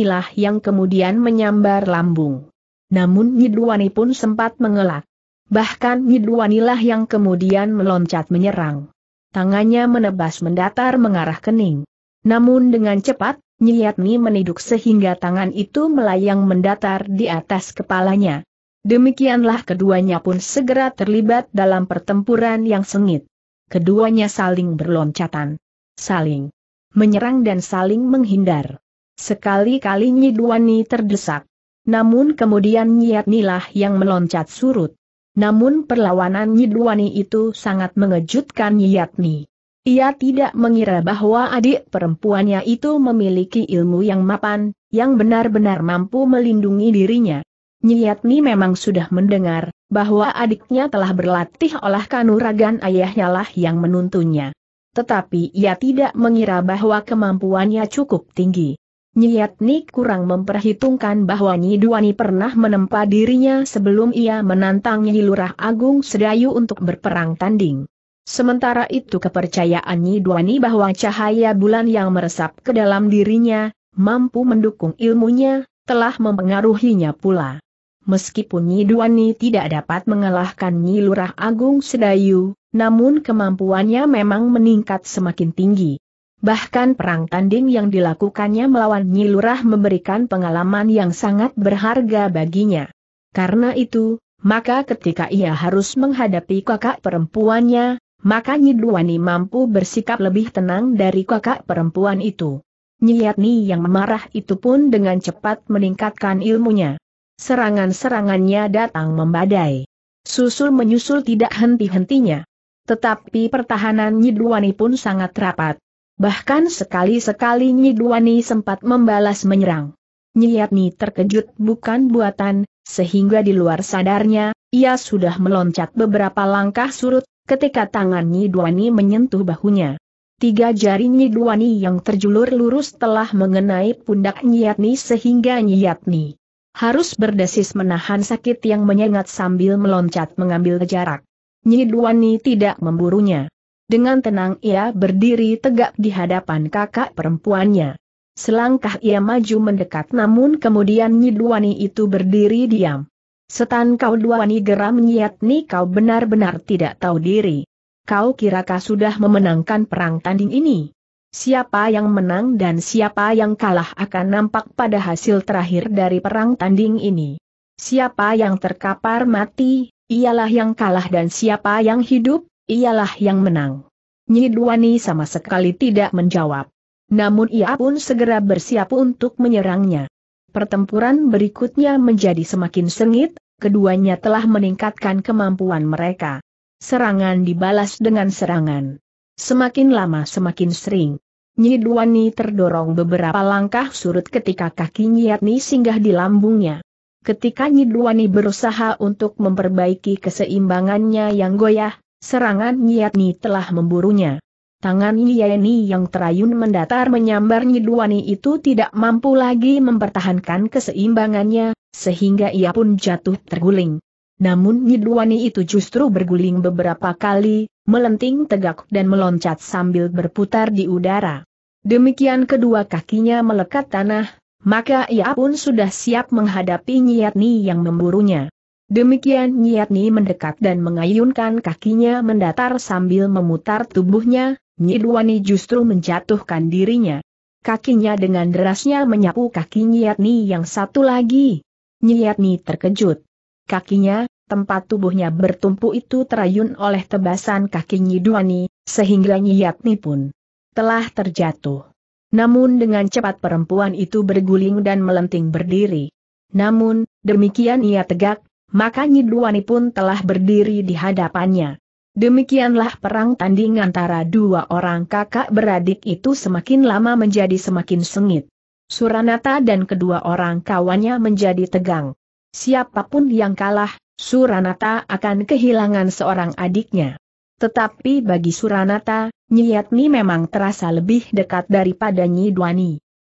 lah yang kemudian menyambar lambung. Namun Nyiduani pun sempat mengelak. Bahkan lah yang kemudian meloncat menyerang. Tangannya menebas mendatar mengarah kening. Namun dengan cepat, Nyiatni meniduk sehingga tangan itu melayang mendatar di atas kepalanya. Demikianlah keduanya pun segera terlibat dalam pertempuran yang sengit. Keduanya saling berloncatan. Saling menyerang dan saling menghindar. Sekali-kali Nyiduani terdesak. Namun kemudian Nyiatnilah yang meloncat surut. Namun perlawanan Nyiduani itu sangat mengejutkan Nyiatni. Ia tidak mengira bahwa adik perempuannya itu memiliki ilmu yang mapan, yang benar-benar mampu melindungi dirinya. Nyiatni memang sudah mendengar, bahwa adiknya telah berlatih olah kanuragan ayahnya lah yang menuntunnya. Tetapi ia tidak mengira bahwa kemampuannya cukup tinggi. Nyiatni kurang memperhitungkan bahwa Nyiduani pernah menempa dirinya sebelum ia menantang Nyilurah Agung Sedayu untuk berperang tanding. Sementara itu kepercayaan Duani bahwa cahaya bulan yang meresap ke dalam dirinya, mampu mendukung ilmunya, telah mempengaruhinya pula. Meskipun Nyi Duani tidak dapat mengalahkan Nyi Lurah Agung Sedayu, namun kemampuannya memang meningkat semakin tinggi. Bahkan perang tanding yang dilakukannya melawan Nyi Lurah memberikan pengalaman yang sangat berharga baginya. Karena itu, maka ketika ia harus menghadapi kakak perempuannya, maka Nyiduani mampu bersikap lebih tenang dari kakak perempuan itu. Nyiatni yang marah itu pun dengan cepat meningkatkan ilmunya. Serangan-serangannya datang membadai. Susul menyusul tidak henti-hentinya. Tetapi pertahanan Nyiduani pun sangat rapat. Bahkan sekali-sekali Nyiduani sempat membalas menyerang. Nyiatni terkejut bukan buatan, sehingga di luar sadarnya, ia sudah meloncat beberapa langkah surut, ketika tangan Duani menyentuh bahunya. Tiga jari Nyi Duani yang terjulur lurus telah mengenai pundak Nyiatni sehingga Nyiatni harus berdesis menahan sakit yang menyengat sambil meloncat mengambil jarak. Nyi Duani tidak memburunya. Dengan tenang ia berdiri tegak di hadapan kakak perempuannya. Selangkah ia maju mendekat namun kemudian Nyi Duani itu berdiri diam. Setan kau dua wani geram nyiatni kau benar-benar tidak tahu diri. Kau kira kau sudah memenangkan perang tanding ini? Siapa yang menang dan siapa yang kalah akan nampak pada hasil terakhir dari perang tanding ini. Siapa yang terkapar mati, ialah yang kalah dan siapa yang hidup, ialah yang menang. Nyi Nyiduani sama sekali tidak menjawab. Namun ia pun segera bersiap untuk menyerangnya pertempuran berikutnya menjadi semakin sengit, keduanya telah meningkatkan kemampuan mereka. Serangan dibalas dengan serangan. Semakin lama semakin sering. Nyidwani terdorong beberapa langkah surut ketika kaki Nyiatni singgah di lambungnya. Ketika Nyidwani berusaha untuk memperbaiki keseimbangannya yang goyah, serangan Nyiatni telah memburunya. Tangan Yeni yang terayun mendatar menyambar Nyiduani itu tidak mampu lagi mempertahankan keseimbangannya, sehingga ia pun jatuh terguling. Namun Nyiduani itu justru berguling beberapa kali, melenting tegak dan meloncat sambil berputar di udara. Demikian kedua kakinya melekat tanah, maka ia pun sudah siap menghadapi Nyiatni yang memburunya. Demikian Nyiatni mendekat dan mengayunkan kakinya mendatar sambil memutar tubuhnya, Nyidwani justru menjatuhkan dirinya. Kakinya dengan derasnya menyapu kaki Nyiatni yang satu lagi. Nyiatni terkejut. Kakinya, tempat tubuhnya bertumpu itu terayun oleh tebasan kaki Nyidwani, sehingga Nyiatni pun telah terjatuh. Namun dengan cepat perempuan itu berguling dan melenting berdiri. Namun, demikian ia tegak, maka Nyidwani pun telah berdiri di hadapannya. Demikianlah perang tanding antara dua orang kakak beradik itu semakin lama menjadi semakin sengit. Suranata dan kedua orang kawannya menjadi tegang. Siapapun yang kalah, Suranata akan kehilangan seorang adiknya. Tetapi bagi Suranata, Nyiatni memang terasa lebih dekat daripada Nyi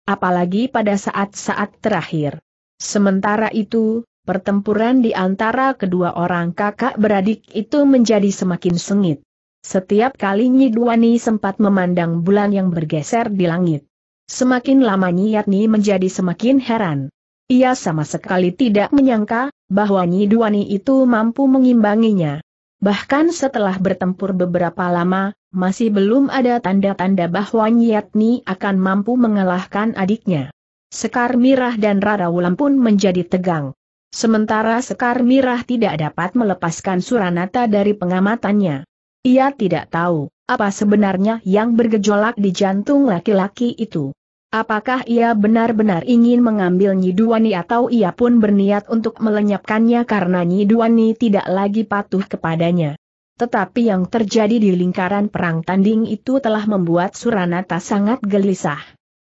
Apalagi pada saat-saat terakhir. Sementara itu, pertempuran di antara kedua orang kakak beradik itu menjadi semakin sengit. Setiap kali Nyidwani sempat memandang bulan yang bergeser di langit. Semakin lama Nyiatni menjadi semakin heran. Ia sama sekali tidak menyangka, bahwa Nyidwani itu mampu mengimbanginya. Bahkan setelah bertempur beberapa lama, masih belum ada tanda-tanda bahwa Nyiatni akan mampu mengalahkan adiknya. Sekar Mirah dan Rara Wulan pun menjadi tegang. Sementara Sekar Mirah tidak dapat melepaskan Suranata dari pengamatannya. Ia tidak tahu, apa sebenarnya yang bergejolak di jantung laki-laki itu. Apakah ia benar-benar ingin mengambil Nyiduani atau ia pun berniat untuk melenyapkannya karena Nyiduani tidak lagi patuh kepadanya. Tetapi yang terjadi di lingkaran perang tanding itu telah membuat Suranata sangat gelisah.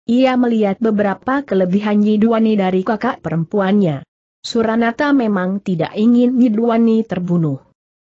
Ia melihat beberapa kelebihan Nyiduani dari kakak perempuannya. Suranata memang tidak ingin Nyidwani terbunuh.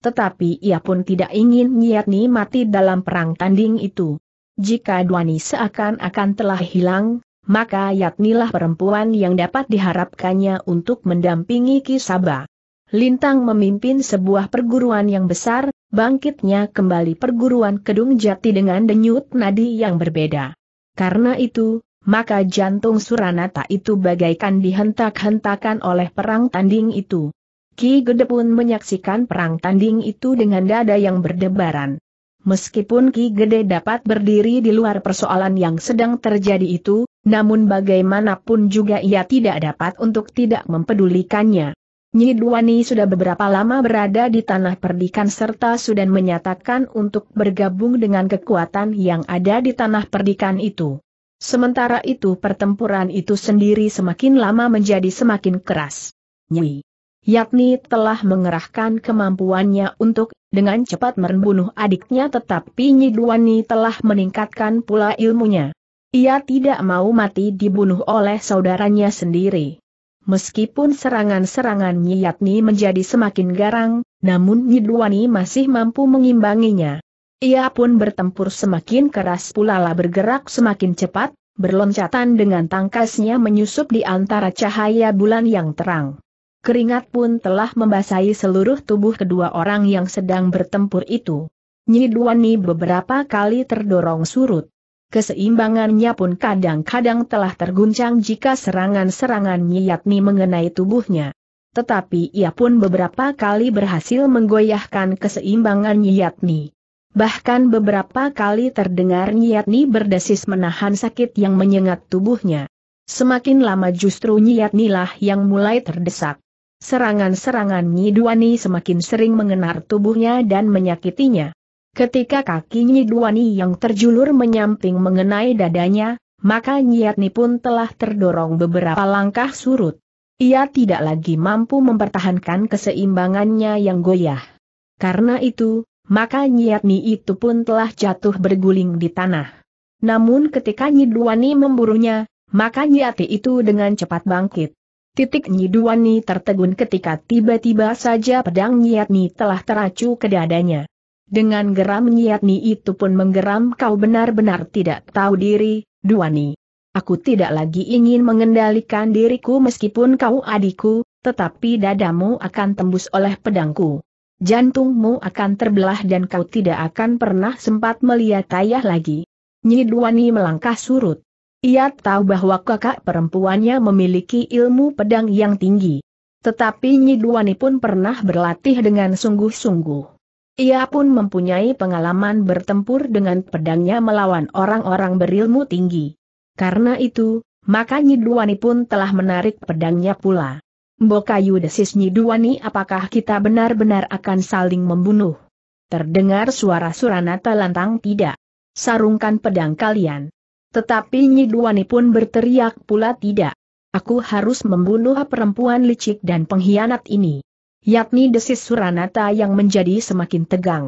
Tetapi ia pun tidak ingin Nyiatni mati dalam perang tanding itu. Jika Dwani seakan-akan telah hilang, maka Yatnilah perempuan yang dapat diharapkannya untuk mendampingi Kisaba. Lintang memimpin sebuah perguruan yang besar, bangkitnya kembali perguruan Kedung Jati dengan denyut nadi yang berbeda. Karena itu, maka jantung Suranata itu bagaikan dihentak-hentakan oleh perang tanding itu. Ki Gede pun menyaksikan perang tanding itu dengan dada yang berdebaran. Meskipun Ki Gede dapat berdiri di luar persoalan yang sedang terjadi itu, namun bagaimanapun juga ia tidak dapat untuk tidak mempedulikannya. Nyi Nyidwani sudah beberapa lama berada di tanah perdikan serta sudah menyatakan untuk bergabung dengan kekuatan yang ada di tanah perdikan itu. Sementara itu pertempuran itu sendiri semakin lama menjadi semakin keras. Nyi yakni telah mengerahkan kemampuannya untuk dengan cepat membunuh adiknya tetapi Nyi Nyiduani telah meningkatkan pula ilmunya. Ia tidak mau mati dibunuh oleh saudaranya sendiri. Meskipun serangan-serangan Nyi yakni menjadi semakin garang, namun Nyi Nyiduani masih mampu mengimbanginya. Ia pun bertempur semakin keras pula lah bergerak semakin cepat, berloncatan dengan tangkasnya menyusup di antara cahaya bulan yang terang. Keringat pun telah membasahi seluruh tubuh kedua orang yang sedang bertempur itu. Nyidwani beberapa kali terdorong surut. Keseimbangannya pun kadang-kadang telah terguncang jika serangan-serangan Nyiyatni mengenai tubuhnya. Tetapi ia pun beberapa kali berhasil menggoyahkan keseimbangan Nyiyatni. Bahkan beberapa kali terdengar Nyiatni berdesis menahan sakit yang menyengat tubuhnya. Semakin lama justru lah yang mulai terdesak. Serangan-serangan Nyiduani semakin sering mengenar tubuhnya dan menyakitinya. Ketika kaki Nyiduani yang terjulur menyamping mengenai dadanya, maka Nyiatni pun telah terdorong beberapa langkah surut. Ia tidak lagi mampu mempertahankan keseimbangannya yang goyah. Karena itu, maka Nyiatni itu pun telah jatuh berguling di tanah. Namun ketika Nyiduani memburunya, maka Nyiati itu dengan cepat bangkit. Titik Nyiduani tertegun ketika tiba-tiba saja pedang Nyiatni telah teracu ke dadanya. Dengan geram Nyiatni itu pun menggeram kau benar-benar tidak tahu diri, Duani. Aku tidak lagi ingin mengendalikan diriku meskipun kau adikku, tetapi dadamu akan tembus oleh pedangku jantungmu akan terbelah dan kau tidak akan pernah sempat melihat ayah lagi. Nyidwani melangkah surut. Ia tahu bahwa kakak perempuannya memiliki ilmu pedang yang tinggi. Tetapi Nyidwani pun pernah berlatih dengan sungguh-sungguh. Ia pun mempunyai pengalaman bertempur dengan pedangnya melawan orang-orang berilmu tinggi. Karena itu, maka Nyidwani pun telah menarik pedangnya pula. Mbokayu desis Nyiduani apakah kita benar-benar akan saling membunuh? Terdengar suara Suranata lantang tidak. Sarungkan pedang kalian. Tetapi Nyiduani pun berteriak pula tidak. Aku harus membunuh perempuan licik dan pengkhianat ini. Yakni desis Suranata yang menjadi semakin tegang.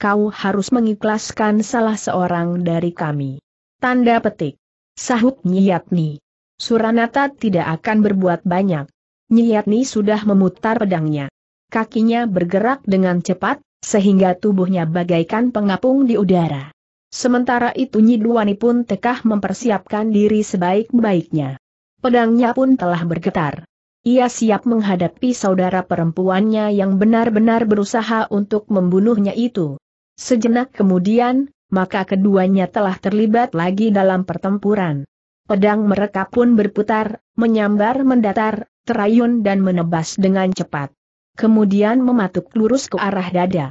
Kau harus mengikhlaskan salah seorang dari kami. Tanda petik. Sahut Nyiyatni. Suranata tidak akan berbuat banyak Nyiatni sudah memutar pedangnya. Kakinya bergerak dengan cepat, sehingga tubuhnya bagaikan pengapung di udara. Sementara itu Nyiduani pun tekah mempersiapkan diri sebaik-baiknya. Pedangnya pun telah bergetar. Ia siap menghadapi saudara perempuannya yang benar-benar berusaha untuk membunuhnya itu. Sejenak kemudian, maka keduanya telah terlibat lagi dalam pertempuran. Pedang mereka pun berputar, menyambar mendatar, terayun dan menebas dengan cepat. Kemudian mematuk lurus ke arah dada.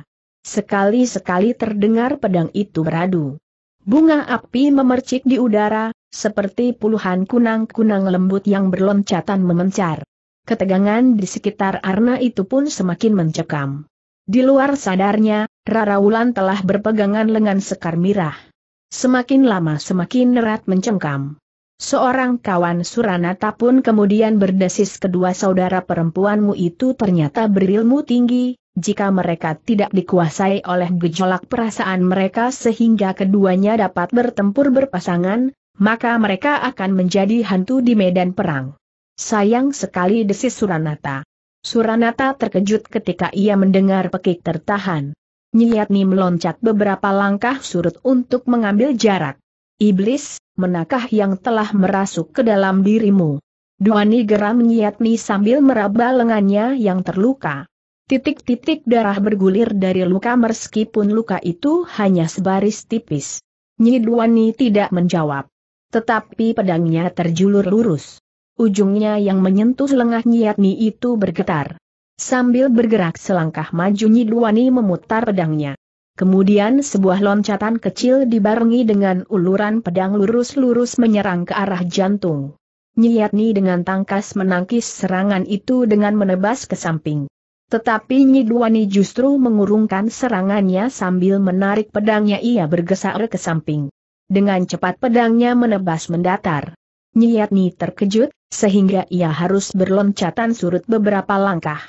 Sekali-sekali terdengar pedang itu beradu. Bunga api memercik di udara, seperti puluhan kunang-kunang lembut yang berloncatan memencar. Ketegangan di sekitar Arna itu pun semakin mencekam. Di luar sadarnya, Rara Wulan telah berpegangan lengan Sekar Mirah. Semakin lama semakin erat mencengkam. Seorang kawan Suranata pun kemudian berdesis kedua saudara perempuanmu itu ternyata berilmu tinggi, jika mereka tidak dikuasai oleh gejolak perasaan mereka sehingga keduanya dapat bertempur berpasangan, maka mereka akan menjadi hantu di medan perang. Sayang sekali desis Suranata. Suranata terkejut ketika ia mendengar pekik tertahan. Nyiatni meloncat beberapa langkah surut untuk mengambil jarak. Iblis, menakah yang telah merasuk ke dalam dirimu? Duani geram nyiatni sambil meraba lengannya yang terluka. Titik-titik darah bergulir dari luka meskipun luka itu hanya sebaris tipis. Nyi Duani tidak menjawab. Tetapi pedangnya terjulur lurus. Ujungnya yang menyentuh lengah Nyiatni itu bergetar. Sambil bergerak selangkah maju Nyi Duani memutar pedangnya. Kemudian sebuah loncatan kecil dibarengi dengan uluran pedang lurus-lurus menyerang ke arah jantung. Nyiatni dengan tangkas menangkis serangan itu dengan menebas ke samping. Tetapi Nyiduani justru mengurungkan serangannya sambil menarik pedangnya ia bergeser ke samping. Dengan cepat pedangnya menebas mendatar. Nyiatni terkejut, sehingga ia harus berloncatan surut beberapa langkah.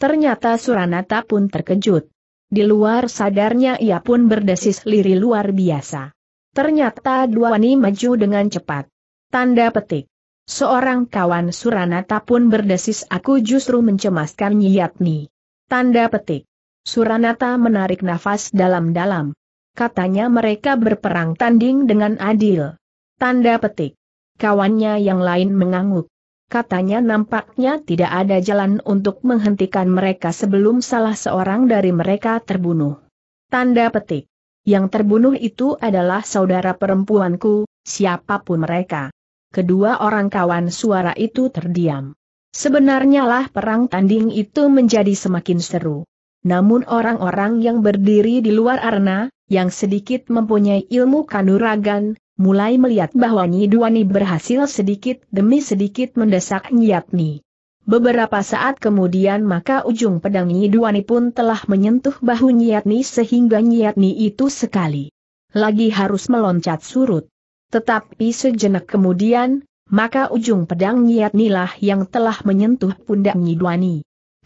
Ternyata Suranata pun terkejut. Di luar sadarnya ia pun berdesis liri luar biasa. Ternyata dua wani maju dengan cepat. Tanda petik. Seorang kawan Suranata pun berdesis aku justru mencemaskan Nyiatni. Tanda petik. Suranata menarik nafas dalam-dalam. Katanya mereka berperang tanding dengan adil. Tanda petik. Kawannya yang lain mengangguk. Katanya nampaknya tidak ada jalan untuk menghentikan mereka sebelum salah seorang dari mereka terbunuh. Tanda petik. Yang terbunuh itu adalah saudara perempuanku, siapapun mereka. Kedua orang kawan suara itu terdiam. Sebenarnya lah perang tanding itu menjadi semakin seru. Namun orang-orang yang berdiri di luar arena, yang sedikit mempunyai ilmu kanuragan, mulai melihat bahwa Nyi Duani berhasil sedikit demi sedikit mendesak Nyatni. Beberapa saat kemudian maka ujung pedang Nyi Duani pun telah menyentuh bahu Nyatni sehingga Nyatni itu sekali lagi harus meloncat surut. Tetapi sejenak kemudian, maka ujung pedang lah yang telah menyentuh pundak Nyi Duani.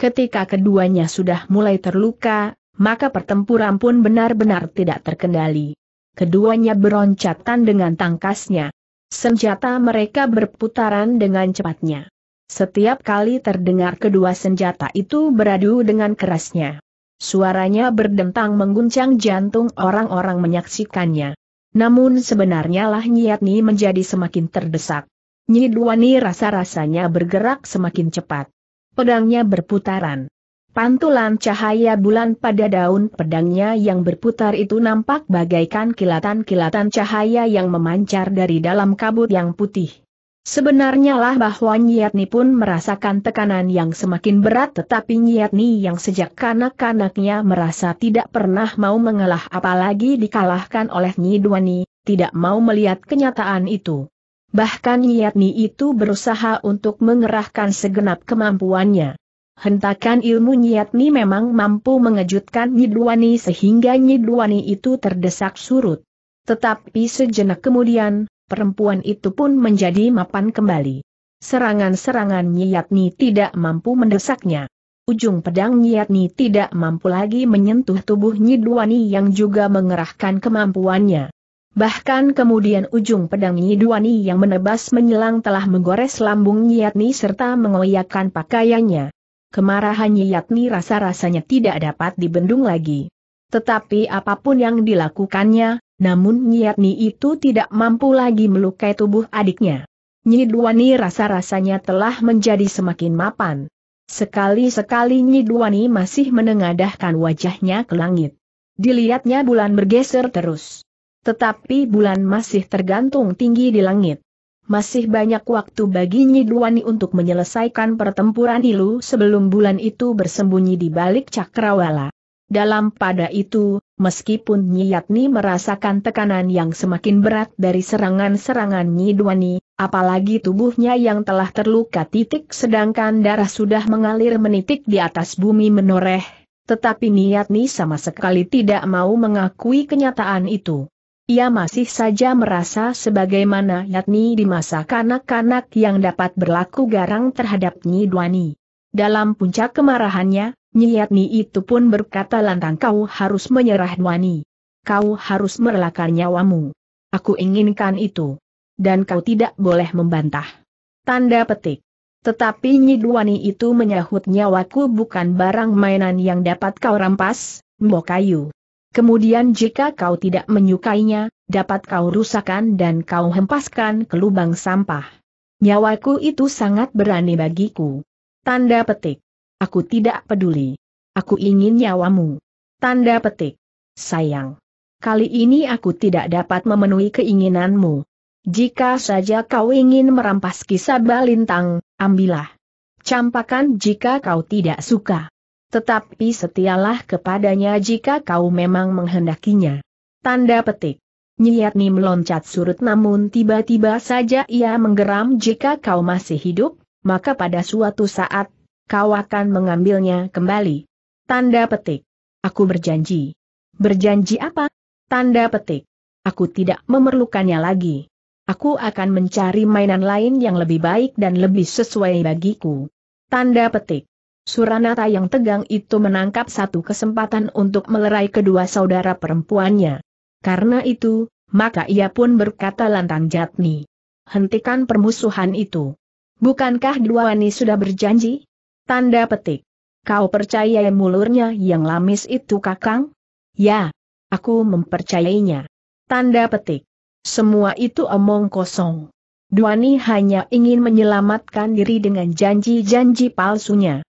Ketika keduanya sudah mulai terluka, maka pertempuran pun benar-benar tidak terkendali keduanya beroncatan dengan tangkasnya. Senjata mereka berputaran dengan cepatnya. Setiap kali terdengar kedua senjata itu beradu dengan kerasnya. Suaranya berdentang mengguncang jantung orang-orang menyaksikannya. Namun sebenarnya lah Nyiatni menjadi semakin terdesak. Nyiduani rasa-rasanya bergerak semakin cepat. Pedangnya berputaran. Pantulan cahaya bulan pada daun pedangnya yang berputar itu nampak bagaikan kilatan-kilatan cahaya yang memancar dari dalam kabut yang putih. Sebenarnya lah bahwa Nyiatni pun merasakan tekanan yang semakin berat tetapi Nyiatni yang sejak kanak-kanaknya merasa tidak pernah mau mengalah apalagi dikalahkan oleh Nyidwani, tidak mau melihat kenyataan itu. Bahkan Nyiatni itu berusaha untuk mengerahkan segenap kemampuannya. Hentakan ilmu nyatni memang mampu mengejutkan Nyidwani sehingga Nyidwani itu terdesak surut. Tetapi sejenak kemudian, perempuan itu pun menjadi mapan kembali. Serangan-serangan nyatni tidak mampu mendesaknya. Ujung pedang nyatni tidak mampu lagi menyentuh tubuh Nyidwani yang juga mengerahkan kemampuannya. Bahkan kemudian ujung pedang Nyidwani yang menebas menyelang telah menggores lambung nyatni serta mengoyakkan pakaiannya niat yakni rasa-rasanya tidak dapat dibendung lagi. Tetapi apapun yang dilakukannya, namun Nyiatni itu tidak mampu lagi melukai tubuh adiknya. Nyiduani rasa-rasanya telah menjadi semakin mapan. Sekali-sekali Nyiduani masih menengadahkan wajahnya ke langit. Dilihatnya bulan bergeser terus. Tetapi bulan masih tergantung tinggi di langit masih banyak waktu bagi Nyiduani untuk menyelesaikan pertempuran Ilu sebelum bulan itu bersembunyi di balik cakrawala. Dalam pada itu, meskipun Nyiyatni merasakan tekanan yang semakin berat dari serangan-serangan Nyiduani, apalagi tubuhnya yang telah terluka titik sedangkan darah sudah mengalir menitik di atas bumi menoreh, tetapi Niyatni sama sekali tidak mau mengakui kenyataan itu ia masih saja merasa sebagaimana Yatni di masa kanak-kanak yang dapat berlaku garang terhadap Nyi Duani. Dalam puncak kemarahannya, Nyi Yatni itu pun berkata lantang kau harus menyerah Duani. Kau harus merelakan nyawamu. Aku inginkan itu. Dan kau tidak boleh membantah. Tanda petik. Tetapi Nyi Duani itu menyahut nyawaku bukan barang mainan yang dapat kau rampas, Mbokayu. Kemudian jika kau tidak menyukainya, dapat kau rusakan dan kau hempaskan ke lubang sampah. Nyawaku itu sangat berani bagiku. Tanda petik. Aku tidak peduli. Aku ingin nyawamu. Tanda petik. Sayang. Kali ini aku tidak dapat memenuhi keinginanmu. Jika saja kau ingin merampas kisah balintang, ambillah. Campakan jika kau tidak suka. Tetapi setialah kepadanya jika kau memang menghendakinya. Tanda petik. Nim meloncat surut namun tiba-tiba saja ia menggeram jika kau masih hidup, maka pada suatu saat, kau akan mengambilnya kembali. Tanda petik. Aku berjanji. Berjanji apa? Tanda petik. Aku tidak memerlukannya lagi. Aku akan mencari mainan lain yang lebih baik dan lebih sesuai bagiku. Tanda petik. Suranata yang tegang itu menangkap satu kesempatan untuk melerai kedua saudara perempuannya. Karena itu, maka ia pun berkata lantang Jatni. Hentikan permusuhan itu. Bukankah dua wani sudah berjanji? Tanda petik. Kau percaya mulurnya yang lamis itu kakang? Ya, aku mempercayainya. Tanda petik. Semua itu omong kosong. Duani hanya ingin menyelamatkan diri dengan janji-janji palsunya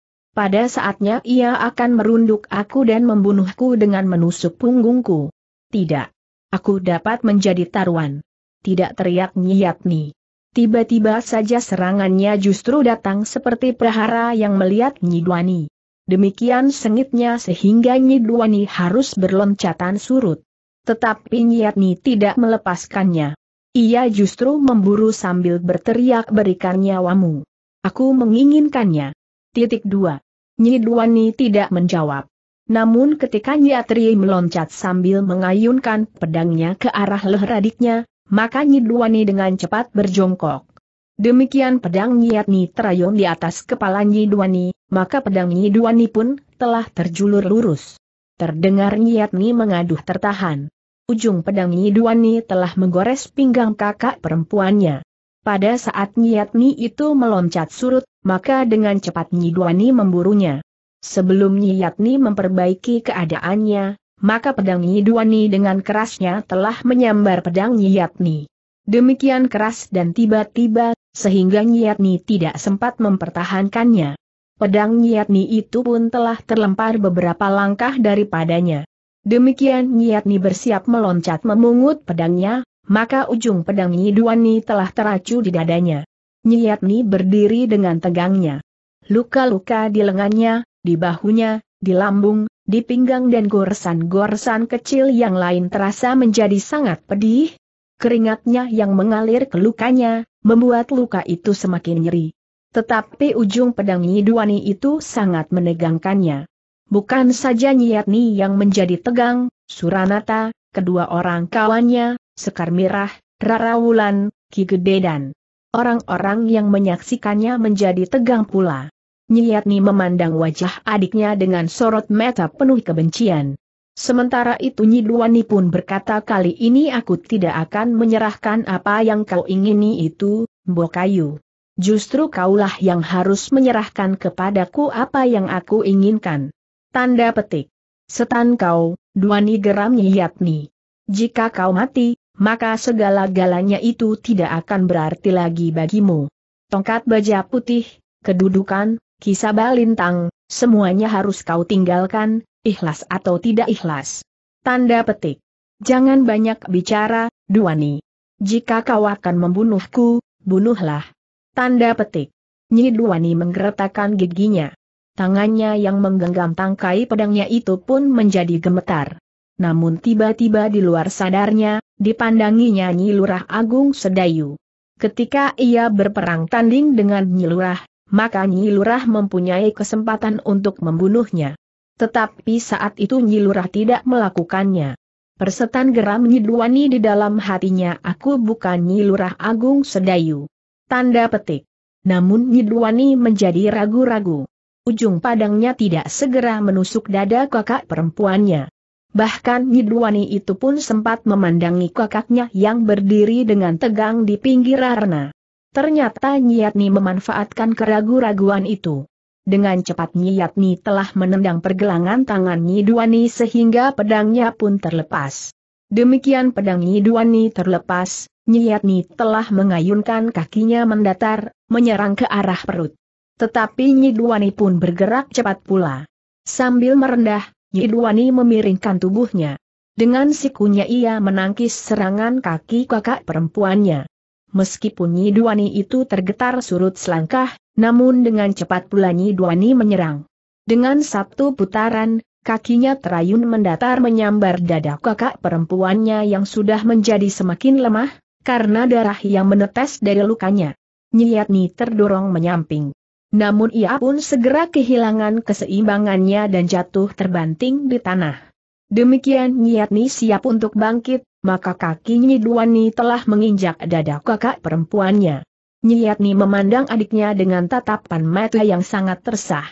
pada saatnya ia akan merunduk aku dan membunuhku dengan menusuk punggungku. Tidak. Aku dapat menjadi taruhan. Tidak teriak nyiatni. Tiba-tiba saja serangannya justru datang seperti prahara yang melihat Nyidwani. Demikian sengitnya sehingga Nyidwani harus berloncatan surut. Tetapi Nyiatni tidak melepaskannya. Ia justru memburu sambil berteriak berikan nyawamu. Aku menginginkannya. Titik 2. Nyiduani tidak menjawab. Namun ketika Nyatri meloncat sambil mengayunkan pedangnya ke arah leher adiknya, maka Nyiduani dengan cepat berjongkok. Demikian pedang Nyatni terayun di atas kepala Nyiduani, maka pedang Nyiduani pun telah terjulur lurus. Terdengar Nyatni mengaduh tertahan. Ujung pedang Nyiduani telah menggores pinggang kakak perempuannya. Pada saat nyiat ni itu meloncat surut, maka dengan cepat Nyiduani memburunya. Sebelum nyiat ni memperbaiki keadaannya, maka pedang Nyiduani dengan kerasnya telah menyambar pedang nyiat ni. Demikian keras dan tiba-tiba, sehingga nyiat ni tidak sempat mempertahankannya. Pedang nyiat ni itu pun telah terlempar beberapa langkah daripadanya. Demikian nyiat ni bersiap meloncat memungut pedangnya, maka ujung pedang Duani telah teracu di dadanya. Yatni berdiri dengan tegangnya. Luka-luka di lengannya, di bahunya, di lambung, di pinggang dan goresan-goresan kecil yang lain terasa menjadi sangat pedih. Keringatnya yang mengalir ke lukanya, membuat luka itu semakin nyeri. Tetapi ujung pedang Duani itu sangat menegangkannya. Bukan saja Yatni yang menjadi tegang, Suranata, kedua orang kawannya, Sekar Mirah, Rara Wulan, Ki Gede dan orang-orang yang menyaksikannya menjadi tegang pula. Nyiatni memandang wajah adiknya dengan sorot mata penuh kebencian. Sementara itu Nyiduani pun berkata kali ini aku tidak akan menyerahkan apa yang kau ingini itu, Mbokayu. Justru kaulah yang harus menyerahkan kepadaku apa yang aku inginkan. Tanda petik. Setan kau, Duani geram Nyiatni. Jika kau mati, maka segala-galanya itu tidak akan berarti lagi bagimu. Tongkat baja putih, kedudukan, kisah balintang, semuanya harus kau tinggalkan, ikhlas atau tidak ikhlas. Tanda petik. Jangan banyak bicara, Duani. Jika kau akan membunuhku, bunuhlah. Tanda petik. Nyi Duani menggeretakkan giginya. Tangannya yang menggenggam tangkai pedangnya itu pun menjadi gemetar namun tiba-tiba di luar sadarnya, dipandanginya Nyi Lurah Agung Sedayu. Ketika ia berperang tanding dengan Nyi Lurah, maka Nyi Lurah mempunyai kesempatan untuk membunuhnya. Tetapi saat itu Nyi Lurah tidak melakukannya. Persetan geram Nyiduani di dalam hatinya aku bukan Nyi Lurah Agung Sedayu. Tanda petik. Namun Nyiduani menjadi ragu-ragu. Ujung padangnya tidak segera menusuk dada kakak perempuannya. Bahkan Nyidwani itu pun sempat memandangi kakaknya yang berdiri dengan tegang di pinggir arena. Ternyata Nyatni memanfaatkan keraguan-raguan itu. Dengan cepat Nyatni telah menendang pergelangan tangan Nyidwani sehingga pedangnya pun terlepas. Demikian pedang Nyidwani terlepas, Nyatni telah mengayunkan kakinya mendatar, menyerang ke arah perut. Tetapi Nyidwani pun bergerak cepat pula. Sambil merendah, Yiduani memiringkan tubuhnya. Dengan sikunya ia menangkis serangan kaki kakak perempuannya. Meskipun Yiduani itu tergetar surut selangkah, namun dengan cepat pula Yiduani menyerang. Dengan satu putaran, kakinya terayun mendatar menyambar dada kakak perempuannya yang sudah menjadi semakin lemah, karena darah yang menetes dari lukanya. Nyiatni terdorong menyamping. Namun ia pun segera kehilangan keseimbangannya dan jatuh terbanting di tanah. Demikian Nyiatni siap untuk bangkit, maka kaki Nyiduani telah menginjak dada kakak perempuannya. Nyiatni memandang adiknya dengan tatapan mata yang sangat tersah.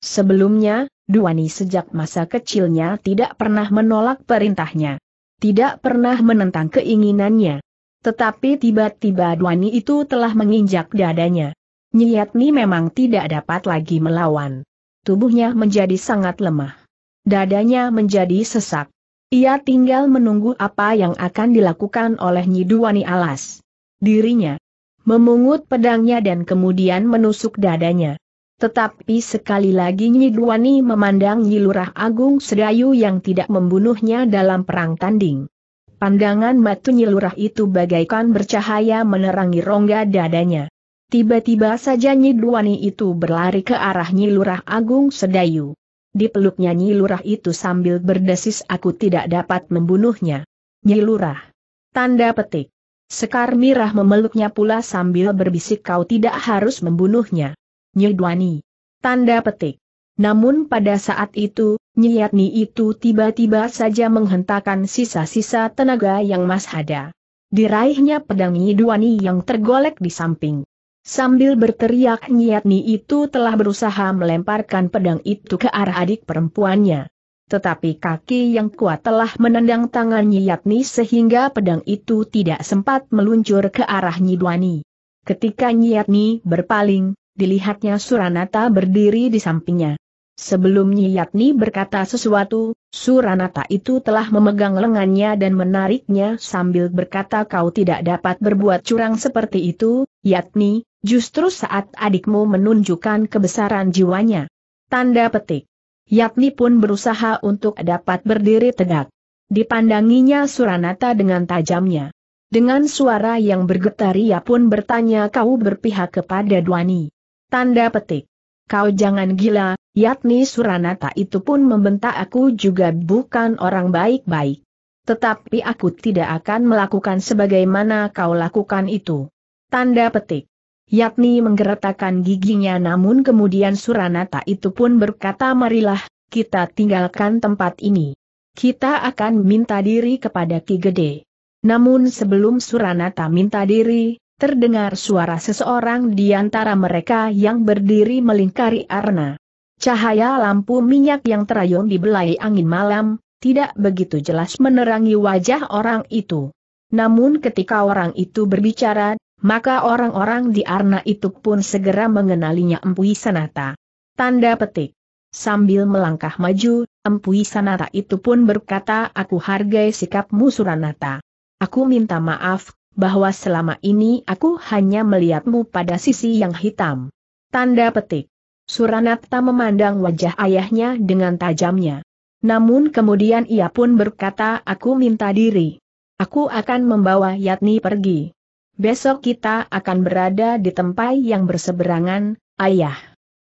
Sebelumnya, Duani sejak masa kecilnya tidak pernah menolak perintahnya. Tidak pernah menentang keinginannya. Tetapi tiba-tiba Duani itu telah menginjak dadanya. Nyiatni memang tidak dapat lagi melawan. Tubuhnya menjadi sangat lemah. Dadanya menjadi sesak. Ia tinggal menunggu apa yang akan dilakukan oleh Nyiduwani Alas. Dirinya memungut pedangnya dan kemudian menusuk dadanya. Tetapi sekali lagi Nyiduwani memandang Nyilurah Agung Sedayu yang tidak membunuhnya dalam perang tanding. Pandangan matu Nyilurah itu bagaikan bercahaya menerangi rongga dadanya. Tiba-tiba saja Nyi Duwani itu berlari ke arah Nyi Lurah Agung Sedayu. Dipeluknya Nyi Lurah itu sambil berdesis aku tidak dapat membunuhnya. Nyi Lurah. Tanda petik. Sekar Mirah memeluknya pula sambil berbisik kau tidak harus membunuhnya. Nyi Duwani. Tanda petik. Namun pada saat itu, Yatni itu tiba-tiba saja menghentakkan sisa-sisa tenaga yang Mas ada. Diraihnya pedang Nyi Duwani yang tergolek di samping. Sambil berteriak Nyatni itu telah berusaha melemparkan pedang itu ke arah adik perempuannya. Tetapi kaki yang kuat telah menendang tangan Nyatni sehingga pedang itu tidak sempat meluncur ke arah Nyidwani. Ketika Nyatni berpaling, dilihatnya Suranata berdiri di sampingnya. Sebelum Nyatni berkata sesuatu, Suranata itu telah memegang lengannya dan menariknya sambil berkata kau tidak dapat berbuat curang seperti itu, Yatni, Justru saat adikmu menunjukkan kebesaran jiwanya. Tanda petik. Yatni pun berusaha untuk dapat berdiri tegak. Dipandanginya Suranata dengan tajamnya. Dengan suara yang bergetar ia pun bertanya kau berpihak kepada Dwani. Tanda petik. Kau jangan gila, Yatni Suranata itu pun membentak aku juga bukan orang baik-baik. Tetapi aku tidak akan melakukan sebagaimana kau lakukan itu. Tanda petik yakni menggeretakkan giginya namun kemudian Suranata itu pun berkata marilah, kita tinggalkan tempat ini. Kita akan minta diri kepada Ki Gede. Namun sebelum Suranata minta diri, terdengar suara seseorang di antara mereka yang berdiri melingkari arna. Cahaya lampu minyak yang terayun di belai angin malam, tidak begitu jelas menerangi wajah orang itu. Namun ketika orang itu berbicara, maka orang-orang di Arna itu pun segera mengenalinya Empui Sanata. Tanda petik. Sambil melangkah maju, Empui Sanata itu pun berkata aku hargai sikapmu Suranata. Aku minta maaf, bahwa selama ini aku hanya melihatmu pada sisi yang hitam. Tanda petik. Suranata memandang wajah ayahnya dengan tajamnya. Namun kemudian ia pun berkata aku minta diri. Aku akan membawa Yatni pergi besok kita akan berada di tempat yang berseberangan, ayah.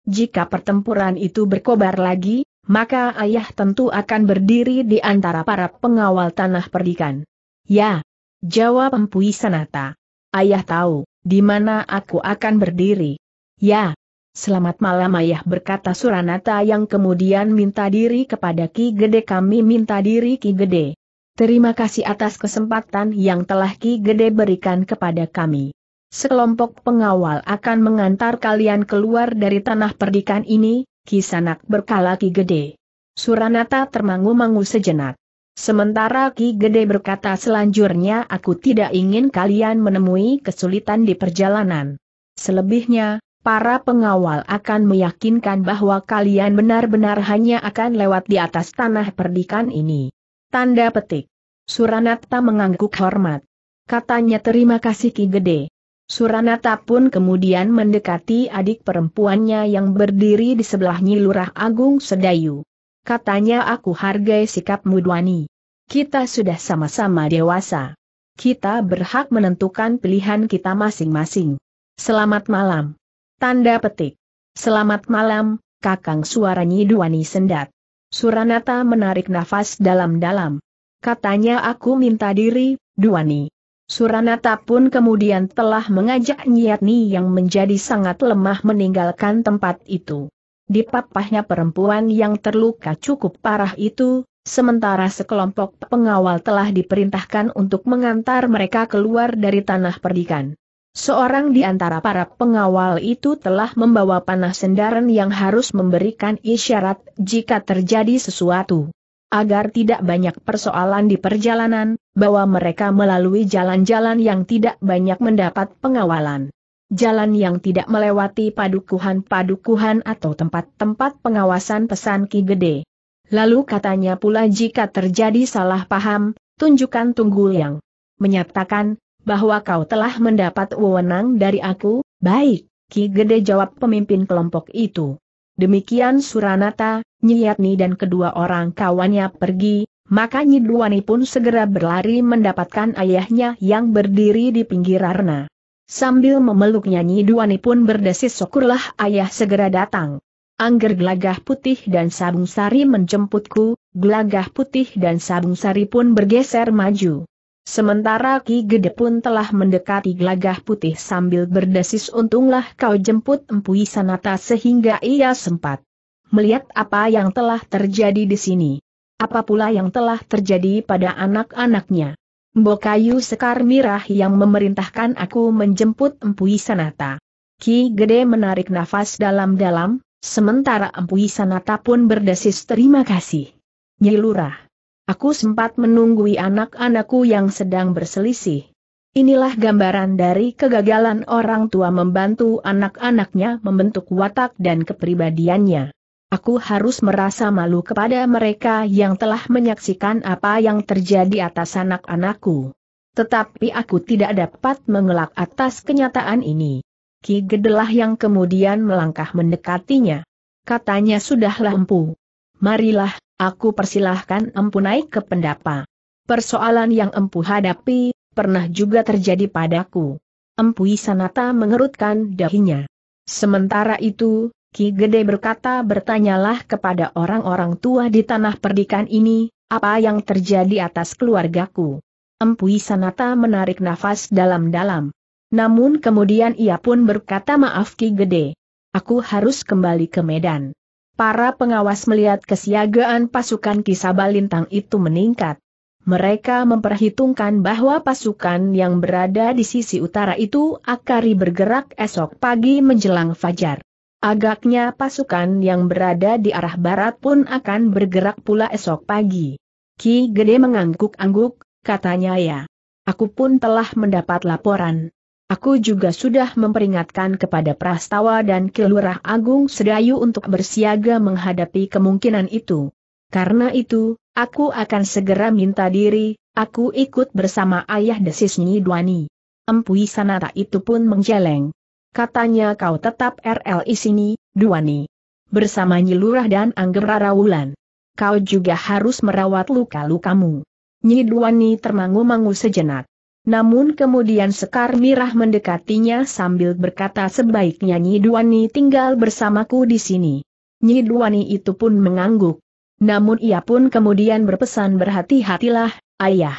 Jika pertempuran itu berkobar lagi, maka ayah tentu akan berdiri di antara para pengawal tanah perdikan. Ya, jawab Empui Sanata. Ayah tahu, di mana aku akan berdiri. Ya, selamat malam ayah berkata Suranata yang kemudian minta diri kepada Ki Gede kami minta diri Ki Gede. Terima kasih atas kesempatan yang telah Ki Gede berikan kepada kami. Sekelompok pengawal akan mengantar kalian keluar dari tanah perdikan ini, Ki Sanak berkala Ki Gede. Suranata termangu-mangu sejenak. Sementara Ki Gede berkata selanjutnya aku tidak ingin kalian menemui kesulitan di perjalanan. Selebihnya, para pengawal akan meyakinkan bahwa kalian benar-benar hanya akan lewat di atas tanah perdikan ini. Tanda petik. Suranata mengangguk hormat. Katanya terima kasih Ki Gede. Suranata pun kemudian mendekati adik perempuannya yang berdiri di sebelahnya Lurah Agung Sedayu. Katanya aku hargai sikap Mudwani. Kita sudah sama-sama dewasa. Kita berhak menentukan pilihan kita masing-masing. Selamat malam. Tanda petik. Selamat malam, kakang suaranya Duani sendat. Suranata menarik nafas dalam-dalam. Katanya aku minta diri, Duani. Suranata pun kemudian telah mengajak Nyiatni yang menjadi sangat lemah meninggalkan tempat itu. Di Dipapahnya perempuan yang terluka cukup parah itu, sementara sekelompok pengawal telah diperintahkan untuk mengantar mereka keluar dari tanah perdikan. Seorang di antara para pengawal itu telah membawa panah sendaran yang harus memberikan isyarat jika terjadi sesuatu. Agar tidak banyak persoalan di perjalanan, bahwa mereka melalui jalan-jalan yang tidak banyak mendapat pengawalan. Jalan yang tidak melewati padukuhan-padukuhan atau tempat-tempat pengawasan pesan Ki Gede. Lalu katanya pula jika terjadi salah paham, tunjukkan tunggul yang menyatakan, bahwa kau telah mendapat wewenang dari aku, baik, Ki Gede jawab pemimpin kelompok itu. Demikian Suranata, Nyiatni dan kedua orang kawannya pergi, maka Nyidwani pun segera berlari mendapatkan ayahnya yang berdiri di pinggir arena. Sambil memeluknya Nyidwani pun berdesis syukurlah ayah segera datang. Angger gelagah putih dan sabung sari menjemputku, gelagah putih dan sabung sari pun bergeser maju. Sementara Ki Gede pun telah mendekati gelagah putih sambil berdesis untunglah kau jemput Empu Sanata sehingga ia sempat melihat apa yang telah terjadi di sini. Apa pula yang telah terjadi pada anak-anaknya. Mbokayu Sekar Mirah yang memerintahkan aku menjemput Empu Sanata. Ki Gede menarik nafas dalam-dalam, sementara Empu Sanata pun berdesis terima kasih. Nyilurah. Aku sempat menunggui anak-anakku yang sedang berselisih. Inilah gambaran dari kegagalan orang tua membantu anak-anaknya membentuk watak dan kepribadiannya. Aku harus merasa malu kepada mereka yang telah menyaksikan apa yang terjadi atas anak-anakku. Tetapi aku tidak dapat mengelak atas kenyataan ini. Ki Gedelah yang kemudian melangkah mendekatinya. Katanya sudah lampu. Marilah, aku persilahkan empu naik ke pendapa. Persoalan yang empu hadapi, pernah juga terjadi padaku. Empu Isanata mengerutkan dahinya. Sementara itu, Ki Gede berkata bertanyalah kepada orang-orang tua di tanah perdikan ini, apa yang terjadi atas keluargaku. Empu Isanata menarik nafas dalam-dalam. Namun kemudian ia pun berkata maaf Ki Gede. Aku harus kembali ke Medan. Para pengawas melihat kesiagaan pasukan Kisaba Lintang itu meningkat. Mereka memperhitungkan bahwa pasukan yang berada di sisi utara itu akari bergerak esok pagi menjelang fajar. Agaknya pasukan yang berada di arah barat pun akan bergerak pula esok pagi. Ki Gede mengangguk-angguk, katanya ya. Aku pun telah mendapat laporan. Aku juga sudah memperingatkan kepada Prastawa dan Kilurah Agung Sedayu untuk bersiaga menghadapi kemungkinan itu. Karena itu, aku akan segera minta diri, aku ikut bersama ayah desis Nyidwani. Empui Sanata itu pun menjeleng. Katanya kau tetap RLI sini, Duani. Bersama Nyilurah dan Anggerara Wulan. Kau juga harus merawat luka-lukamu. Nyidwani termangu-mangu sejenak. Namun kemudian Sekar Mirah mendekatinya sambil berkata sebaiknya Nyi Duwani tinggal bersamaku di sini. Nyi Duwani itu pun mengangguk. Namun ia pun kemudian berpesan berhati-hatilah, ayah.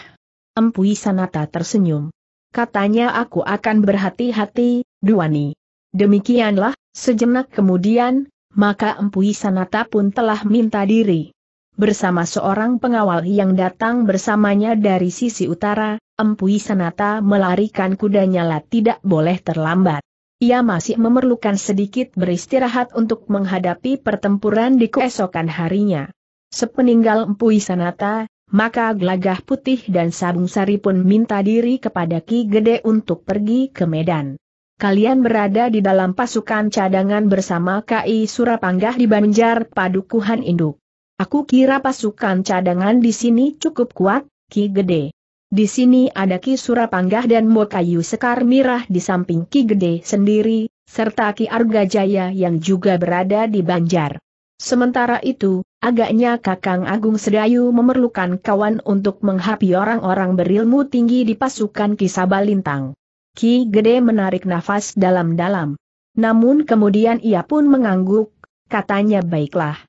Empu Sanata tersenyum. Katanya aku akan berhati-hati, Duwani. Demikianlah, sejenak kemudian, maka Empu Sanata pun telah minta diri bersama seorang pengawal yang datang bersamanya dari sisi utara, Empu Sanata melarikan kudanya lah tidak boleh terlambat. Ia masih memerlukan sedikit beristirahat untuk menghadapi pertempuran di keesokan harinya. Sepeninggal Empu Sanata, maka Gelagah Putih dan Sabung Sari pun minta diri kepada Ki Gede untuk pergi ke Medan. Kalian berada di dalam pasukan cadangan bersama KI Surapanggah di Banjar Padukuhan Induk. Aku kira pasukan cadangan di sini cukup kuat, Ki Gede. Di sini ada Ki Surapanggah dan Mokayu Sekar Mirah di samping Ki Gede sendiri, serta Ki Arga Jaya yang juga berada di Banjar. Sementara itu, agaknya Kakang Agung Sedayu memerlukan kawan untuk menghapi orang-orang berilmu tinggi di pasukan Ki Sabalintang. Ki Gede menarik nafas dalam-dalam. Namun kemudian ia pun mengangguk, katanya baiklah.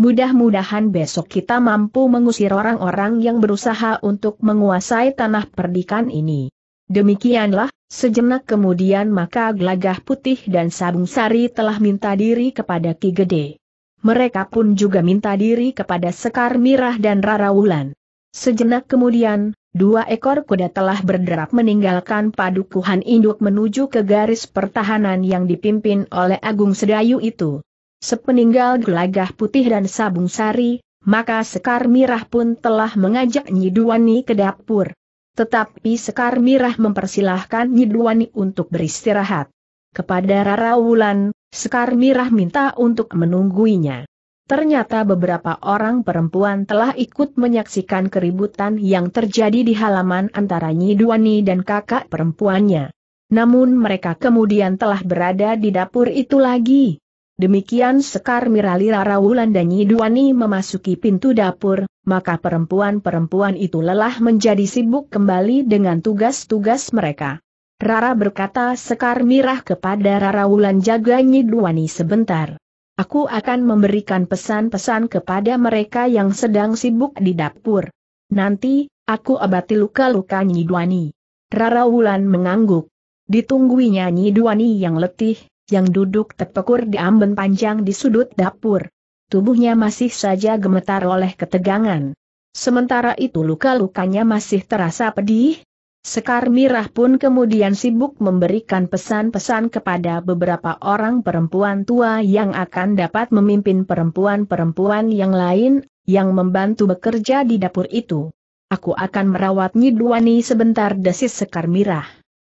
Mudah-mudahan besok kita mampu mengusir orang-orang yang berusaha untuk menguasai tanah perdikan ini. Demikianlah, sejenak kemudian maka gelagah putih dan sabung sari telah minta diri kepada Ki Gede. Mereka pun juga minta diri kepada Sekar Mirah dan Rara Wulan. Sejenak kemudian, dua ekor kuda telah berderap meninggalkan padukuhan induk menuju ke garis pertahanan yang dipimpin oleh Agung Sedayu itu. Sepeninggal gelagah putih dan sabung sari, maka Sekar Mirah pun telah mengajak Nyiduani ke dapur. Tetapi Sekar Mirah mempersilahkan Nyiduani untuk beristirahat. Kepada Rara Wulan, Sekar Mirah minta untuk menungguinya. Ternyata beberapa orang perempuan telah ikut menyaksikan keributan yang terjadi di halaman antara Nyiduani dan kakak perempuannya. Namun mereka kemudian telah berada di dapur itu lagi. Demikian Sekar Mirali Rawulan dan Yiduani memasuki pintu dapur, maka perempuan-perempuan itu lelah menjadi sibuk kembali dengan tugas-tugas mereka. Rara berkata Sekar Mirah kepada Rara Wulan jaga Yiduani sebentar. Aku akan memberikan pesan-pesan kepada mereka yang sedang sibuk di dapur. Nanti, aku abati luka-luka Nyiduani. Rara Wulan mengangguk. Ditungguinya Yiduani yang letih, yang duduk terpekur di amben panjang di sudut dapur. Tubuhnya masih saja gemetar oleh ketegangan. Sementara itu luka-lukanya masih terasa pedih. Sekar Mirah pun kemudian sibuk memberikan pesan-pesan kepada beberapa orang perempuan tua yang akan dapat memimpin perempuan-perempuan yang lain, yang membantu bekerja di dapur itu. Aku akan merawat Nyidwani sebentar desis Sekar Mirah.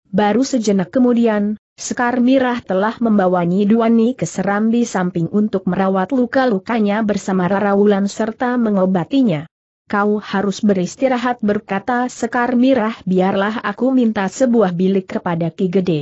Baru sejenak kemudian, Sekar Mirah telah membawa Duani ke Serambi samping untuk merawat luka-lukanya bersama Raraulan serta mengobatinya. Kau harus beristirahat berkata Sekar Mirah biarlah aku minta sebuah bilik kepada Ki Gede.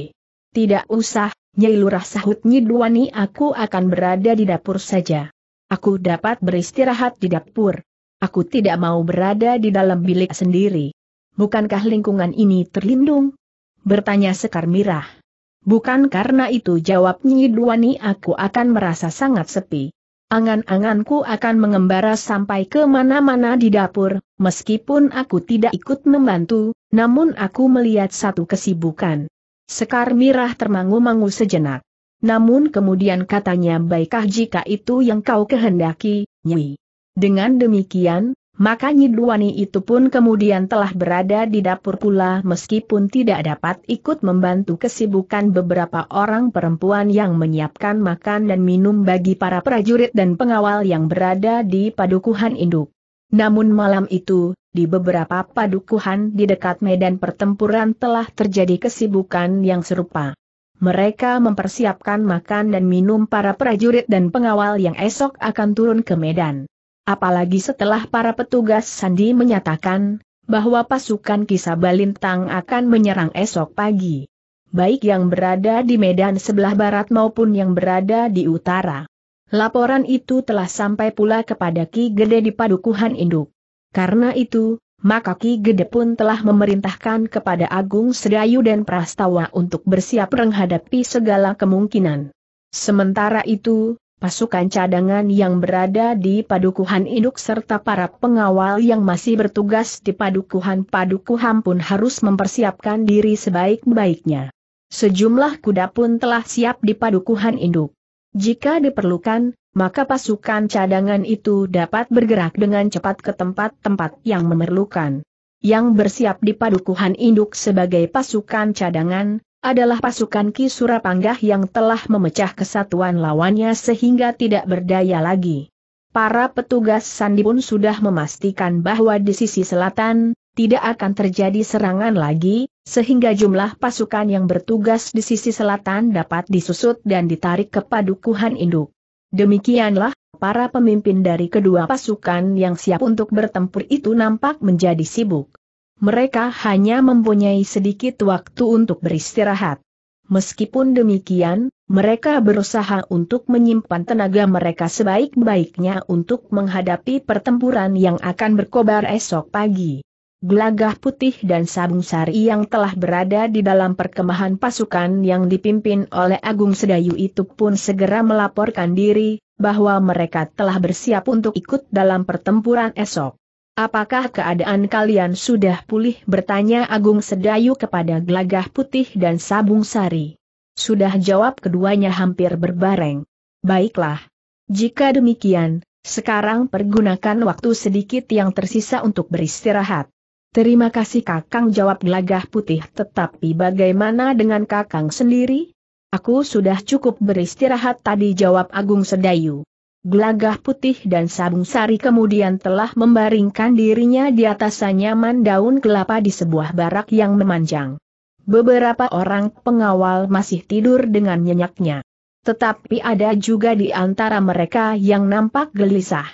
Tidak usah, Nyai Lurah sahut Nyiduani aku akan berada di dapur saja. Aku dapat beristirahat di dapur. Aku tidak mau berada di dalam bilik sendiri. Bukankah lingkungan ini terlindung? Bertanya Sekar Mirah. Bukan karena itu jawab Nyiduani aku akan merasa sangat sepi. Angan-anganku akan mengembara sampai ke mana-mana di dapur, meskipun aku tidak ikut membantu, namun aku melihat satu kesibukan. Sekar Mirah termangu-mangu sejenak. Namun kemudian katanya baikkah jika itu yang kau kehendaki, Nyi. Dengan demikian, maka Nyidwani itu pun kemudian telah berada di dapur pula meskipun tidak dapat ikut membantu kesibukan beberapa orang perempuan yang menyiapkan makan dan minum bagi para prajurit dan pengawal yang berada di padukuhan induk. Namun malam itu, di beberapa padukuhan di dekat medan pertempuran telah terjadi kesibukan yang serupa. Mereka mempersiapkan makan dan minum para prajurit dan pengawal yang esok akan turun ke medan apalagi setelah para petugas Sandi menyatakan bahwa pasukan Kisabalintang akan menyerang esok pagi. Baik yang berada di medan sebelah barat maupun yang berada di utara. Laporan itu telah sampai pula kepada Ki Gede di Padukuhan Induk. Karena itu, maka Ki Gede pun telah memerintahkan kepada Agung Sedayu dan Prastawa untuk bersiap menghadapi segala kemungkinan. Sementara itu, pasukan cadangan yang berada di padukuhan induk serta para pengawal yang masih bertugas di padukuhan-padukuhan pun harus mempersiapkan diri sebaik-baiknya. Sejumlah kuda pun telah siap di padukuhan induk. Jika diperlukan, maka pasukan cadangan itu dapat bergerak dengan cepat ke tempat-tempat yang memerlukan. Yang bersiap di padukuhan induk sebagai pasukan cadangan, adalah pasukan Ki Surapanggah yang telah memecah kesatuan lawannya sehingga tidak berdaya lagi. Para petugas sandi pun sudah memastikan bahwa di sisi selatan, tidak akan terjadi serangan lagi, sehingga jumlah pasukan yang bertugas di sisi selatan dapat disusut dan ditarik ke padukuhan induk. Demikianlah, para pemimpin dari kedua pasukan yang siap untuk bertempur itu nampak menjadi sibuk mereka hanya mempunyai sedikit waktu untuk beristirahat. Meskipun demikian, mereka berusaha untuk menyimpan tenaga mereka sebaik-baiknya untuk menghadapi pertempuran yang akan berkobar esok pagi. Gelagah putih dan sabung sari yang telah berada di dalam perkemahan pasukan yang dipimpin oleh Agung Sedayu itu pun segera melaporkan diri, bahwa mereka telah bersiap untuk ikut dalam pertempuran esok. Apakah keadaan kalian sudah pulih? bertanya Agung Sedayu kepada Gelagah Putih dan Sabung Sari. Sudah jawab keduanya hampir berbareng. Baiklah. Jika demikian, sekarang pergunakan waktu sedikit yang tersisa untuk beristirahat. Terima kasih Kakang jawab Gelagah Putih tetapi bagaimana dengan Kakang sendiri? Aku sudah cukup beristirahat tadi jawab Agung Sedayu. Gelagah putih dan sabung sari kemudian telah membaringkan dirinya di atas anyaman daun kelapa di sebuah barak yang memanjang. Beberapa orang pengawal masih tidur dengan nyenyaknya. Tetapi ada juga di antara mereka yang nampak gelisah.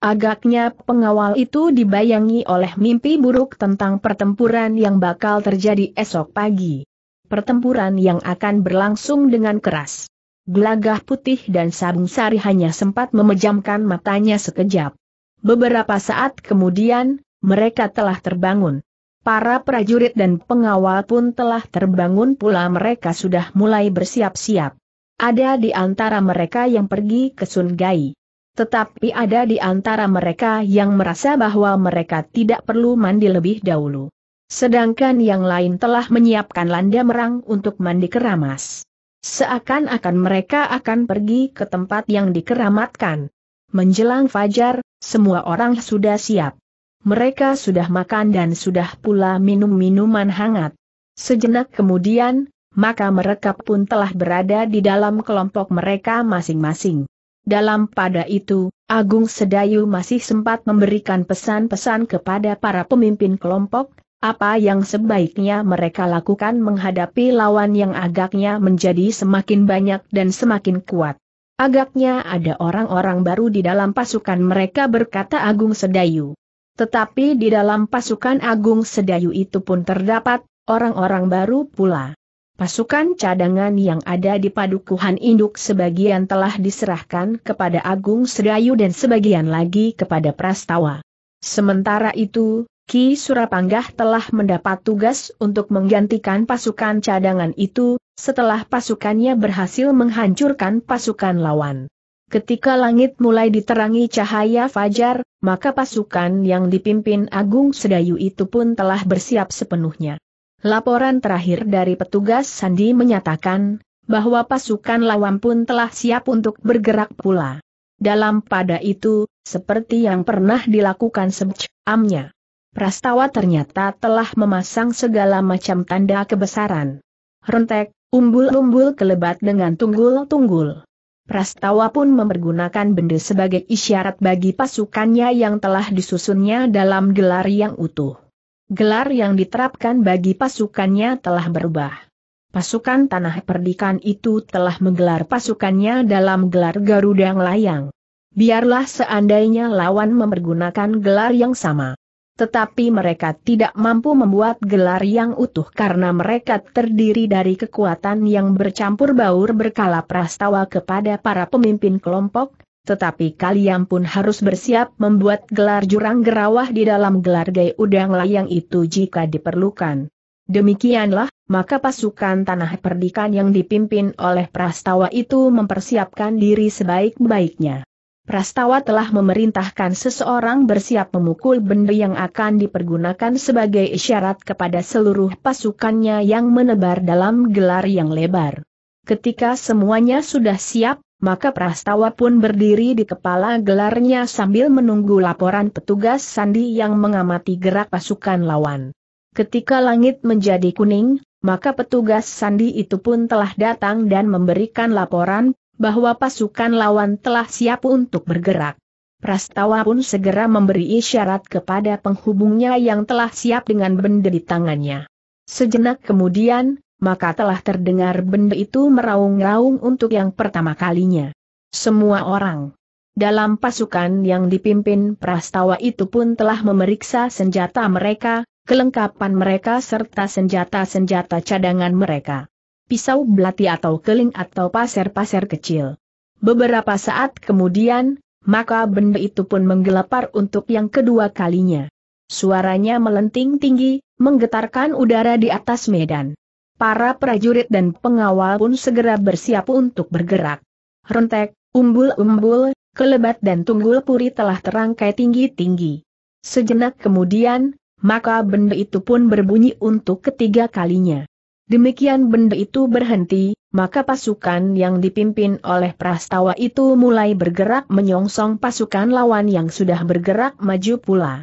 Agaknya pengawal itu dibayangi oleh mimpi buruk tentang pertempuran yang bakal terjadi esok pagi. Pertempuran yang akan berlangsung dengan keras gelagah putih dan sabung sari hanya sempat memejamkan matanya sekejap. Beberapa saat kemudian, mereka telah terbangun. Para prajurit dan pengawal pun telah terbangun pula mereka sudah mulai bersiap-siap. Ada di antara mereka yang pergi ke Sungai. Tetapi ada di antara mereka yang merasa bahwa mereka tidak perlu mandi lebih dahulu. Sedangkan yang lain telah menyiapkan landa merang untuk mandi keramas. Seakan-akan mereka akan pergi ke tempat yang dikeramatkan. Menjelang fajar, semua orang sudah siap. Mereka sudah makan dan sudah pula minum minuman hangat. Sejenak kemudian, maka mereka pun telah berada di dalam kelompok mereka masing-masing. Dalam pada itu, Agung Sedayu masih sempat memberikan pesan-pesan kepada para pemimpin kelompok, apa yang sebaiknya mereka lakukan menghadapi lawan yang agaknya menjadi semakin banyak dan semakin kuat? Agaknya ada orang-orang baru di dalam pasukan mereka berkata Agung Sedayu. Tetapi di dalam pasukan Agung Sedayu itu pun terdapat orang-orang baru pula. Pasukan cadangan yang ada di padukuhan induk sebagian telah diserahkan kepada Agung Sedayu dan sebagian lagi kepada Prastawa. Sementara itu, Ki Surapanggah telah mendapat tugas untuk menggantikan pasukan cadangan itu, setelah pasukannya berhasil menghancurkan pasukan lawan. Ketika langit mulai diterangi cahaya fajar, maka pasukan yang dipimpin Agung Sedayu itu pun telah bersiap sepenuhnya. Laporan terakhir dari petugas Sandi menyatakan, bahwa pasukan lawan pun telah siap untuk bergerak pula. Dalam pada itu, seperti yang pernah dilakukan sebelumnya, Prastawa ternyata telah memasang segala macam tanda kebesaran. Rentek, umbul-umbul kelebat dengan tunggul-tunggul. Prastawa pun mempergunakan benda sebagai isyarat bagi pasukannya yang telah disusunnya dalam gelar yang utuh. Gelar yang diterapkan bagi pasukannya telah berubah. Pasukan Tanah Perdikan itu telah menggelar pasukannya dalam gelar Garuda Layang. Biarlah seandainya lawan mempergunakan gelar yang sama. Tetapi mereka tidak mampu membuat gelar yang utuh karena mereka terdiri dari kekuatan yang bercampur baur berkala prastawa kepada para pemimpin kelompok, tetapi kalian pun harus bersiap membuat gelar jurang gerawah di dalam gelar gay udang layang itu jika diperlukan. Demikianlah, maka pasukan tanah perdikan yang dipimpin oleh prastawa itu mempersiapkan diri sebaik-baiknya. Prastawa telah memerintahkan seseorang bersiap memukul benda yang akan dipergunakan sebagai isyarat kepada seluruh pasukannya yang menebar dalam gelar yang lebar. Ketika semuanya sudah siap, maka Prastawa pun berdiri di kepala gelarnya sambil menunggu laporan petugas sandi yang mengamati gerak pasukan lawan. Ketika langit menjadi kuning, maka petugas sandi itu pun telah datang dan memberikan laporan, bahwa pasukan lawan telah siap untuk bergerak. Prastawa pun segera memberi isyarat kepada penghubungnya yang telah siap dengan benda di tangannya. Sejenak kemudian, maka telah terdengar benda itu meraung-raung untuk yang pertama kalinya. Semua orang dalam pasukan yang dipimpin Prastawa itu pun telah memeriksa senjata mereka, kelengkapan mereka serta senjata-senjata cadangan mereka pisau belati atau keling atau pasir-pasir kecil. Beberapa saat kemudian, maka benda itu pun menggelapar untuk yang kedua kalinya. Suaranya melenting tinggi, menggetarkan udara di atas medan. Para prajurit dan pengawal pun segera bersiap untuk bergerak. Rentek, umbul-umbul, kelebat dan tunggul puri telah terangkai tinggi-tinggi. Sejenak kemudian, maka benda itu pun berbunyi untuk ketiga kalinya. Demikian benda itu berhenti, maka pasukan yang dipimpin oleh prastawa itu mulai bergerak menyongsong pasukan lawan yang sudah bergerak maju pula.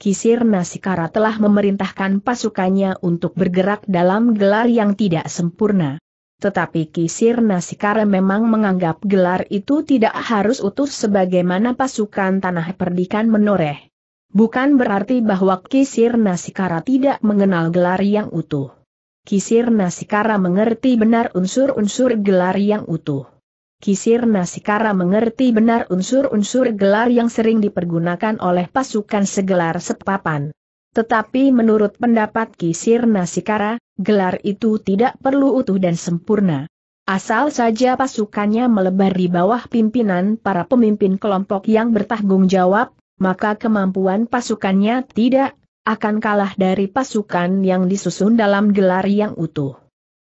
Kisir Nasikara telah memerintahkan pasukannya untuk bergerak dalam gelar yang tidak sempurna. Tetapi Kisir Nasikara memang menganggap gelar itu tidak harus utuh sebagaimana pasukan tanah perdikan menoreh. Bukan berarti bahwa Kisir Nasikara tidak mengenal gelar yang utuh. Kisir Nasikara mengerti benar unsur-unsur gelar yang utuh. Kisir Nasikara mengerti benar unsur-unsur gelar yang sering dipergunakan oleh pasukan segelar sepapan. Tetapi menurut pendapat Kisir Nasikara, gelar itu tidak perlu utuh dan sempurna. Asal saja pasukannya melebar di bawah pimpinan para pemimpin kelompok yang bertanggung jawab, maka kemampuan pasukannya tidak akan kalah dari pasukan yang disusun dalam gelar yang utuh.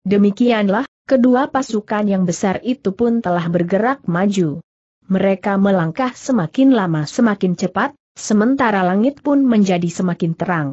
Demikianlah, kedua pasukan yang besar itu pun telah bergerak maju. Mereka melangkah semakin lama semakin cepat, sementara langit pun menjadi semakin terang.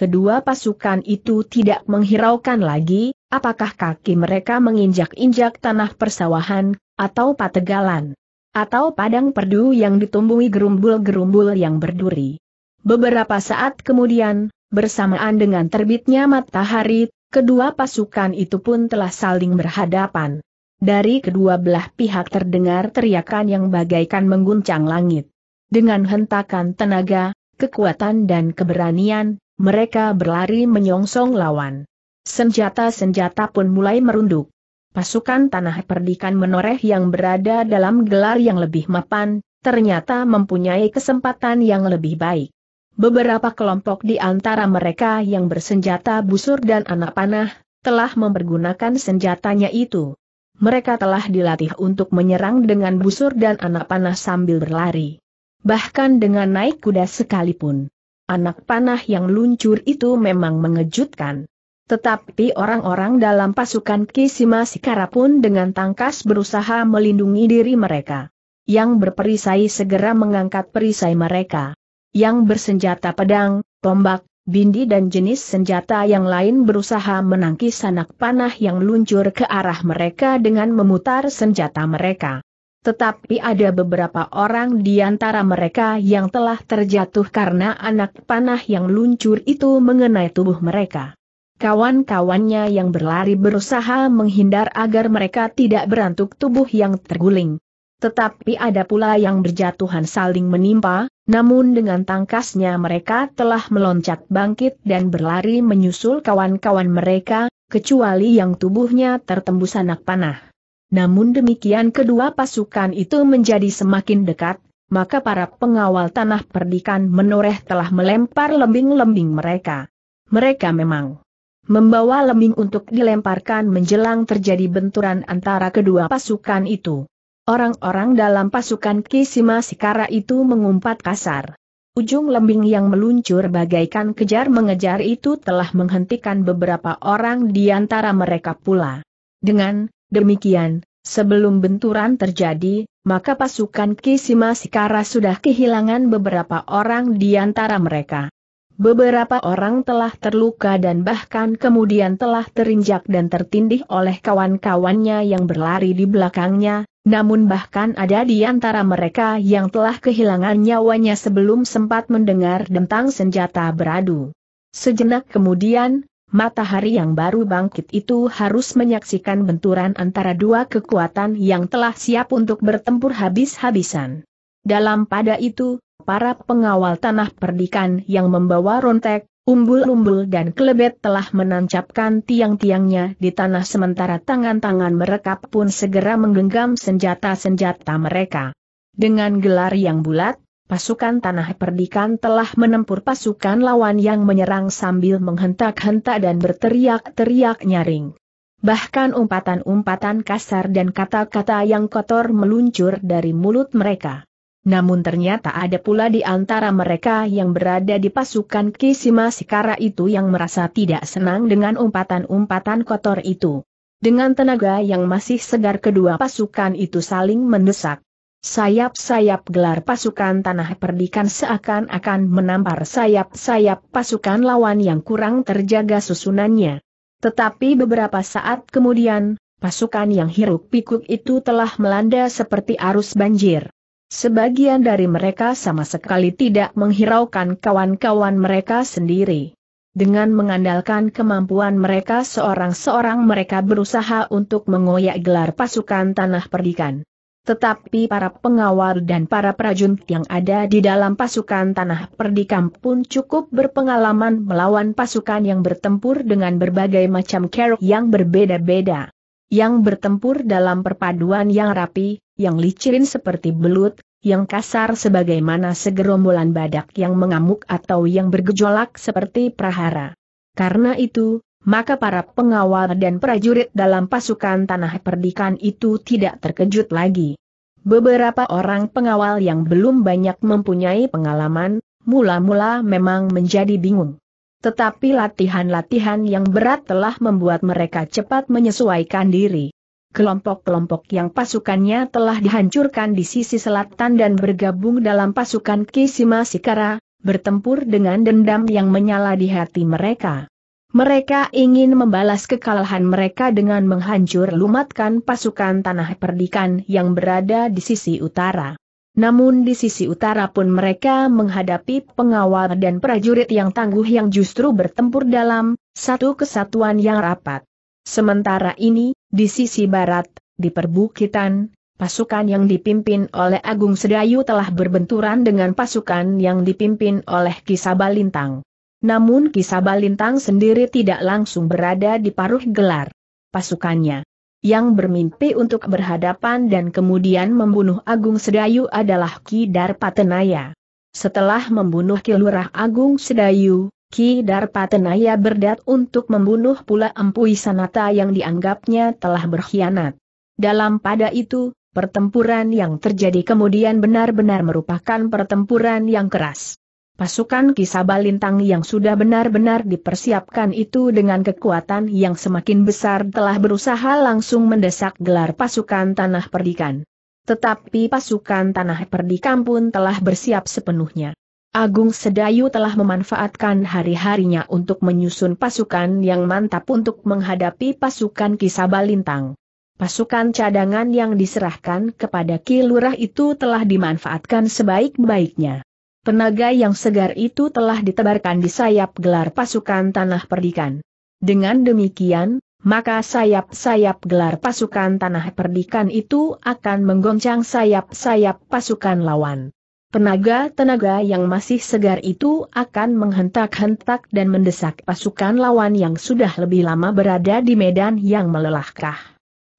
Kedua pasukan itu tidak menghiraukan lagi, apakah kaki mereka menginjak-injak tanah persawahan, atau pategalan, atau padang perdu yang ditumbuhi gerumbul-gerumbul yang berduri. Beberapa saat kemudian, bersamaan dengan terbitnya matahari, kedua pasukan itu pun telah saling berhadapan. Dari kedua belah pihak terdengar teriakan yang bagaikan mengguncang langit. Dengan hentakan tenaga, kekuatan dan keberanian, mereka berlari menyongsong lawan. Senjata-senjata pun mulai merunduk. Pasukan Tanah Perdikan Menoreh yang berada dalam gelar yang lebih mapan, ternyata mempunyai kesempatan yang lebih baik. Beberapa kelompok di antara mereka yang bersenjata busur dan anak panah, telah mempergunakan senjatanya itu. Mereka telah dilatih untuk menyerang dengan busur dan anak panah sambil berlari. Bahkan dengan naik kuda sekalipun. Anak panah yang luncur itu memang mengejutkan. Tetapi orang-orang dalam pasukan Kisima Sikara pun dengan tangkas berusaha melindungi diri mereka. Yang berperisai segera mengangkat perisai mereka yang bersenjata pedang, tombak, bindi dan jenis senjata yang lain berusaha menangkis anak panah yang luncur ke arah mereka dengan memutar senjata mereka. Tetapi ada beberapa orang di antara mereka yang telah terjatuh karena anak panah yang luncur itu mengenai tubuh mereka. Kawan-kawannya yang berlari berusaha menghindar agar mereka tidak berantuk tubuh yang terguling. Tetapi ada pula yang berjatuhan saling menimpa, namun dengan tangkasnya mereka telah meloncat bangkit dan berlari menyusul kawan-kawan mereka, kecuali yang tubuhnya tertembus anak panah. Namun demikian kedua pasukan itu menjadi semakin dekat, maka para pengawal tanah perdikan menoreh telah melempar lembing-lembing mereka. Mereka memang membawa lembing untuk dilemparkan menjelang terjadi benturan antara kedua pasukan itu. Orang-orang dalam pasukan Kisima Sikara itu mengumpat kasar. Ujung lembing yang meluncur bagaikan kejar-mengejar itu telah menghentikan beberapa orang di antara mereka pula. Dengan demikian, sebelum benturan terjadi, maka pasukan Kisima Sikara sudah kehilangan beberapa orang di antara mereka beberapa orang telah terluka dan bahkan kemudian telah terinjak dan tertindih oleh kawan-kawannya yang berlari di belakangnya, namun bahkan ada di antara mereka yang telah kehilangan nyawanya sebelum sempat mendengar tentang senjata beradu. Sejenak kemudian, matahari yang baru bangkit itu harus menyaksikan benturan antara dua kekuatan yang telah siap untuk bertempur habis-habisan. Dalam pada itu, para pengawal tanah perdikan yang membawa rontek, umbul-umbul dan kelebet telah menancapkan tiang-tiangnya di tanah sementara tangan-tangan mereka pun segera menggenggam senjata-senjata mereka. Dengan gelar yang bulat, pasukan tanah perdikan telah menempur pasukan lawan yang menyerang sambil menghentak-hentak dan berteriak-teriak nyaring. Bahkan umpatan-umpatan kasar dan kata-kata yang kotor meluncur dari mulut mereka. Namun ternyata ada pula di antara mereka yang berada di pasukan Kisima Sikara itu yang merasa tidak senang dengan umpatan-umpatan kotor itu. Dengan tenaga yang masih segar kedua pasukan itu saling mendesak. Sayap-sayap gelar pasukan tanah perdikan seakan-akan menampar sayap-sayap pasukan lawan yang kurang terjaga susunannya. Tetapi beberapa saat kemudian, pasukan yang hiruk pikuk itu telah melanda seperti arus banjir. Sebagian dari mereka sama sekali tidak menghiraukan kawan-kawan mereka sendiri. Dengan mengandalkan kemampuan mereka seorang-seorang mereka berusaha untuk mengoyak gelar pasukan tanah perdikan. Tetapi para pengawal dan para prajurit yang ada di dalam pasukan tanah perdikan pun cukup berpengalaman melawan pasukan yang bertempur dengan berbagai macam keruk yang berbeda-beda. Yang bertempur dalam perpaduan yang rapi, yang licin seperti belut, yang kasar sebagaimana segerombolan badak yang mengamuk atau yang bergejolak seperti prahara. Karena itu, maka para pengawal dan prajurit dalam pasukan tanah perdikan itu tidak terkejut lagi. Beberapa orang pengawal yang belum banyak mempunyai pengalaman, mula-mula memang menjadi bingung. Tetapi latihan-latihan yang berat telah membuat mereka cepat menyesuaikan diri kelompok-kelompok yang pasukannya telah dihancurkan di sisi selatan dan bergabung dalam pasukan Kishima Sikara, bertempur dengan dendam yang menyala di hati mereka. Mereka ingin membalas kekalahan mereka dengan menghancur lumatkan pasukan tanah perdikan yang berada di sisi utara. Namun di sisi utara pun mereka menghadapi pengawal dan prajurit yang tangguh yang justru bertempur dalam satu kesatuan yang rapat. Sementara ini, di sisi barat, di perbukitan, pasukan yang dipimpin oleh Agung Sedayu telah berbenturan dengan pasukan yang dipimpin oleh Kisabalintang. Namun Kisabalintang sendiri tidak langsung berada di paruh gelar pasukannya. Yang bermimpi untuk berhadapan dan kemudian membunuh Agung Sedayu adalah Ki Darpatenaya. Setelah membunuh Kilurah Agung Sedayu, Ki Darpatenaya berdat untuk membunuh pula Empu Sanata yang dianggapnya telah berkhianat. Dalam pada itu, pertempuran yang terjadi kemudian benar-benar merupakan pertempuran yang keras. Pasukan Kisabalintang yang sudah benar-benar dipersiapkan itu dengan kekuatan yang semakin besar telah berusaha langsung mendesak gelar pasukan Tanah Perdikan. Tetapi pasukan Tanah Perdikan pun telah bersiap sepenuhnya. Agung Sedayu telah memanfaatkan hari-harinya untuk menyusun pasukan yang mantap untuk menghadapi pasukan Kisabalintang. Pasukan cadangan yang diserahkan kepada Ki Lurah itu telah dimanfaatkan sebaik-baiknya. Tenaga yang segar itu telah ditebarkan di sayap gelar pasukan Tanah Perdikan. Dengan demikian, maka sayap-sayap gelar pasukan Tanah Perdikan itu akan menggoncang sayap-sayap pasukan lawan. Tenaga-tenaga yang masih segar itu akan menghentak-hentak dan mendesak pasukan lawan yang sudah lebih lama berada di medan yang melelahkah.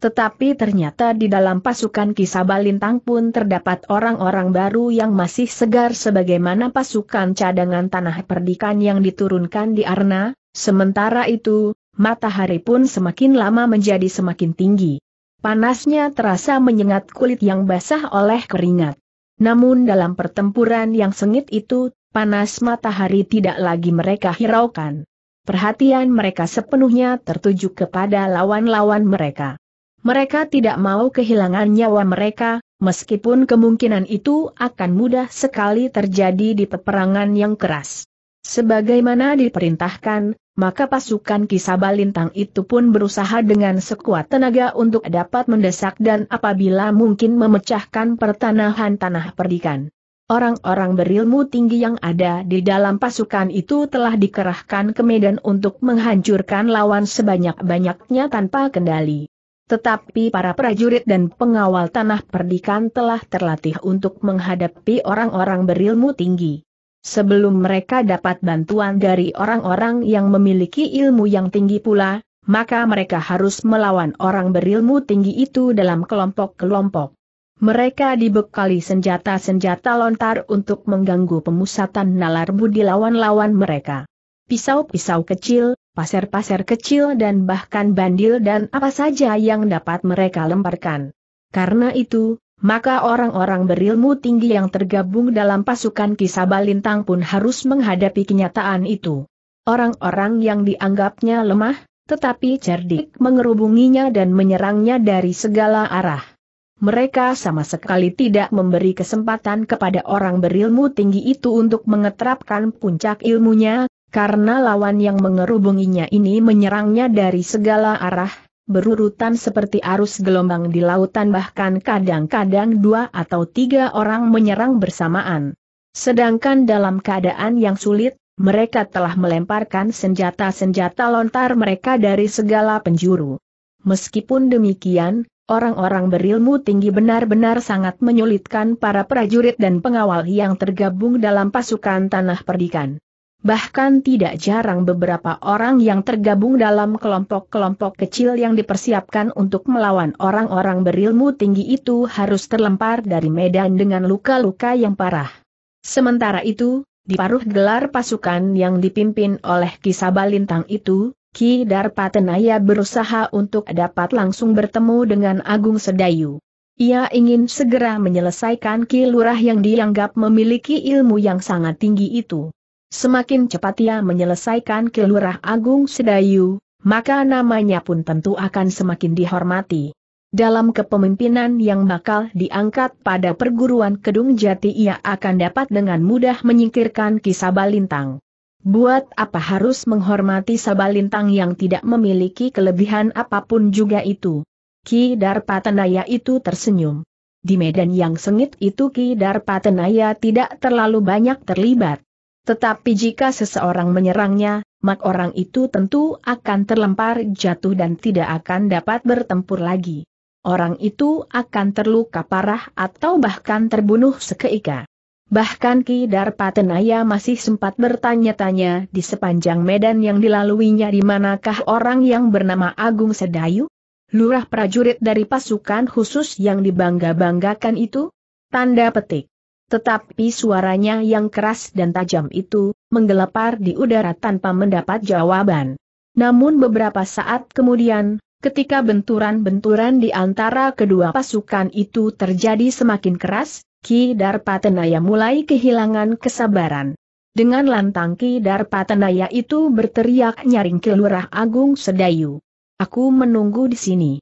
Tetapi ternyata di dalam pasukan Lintang pun terdapat orang-orang baru yang masih segar sebagaimana pasukan cadangan tanah perdikan yang diturunkan di Arna, sementara itu, matahari pun semakin lama menjadi semakin tinggi. Panasnya terasa menyengat kulit yang basah oleh keringat. Namun dalam pertempuran yang sengit itu, panas matahari tidak lagi mereka hiraukan. Perhatian mereka sepenuhnya tertuju kepada lawan-lawan mereka. Mereka tidak mau kehilangan nyawa mereka, meskipun kemungkinan itu akan mudah sekali terjadi di peperangan yang keras. Sebagaimana diperintahkan, maka pasukan Kisabalintang itu pun berusaha dengan sekuat tenaga untuk dapat mendesak dan apabila mungkin memecahkan pertanahan tanah perdikan. Orang-orang berilmu tinggi yang ada di dalam pasukan itu telah dikerahkan ke medan untuk menghancurkan lawan sebanyak-banyaknya tanpa kendali. Tetapi para prajurit dan pengawal tanah perdikan telah terlatih untuk menghadapi orang-orang berilmu tinggi. Sebelum mereka dapat bantuan dari orang-orang yang memiliki ilmu yang tinggi pula, maka mereka harus melawan orang berilmu tinggi itu dalam kelompok-kelompok. Mereka dibekali senjata-senjata lontar untuk mengganggu pemusatan nalar budi lawan-lawan mereka. Pisau-pisau kecil, pasir-pasir kecil dan bahkan bandil dan apa saja yang dapat mereka lemparkan. Karena itu, maka orang-orang berilmu tinggi yang tergabung dalam pasukan kisah pun harus menghadapi kenyataan itu. Orang-orang yang dianggapnya lemah, tetapi cerdik mengerubunginya dan menyerangnya dari segala arah. Mereka sama sekali tidak memberi kesempatan kepada orang berilmu tinggi itu untuk mengetrapkan puncak ilmunya, karena lawan yang mengerubunginya ini menyerangnya dari segala arah, berurutan seperti arus gelombang di lautan bahkan kadang-kadang dua atau tiga orang menyerang bersamaan. Sedangkan dalam keadaan yang sulit, mereka telah melemparkan senjata-senjata lontar mereka dari segala penjuru. Meskipun demikian, orang-orang berilmu tinggi benar-benar sangat menyulitkan para prajurit dan pengawal yang tergabung dalam pasukan tanah perdikan. Bahkan tidak jarang beberapa orang yang tergabung dalam kelompok-kelompok kecil yang dipersiapkan untuk melawan orang-orang berilmu tinggi itu harus terlempar dari medan dengan luka-luka yang parah. Sementara itu, di paruh gelar pasukan yang dipimpin oleh Ki Lintang itu, Ki Darpatenaya berusaha untuk dapat langsung bertemu dengan Agung Sedayu. Ia ingin segera menyelesaikan Ki Lurah yang dianggap memiliki ilmu yang sangat tinggi itu. Semakin cepat ia menyelesaikan kelurah Agung Sedayu, maka namanya pun tentu akan semakin dihormati. Dalam kepemimpinan yang bakal diangkat pada perguruan Kedung Jati ia akan dapat dengan mudah menyingkirkan Sabalintang. Buat apa harus menghormati Sabalintang yang tidak memiliki kelebihan apapun juga itu? Ki Darpatenaya itu tersenyum. Di medan yang sengit itu Ki Darpatenaya tidak terlalu banyak terlibat. Tetapi jika seseorang menyerangnya, mak orang itu tentu akan terlempar jatuh dan tidak akan dapat bertempur lagi. Orang itu akan terluka parah atau bahkan terbunuh sekeika. Bahkan Ki Darpatenaya masih sempat bertanya-tanya di sepanjang medan yang dilaluinya di manakah orang yang bernama Agung Sedayu? Lurah prajurit dari pasukan khusus yang dibangga-banggakan itu? Tanda petik. Tetapi suaranya yang keras dan tajam itu, menggelepar di udara tanpa mendapat jawaban. Namun beberapa saat kemudian, ketika benturan-benturan di antara kedua pasukan itu terjadi semakin keras, Ki Darpatenaya mulai kehilangan kesabaran. Dengan lantang Ki Darpatenaya itu berteriak nyaring ke Lurah Agung Sedayu. Aku menunggu di sini.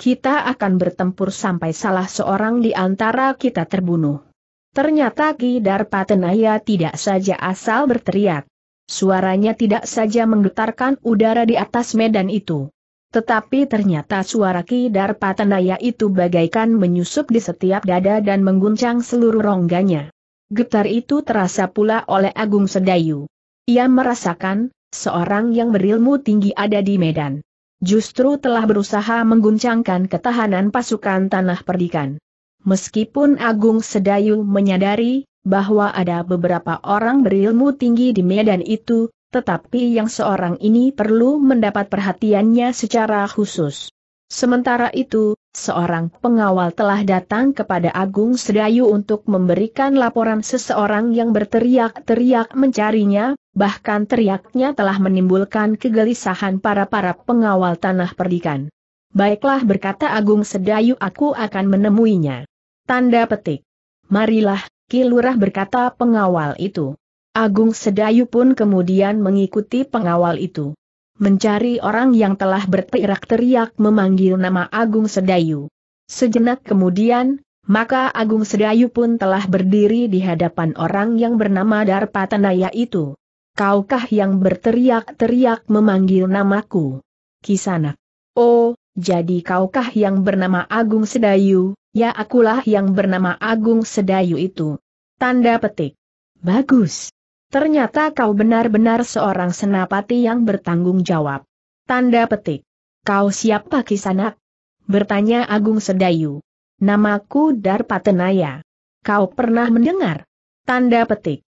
Kita akan bertempur sampai salah seorang di antara kita terbunuh. Ternyata Ki Darpatenaya tidak saja asal berteriak. Suaranya tidak saja menggetarkan udara di atas medan itu. Tetapi ternyata suara Ki Darpatenaya itu bagaikan menyusup di setiap dada dan mengguncang seluruh rongganya. Getar itu terasa pula oleh Agung Sedayu. Ia merasakan, seorang yang berilmu tinggi ada di Medan. Justru telah berusaha mengguncangkan ketahanan pasukan tanah perdikan. Meskipun Agung Sedayu menyadari bahwa ada beberapa orang berilmu tinggi di medan itu, tetapi yang seorang ini perlu mendapat perhatiannya secara khusus. Sementara itu, seorang pengawal telah datang kepada Agung Sedayu untuk memberikan laporan seseorang yang berteriak-teriak mencarinya, bahkan teriaknya telah menimbulkan kegelisahan para-para pengawal tanah perdikan. Baiklah berkata Agung Sedayu aku akan menemuinya. Tanda petik. Marilah, Kilurah berkata pengawal itu. Agung Sedayu pun kemudian mengikuti pengawal itu. Mencari orang yang telah berteriak-teriak memanggil nama Agung Sedayu. Sejenak kemudian, maka Agung Sedayu pun telah berdiri di hadapan orang yang bernama Darpatanaya itu. Kaukah yang berteriak-teriak memanggil namaku? Kisanak. Oh, jadi kaukah yang bernama Agung Sedayu? Ya akulah yang bernama Agung Sedayu itu. Tanda petik. Bagus. Ternyata kau benar-benar seorang senapati yang bertanggung jawab. Tanda petik. Kau siapa kisanak? Bertanya Agung Sedayu. Namaku Darpatenaya. Kau pernah mendengar? Tanda petik.